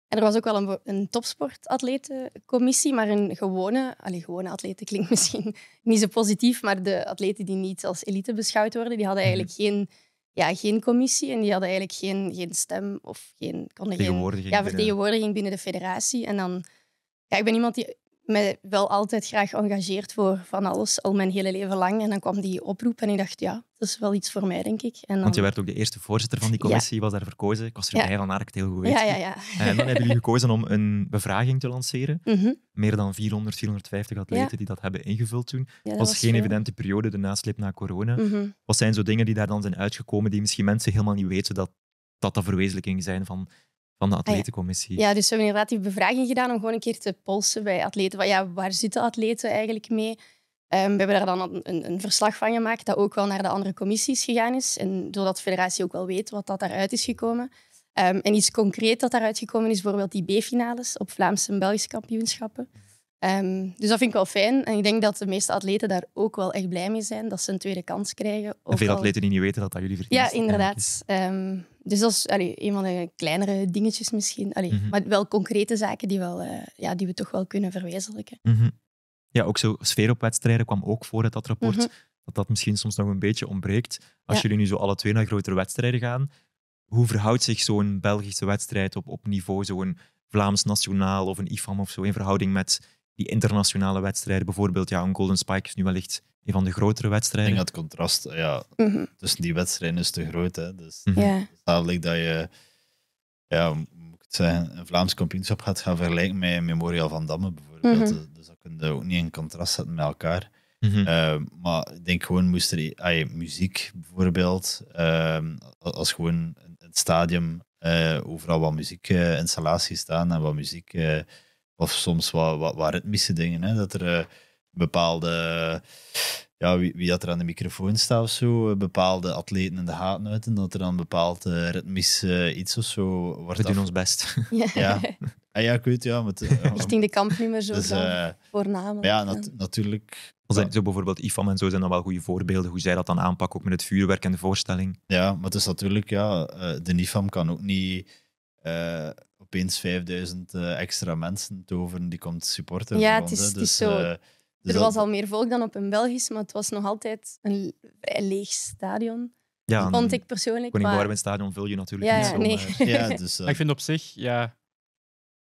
en er was ook wel een, een topsportatletencommissie, maar een gewone, allez, gewone atleten klinkt misschien niet zo positief, maar de atleten die niet als elite beschouwd worden, die hadden mhm. eigenlijk geen ja, geen commissie en die hadden eigenlijk geen, geen stem of geen, konden geen ja, vertegenwoordiging binnen de federatie. En dan, ja, ik ben iemand die me wel altijd graag geëngageerd voor van alles, al mijn hele leven lang. En dan kwam die oproep en ik dacht, ja, dat is wel iets voor mij, denk ik. En dan... Want je werd ook de eerste voorzitter van die commissie, ja. was daar verkozen. Ik was er ja. van Aert, heel goed weet. Ja, ja, ja. Eh, en dan hebben jullie gekozen om een bevraging te lanceren. Mhm. Meer dan 400, 450 atleten die dat hebben ingevuld toen. was, geen evidente periode, de nasleep na corona. Mhm. Wat zijn zo dingen die daar dan zijn uitgekomen, die misschien mensen helemaal niet weten dat dat de verwezenlijking zijn van van de ah, atletencommissie. ja. dus we hebben inderdaad die bevraging gedaan om gewoon een keer te polsen bij atleten. ja, waar zitten atleten eigenlijk mee? Ehm, we hebben daar dan een, een, verslag van gemaakt dat ook wel naar de andere commissies gegaan is. En doordat de federatie ook wel weet wat dat daaruit is gekomen. Ehm, en iets concreet dat daaruit gekomen is, bijvoorbeeld die B-finales op Vlaamse en Belgische kampioenschappen. Ehm, dus dat vind ik wel fijn. En ik denk dat de meeste atleten daar ook wel echt blij mee zijn dat ze een tweede kans krijgen. Of veel atleten die niet weten dat dat jullie verkiezen. Ja, inderdaad dus dat is een van de kleinere dingetjes misschien. Mhm. Maar wel concrete zaken die, wel, eh, ja, die we toch wel kunnen verwezenlijken. Mhm. Ja, ook zo sfeer op wedstrijden kwam ook voor uit dat rapport. Mhm. Dat dat misschien soms nog een beetje ontbreekt. Als jullie nu zo alle twee naar grotere wedstrijden gaan, hoe verhoudt zich zo'n Belgische wedstrijd op, op niveau, zo'n Vlaams Nationaal of een IFAM of zo, in verhouding met die internationale wedstrijden? Bijvoorbeeld, ja, een Golden Spike is nu wellicht een van de grotere wedstrijden. Ik denk dat het contrast ja, mhm. tussen die wedstrijden is te groot. Hè. Dus mm dadelijk dat je ja, zeggen, een Vlaams kampioenschap gaat gaan vergelijken met Memorial van Damme bijvoorbeeld. Mhm. Dus, dus dat kun je ook niet in contrast zetten met elkaar. Mhm. Ehm, maar ik denk gewoon, moest er ay, muziek bijvoorbeeld, ehm, als gewoon het stadium eh, overal wat muziekinstallaties eh, staan en wat muziek, eh, of soms wat, wat, wat ritmische dingen, hè, dat er bepaalde, ja, wie, wie dat er aan de microfoon staat of zo, bepaalde atleten in de haat uiten, dat er dan bepaald ritmisch eh, iets of zo wordt. We doen ons best. Ja. ja. Ah, ja, ik weet ja. Met, eh, Richting de meer zo, dus, uh, voornamelijk. Ja, natuurlijk. bijvoorbeeld IFAM en zo zijn dan wel goede voorbeelden hoe zij dat dan aanpakken, ook met het vuurwerk en de voorstelling. Ja, maar het is natuurlijk, ja, de IFAM kan ook niet opeens 5000 extra mensen toveren, die komt supporten. Ja, het is, dus, er was al meer volk dan op een Belgisch, maar het was nog altijd een leeg stadion. Ja, vond ik persoonlijk. Koning maar... Stadion vul je natuurlijk ja, niet zo. Nee. Ja, dus, eh, Ik vind op zich, ja,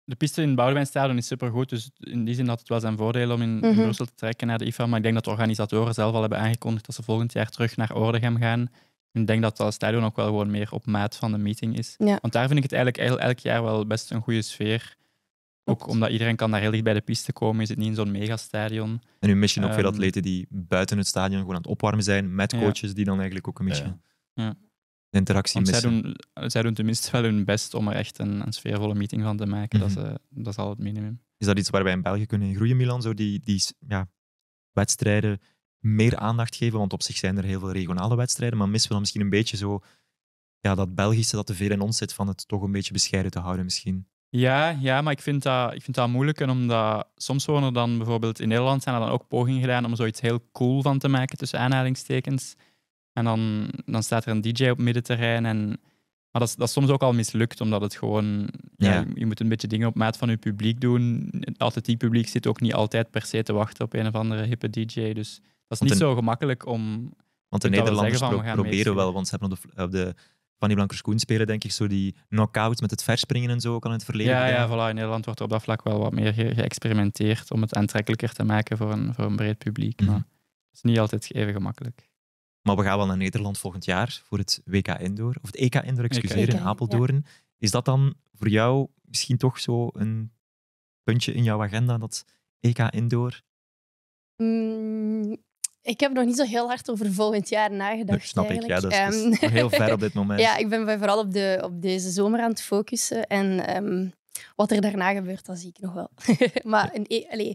de piste in het Boudewijnstadion is supergoed, dus in die zin dat het wel zijn voordeel om in, mhm. Brussel te trekken naar de IFA. Maar ik denk dat de organisatoren zelf al hebben aangekondigd dat ze volgend jaar terug naar Ordegem gaan. En ik denk dat dat stadion ook wel gewoon meer op maat van de meeting is. Ja. Want daar vind ik het eigenlijk elk, elk jaar wel best een goede sfeer. Ook omdat iedereen kan daar heel dicht bij de piste komen, is het niet in zo'n megastadion. En nu mis je nog veel ehm, atleten die buiten het stadion gewoon aan het opwarmen zijn, met coaches die dan eigenlijk ook een beetje ja. de interactie missen. Zij doen, zij tenminste wel hun best om er echt een, sfeervolle meeting van te maken. dat, is, mhm. eh, dat is al het minimum. Is dat iets waar wij in België kunnen groeien, Milan? Zo die, die ja, wedstrijden meer aandacht geven? Want op zich zijn er heel veel regionale wedstrijden, maar missen we dan misschien een beetje zo ja, dat Belgische dat te veel in ons zit van het toch een beetje bescheiden te houden misschien? Ja, ja maar ik vind, dat, ik vind dat moeilijk. En omdat soms wonen er dan bijvoorbeeld in Nederland zijn er dan ook pogingen gedaan om zoiets heel cool van te maken, tussen aanhalingstekens. En dan, dan staat er een DJ op middenterrein. En, maar dat is, dat soms ook al mislukt, omdat het gewoon. Ja. je moet een beetje dingen op maat van je publiek doen. Het die publiek zit ook niet altijd per se te wachten op een of andere hippe DJ. Dus dat is niet zo gemakkelijk om. Want de Nederlanders proberen wel, want ze hebben op de die blanke schoen spelen, denk ik, zo die knockouts met het verspringen en zo kan in het verleden. Ja, ja voilà, in Nederland wordt er op dat vlak wel wat meer geëxperimenteerd om het aantrekkelijker te maken voor een, voor een breed publiek. Mhm. Maar het is niet altijd even gemakkelijk. Maar we gaan wel naar Nederland volgend jaar voor het WK Indoor, of het EK Indoor, e excuseer, in Apeldoorn. Is dat dan voor jou misschien toch zo een puntje in jouw agenda, dat EK Indoor? Mm, ik heb nog niet zo heel hard over volgend jaar nagedacht. Dat snap eigenlijk. ik, ja. Dat is, ehm, heel ver op dit moment. ja, ik ben vooral op, de, op deze zomer aan het focussen. En ehm, wat er daarna gebeurt, dat zie ik nog wel. maar een, e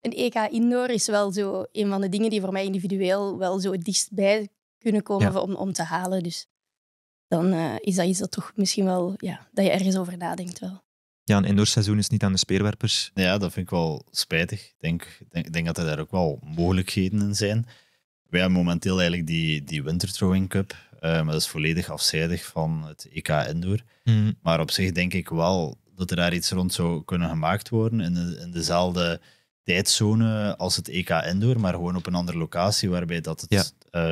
een EK indoor is wel zo een van de dingen die voor mij individueel wel zo dichtbij kunnen komen om, om te halen. Dus dan eh, is dat iets dat toch misschien wel, ja, dat je ergens over nadenkt wel ja, een indoorseizoen is niet aan de speerwerpers. Ja, dat vind ik wel spijtig. Ik denk, denk dat er daar ook wel mogelijkheden in zijn. Wij hebben momenteel eigenlijk die, die throwing Cup. Eh, maar dat is volledig afzijdig van het EK Indoor. Mhm. Maar op zich denk ik wel dat er daar iets rond zou kunnen gemaakt worden. In, in dezelfde tijdzone als het EK Indoor, maar gewoon op een andere locatie. Waarbij dat, het, eh,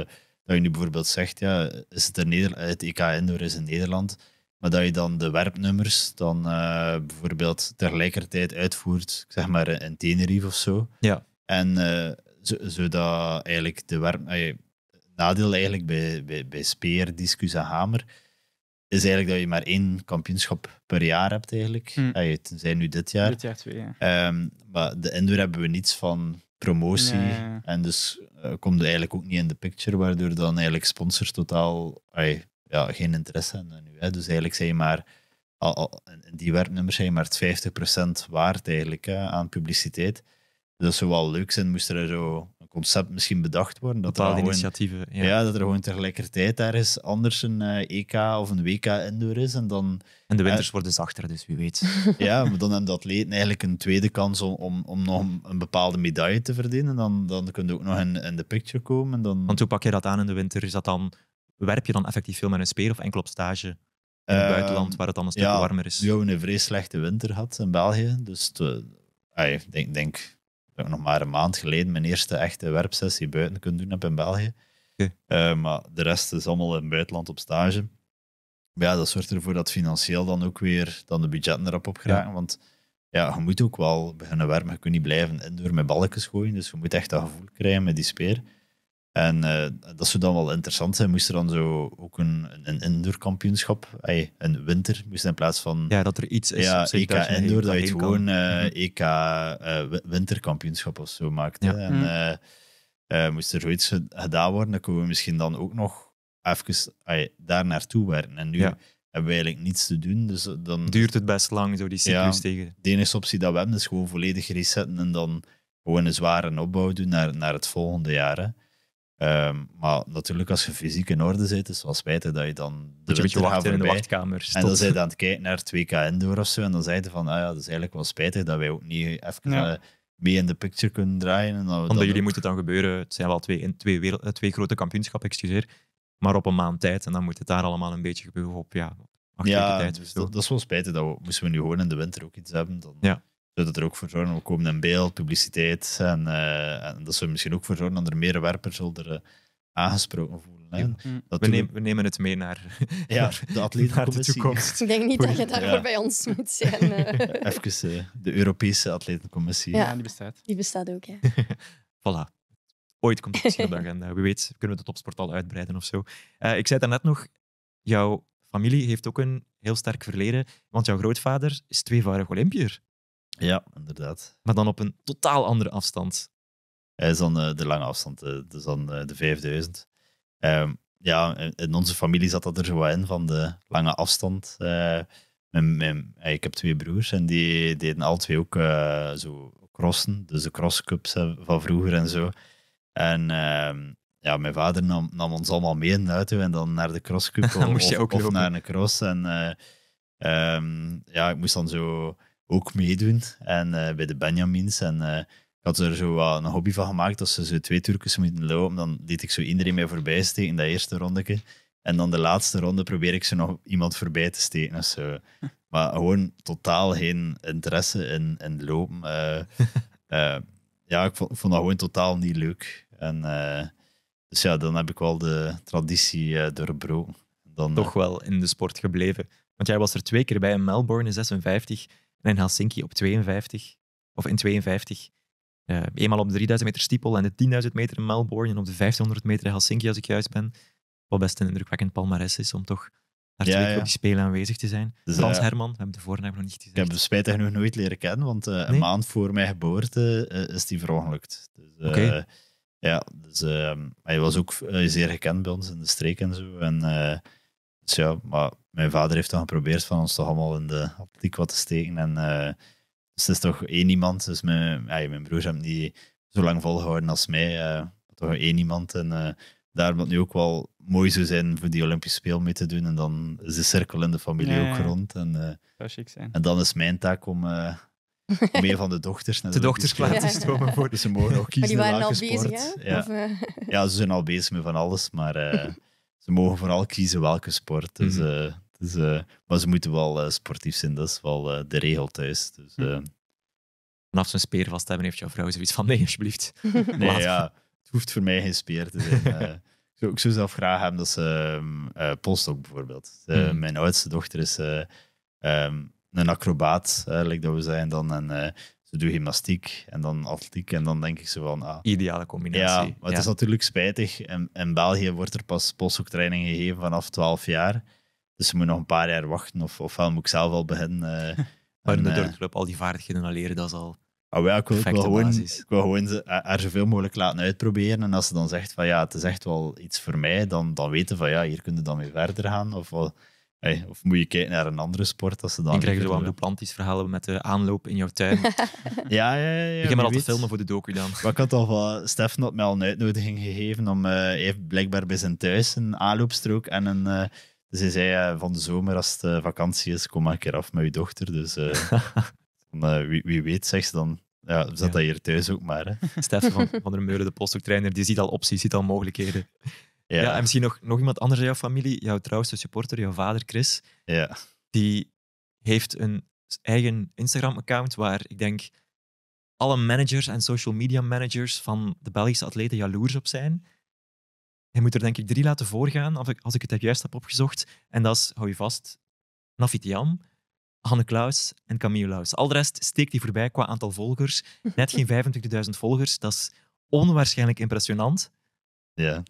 dat je nu bijvoorbeeld zegt, ja, is het, het EK Indoor is in Nederland maar dat je dan de werpnummers dan uh, bijvoorbeeld tegelijkertijd uitvoert, zeg maar in Tenerife of zo. Ja. En eh, zo, zodat eigenlijk de werp... Uh, nadeel eigenlijk bij, bij, bij speer, discus en hamer is eigenlijk dat je maar één kampioenschap per jaar hebt eigenlijk. Mm. tenzij nu dit jaar. Dit jaar twee, ja. Ehm, maar de indoor hebben we niets van promotie. en dus uh, komt eigenlijk ook niet in de picture, waardoor dan eigenlijk sponsors totaal ja, geen interesse hebben nu. Hè. Dus eigenlijk zijn maar, al, die werknummers zijn maar het 50% waard eigenlijk hè, aan publiciteit. Dat dus zou wel leuk zijn, moest er zo een concept misschien bedacht worden. Dat Bepaalde er initiatieven. ja. dat er gewoon tegelijkertijd ergens anders een EK eh, e of een WK indoor is. En, dan, en de winters worden zachter, dus wie weet. Ja, dan hebben de atleten eigenlijk een tweede kans om, om, om nog een bepaalde medaille te verdienen. Dan, dan kun je ook nog in, in de picture komen. En dan... Want hoe pak je dat aan in de winter? Is dat dan werp je dan effectief veel met een speer of enkel op stage in het eh, buitenland waar het dan een stuk warmer is? Ja, we een vrij slechte winter gehad in België. Dus eh, ik denk, denk dat ik nog maar een maand geleden mijn eerste echte werpsessie buiten kunnen doen heb in België. Eh, maar de rest is allemaal in het buitenland op stage. Maar ja, dat zorgt ervoor dat financieel dan ook weer dan de budgetten erop op geraken. Want ja, je moet ook wel beginnen werpen. Je kunt niet blijven indoor met balletjes gooien. Dus je moet echt dat gevoel krijgen met die speer. En eh, dat zou dan wel interessant zijn. Moest er dan zo ook een, een indoor-kampioenschap, een winter, moest in plaats van... Ja, dat er iets is. Ja, EK indoor, dat je het gewoon uh, EK uh, winterkampioenschap of zo maakt. En, mhm. eh, eh, moest er zoiets gedaan worden, dan kunnen we misschien dan ook nog even daar naartoe werken. En nu hebben we eigenlijk niets te doen, dus dan... Duurt het best lang, zo die cyclus tegen. de enige optie dat we hebben is gewoon volledig resetten en dan gewoon een zware opbouw doen naar, naar het volgende jaar, Ehm, maar natuurlijk, als je fysiek in orde zit, is, zoals wij, dat je dan de winter beetje In de wachtkamer, en dan zijn je aan het kijken naar 2K Indoor of zo. En dan zeiden van, ah ja, dat is eigenlijk wel spijtig dat wij ook niet even mee in de picture kunnen draaien. En dat Omdat jullie ook... moeten dan gebeuren, het zijn wel twee, twee, wereld, eh, twee grote kampioenschappen, excuseer, maar op een maand tijd. En dan moet het daar allemaal een beetje gebeuren op, ja, ja, tijd, dus dat, is wel spijtig. Dat we, moesten we nu gewoon in de winter ook iets hebben. Dan... Ja. Zullen dat er ook voor zorgen. We komen in beeld, publiciteit. En, uh, en dat zou misschien ook voor zorgen dat er meer werpers zullen eh, aangesproken voelen. Dat mm. we, nemen, we nemen het mee naar, ja, de, atletencommissie. de toekomst. Ik denk niet dat je daarvoor bij ons moet zijn. Eh. Even de Europese atletencommissie. Ja, die bestaat. Die bestaat ook, ja. voilà. Ooit komt het op de agenda. Wie weet kunnen we de topsport al uitbreiden of zo. ik zei daarnet nog, jouw familie heeft ook een heel sterk verleden, want jouw grootvader is tweevoudig Olympier. Ja, inderdaad. Maar dan op een totaal andere afstand. Hij is dan eh, de lange afstand, eh, dus dan eh, de 5000. Ehm, ja, in onze familie zat dat er zo in van de lange afstand. ik heb twee broers en die deden al twee ook zo crossen, dus de crosscups van vroeger en zo. En ehm, ja, mijn vader nam, nam, ons allemaal mee in de auto en dan naar de crosscup of, of, naar een cross. En ehm, ja, ik moest dan zo ook meedoen. En eh, bij de Benjamins. En eh, ik had er zo een hobby van gemaakt. Als ze zo twee Turkussen moeten lopen, dan liet ik zo iedereen mij voorbij steken in dat eerste rondje En dan de laatste ronde probeer ik ze nog iemand voorbij te steken als ze Maar gewoon totaal geen interesse in, in lopen. Eh, ja, ik vond, dat gewoon totaal niet leuk. En, dus ja, dan heb ik wel de traditie doorbroken. Dan, Toch wel in de sport gebleven. Want jij was er twee keer bij in Melbourne in 56 en in Helsinki op 52, of in 52, eh, eenmaal op de 3000 meter stiepel en de 10.000 meter in Melbourne en op de 1500 meter in Helsinki, als ik juist ben. Wat best een indrukwekkend palmares is om toch daar twee ja. op die spelen aanwezig te zijn. Dus, Frans eh, Herman, we hebben de voornaam nog niet gezien. Ik heb hem spijtig nog nooit leren kennen, want eh, een maand voor mijn geboorte is hij verongelukt. Dus, okay. Ja, dus hij was ook zeer gekend bij ons in de streek en zo. En maar mijn vader heeft dan geprobeerd van ons toch allemaal in de atletiek wat te steken. En eh, dus het is toch één iemand. Dus mijn, ja, mijn broers hebben die zo lang volgehouden als mij. Uh, toch één iemand. En uh, daar moet nu ook wel mooi zou zijn voor die Olympische Spelen mee te doen. En dan is de cirkel in de familie ook rond. En, zijn. en dan is mijn taak om meer van de dochters. De dochters klaar te stomen voor. Dus ze mogen ook kiezen. Maar die waren al bezig, Ja. Of, ja. ze zijn al bezig met van alles, maar ze mogen vooral kiezen welke sport. Dus, mhm. eh, dus eh, maar ze moeten wel eh, sportief zijn, dat is wel de regel thuis. Dus, mm Vanaf zijn speer vast hebben, heeft jouw vrouw zoiets van: nee, alsjeblieft. nee, ja, het hoeft voor mij geen speer te zijn. ik zou zelf graag hebben dat ze uh, ehm, polstok bijvoorbeeld. Mhm. Mijn oudste dochter is ehm, een acrobaat, uh, dat we zijn dan. En ze gymnastiek en dan atletiek. En dan denk ik zo van... Ah, Ideale combinatie. Ja, maar het is natuurlijk spijtig. En in België wordt er pas polshoektraining gegeven vanaf 12 jaar. Dus je moet nog een paar jaar wachten. Of, ofwel moet ik zelf al beginnen. Eh, maar in eh, de dorpclub al die vaardigheden al leren, dat is al... Oh ah, ja, ik wil, gewoon, ik wil gewoon ze, haar eh, zoveel mogelijk laten uitproberen. En als ze dan zegt van ja, het is echt wel iets voor mij, dan, dan weten van ja, hier kunnen we dan mee verder gaan. Of wel, of moet je kijken naar een andere sport? Als ze dan ik krijg zo wat Duplantis verhalen met de aanloop in jouw tuin. ja, ja, ja. Begin maar al te filmen voor de docu dan. Maar ik had al wel, Stefan had mij al een uitnodiging gegeven om, uh, hij heeft blijkbaar bij zijn thuis een aanloopstrook en een... Uh, zei, eh, van de zomer als het vakantie is, kom maar een keer af met je dochter. Dus dan, wie, wie, weet, zegt ze dan. Ja, zat dat hier thuis ook maar. Stefan van, van der Meulen, de postdoctrainer, die ziet al opties, ziet al mogelijkheden. Ja. en misschien nog, nog iemand anders in jouw familie, jouw trouwste supporter, jouw vader Chris. Ja. Die heeft een eigen Instagram-account waar ik denk alle managers en social media managers van de Belgische atleten jaloers op zijn. Hij moet er denk ik drie laten voorgaan, als ik, als ik het juist heb opgezocht. En dat is, hou je vast, Nafitiam, Hanne Klaus en Camille Laus. Al de rest steekt hij voorbij qua aantal volgers. Net geen 25.000 volgers. Dat is onwaarschijnlijk impressionant. Ja.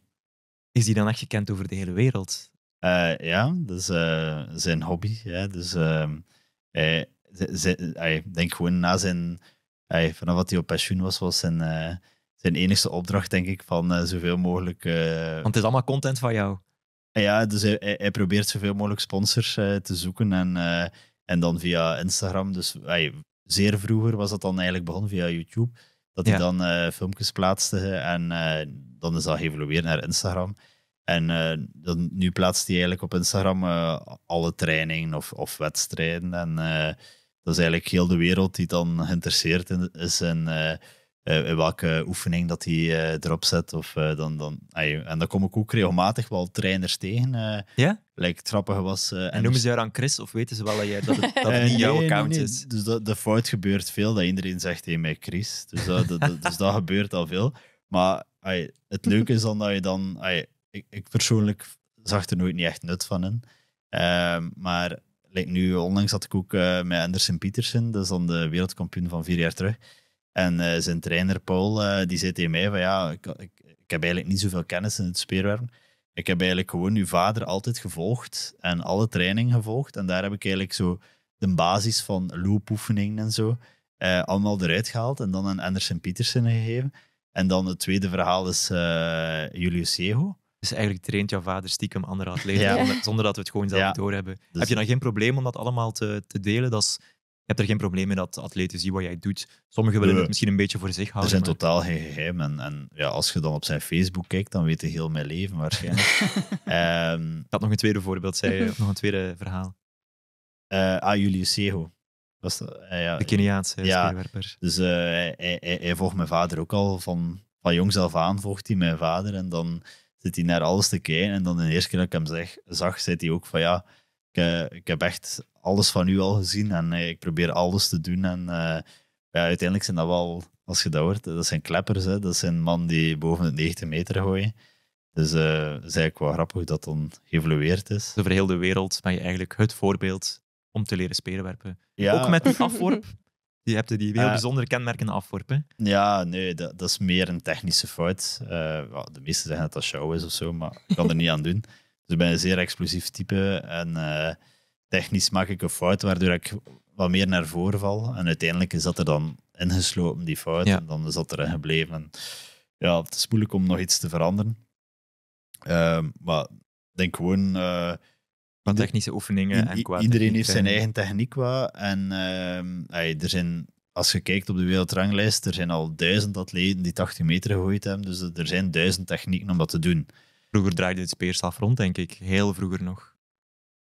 Is hij dan echt gekend over de hele wereld? Eh, ja, dat is eh, zijn hobby. Ja. Dus ehm, hij, ze, denk gewoon na zijn. vanaf wat hij op pensioen was, was zijn, eh, zijn enigste opdracht, denk ik, van zoveel mogelijk. Want het is allemaal content van jou. ja, dus hij, probeert zoveel mogelijk sponsors te zoeken en, en dan via Instagram. Dus zeer vroeger was dat dan eigenlijk begonnen via YouTube. Dat hij dan eh, filmpjes plaatste en eh, dan is dat geëvolueerd naar Instagram. En eh, dan, nu plaatst hij eigenlijk op Instagram alle trainingen of, of wedstrijden. En dat is eigenlijk heel de wereld die dan geïnteresseerd is in uh, welke oefening dat hij eh, erop zet. Of, eh, dan, dan, en dan kom ik ook regelmatig wel trainers tegen. ja? Like, het grappige was... en noemen ze jou dan Chris of weten ze wel dat, jij, dat, het, dat niet jouw account is? Dus dat, de fout gebeurt veel, dat iedereen zegt hey, met Chris. Dus dat, dat dus dat gebeurt al veel. Maar het leuke is dan dat je dan... Ik, ik, persoonlijk zag er nooit niet echt nut van in. Ehm, maar like, nu, onlangs had ik ook met Anderson Petersen, dat is dan de wereldkampioen van vier jaar terug... En eh, zijn trainer Paul, eh, die zei tegen mij van ja, ik, ik, heb eigenlijk niet zoveel kennis in het speerwerm. Ik heb eigenlijk gewoon uw vader altijd gevolgd en alle training gevolgd. En daar heb ik eigenlijk zo de basis van loopoefeningen en zo eh, allemaal eruit gehaald. En dan aan en Pietersen gegeven. En dan het tweede verhaal is Julius Sego. Dus eigenlijk traint jouw vader stiekem andere atleten ja. zonder, dat we het gewoon zelf door hebben. Dus- heb je dan geen probleem om dat allemaal te, te delen? Dat is hebt er geen probleem mee dat atleten zien wat jij doet. Sommigen willen het misschien een beetje voor zich houden. Er zijn totaal geen geheimen. En, en, ja, als je dan op zijn Facebook kijkt, dan weet hij heel mijn leven waarschijnlijk. Ehm, ik had nog een tweede voorbeeld, zei nog een tweede verhaal. Uh, ah, Julius Sego. Was dat, eh, ja, de Keniaanse ja, speelwerper. Dus eh, hij, hij, volgt mijn vader ook al van, van jongs af aan, volgt hij mijn vader. En dan zit hij naar alles te kijken. En dan de eerste keer dat ik hem zeg, zag, zei hij ook van ja eh, ik, heb echt alles van u al gezien en eh, ik probeer alles te doen. En eh, ja, uiteindelijk zijn dat wel, als je dat hoort, dat zijn kleppers. Hè. Dat zijn man die boven de 90 meter gooien. Dus het is eigenlijk wel grappig dat dan geëvolueerd is. Over heel de wereld ben je eigenlijk het voorbeeld om te leren spelen Ja. Ook met die afworp. Je hebt die heel bijzondere kenmerken afworpen. Ja, nee, dat, dat, is meer een technische fout. de meesten zeggen dat dat show is of zo, maar ik kan er niet aan doen. Dus ik ben een zeer explosief type en eh, technisch maak ik een fout waardoor ik wat meer naar voren val. En uiteindelijk is dat er dan ingeslopen, die fout, en dan is dat erin gebleven. En ja, het is moeilijk om nog iets te veranderen. Ehm, maar ik denk gewoon... Eh, van technische oefeningen en qua Iedereen heeft zijn eh. eigen techniek qua. En ehm, er zijn als je kijkt op de wereldranglijst, er zijn al duizend atleten die 80 meter gegooid hebben. Dus er zijn duizend technieken om dat te doen. Vroeger draaide het speerstaf rond, denk ik. Heel vroeger nog.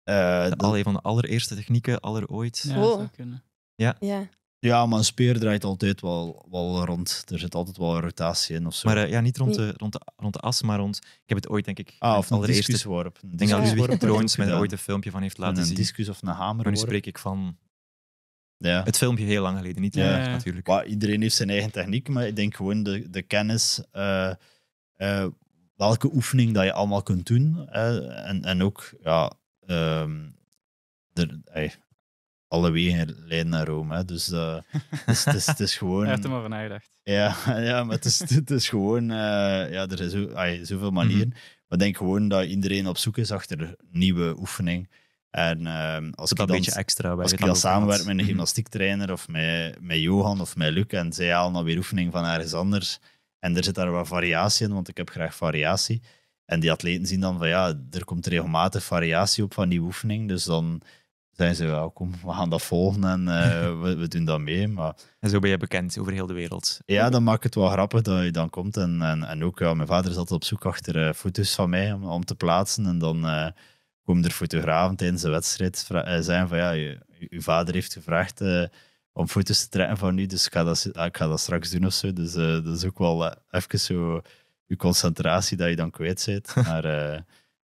Uh, eh, de, van de allereerste technieken aller ooit. Ja, kunnen. Ja. ja. Ja, maar een speer draait altijd wel, wel rond. Er zit altijd wel een rotatie in of zo. Maar eh, ja, niet rond de, rond, de, rond de as, maar rond... Ik heb het ooit, denk ik... Ah, of een Ik denk dat Louis Troons met ooit een filmpje van heeft laten zien. Een discus of een hamer. Maar nu spreek ik van... Ja. Het filmpje heel lang geleden, niet natuurlijk. iedereen heeft zijn eigen techniek, maar ik denk gewoon de, de kennis... Eh, welke oefening dat je allemaal kunt doen. en, en ook, ja, um, de, alle wegen leiden naar Rome. Hè. Dus, eh, dus het, is, het, is, gewoon. Je hebt er maar van Ja, ja, maar het is, het is gewoon. Eh, ja, er zijn zo, zoveel mhm. manieren. Maar ik denk gewoon dat iedereen op zoek is achter nieuwe oefening. En ehm, als ik dan, beetje extra als ik dan samenwerk met een mhm. gymnastiektrainer of met, met Johan of met Luc en zij al dan weer oefening van ergens anders, en er zit daar wat variatie in, want ik heb graag variatie. En die atleten zien dan van ja, er komt regelmatig variatie op van die oefening. Dus dan zijn ze welkom, we gaan dat volgen en eh, we, we, doen dat mee. Maar... En zo ben je bekend over heel de wereld. Ja, dan maakt het wel grappig dat je dan komt. En, en, en ook, ja, mijn vader zat op zoek achter eh, foto's van mij om, te plaatsen. En dan uh, komen er fotografen tijdens de wedstrijd zijn van ja, uw je vader heeft gevraagd om foto's te trekken van nu. Dus ik ga dat, ah, ik ga dat straks doen of zo. Dus eh, dat is ook wel eh, even zo je concentratie dat je dan kwijt zit. Maar eh,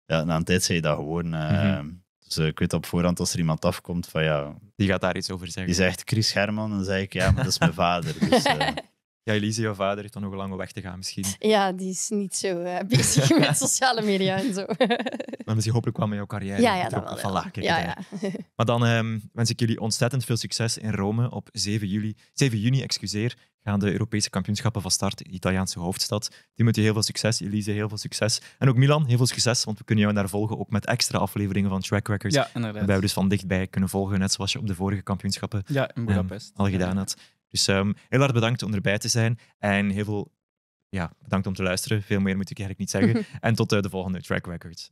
ja, na een tijd zei je dat gewoon. Mhm. Dus ik weet op voorhand als er iemand afkomt van ja... Die gaat daar iets over zeggen. Die zegt Chris Herman, dan zei ik ja, maar dat is mijn vader. Dus, Ja, Elise, jouw vader heeft dan nog een lange weg te gaan misschien. Ja, die is niet zo eh, bezig met sociale media en zo. maar misschien hopelijk wel met jouw carrière. Ja, ja dat wel. Voilà, maar dan um, wens ik jullie ontzettend veel succes in Rome. Op 7, juli, 7 juni excuseer, gaan de Europese kampioenschappen van start in de Italiaanse hoofdstad. Die moet je heel veel succes, Elise, heel veel succes. En ook Milan, heel veel succes, want we kunnen jou daar volgen, ook met extra afleveringen van Track Records. Ja, inderdaad. Waarbij we dus van dichtbij kunnen volgen, net zoals je op de vorige kampioenschappen ja, ehm, al gedaan had. Dus ehm, heel hard bedankt om erbij te zijn. En heel veel ja, bedankt om te luisteren. Veel meer moet ik eigenlijk niet zeggen. en tot eh, de volgende Track Records.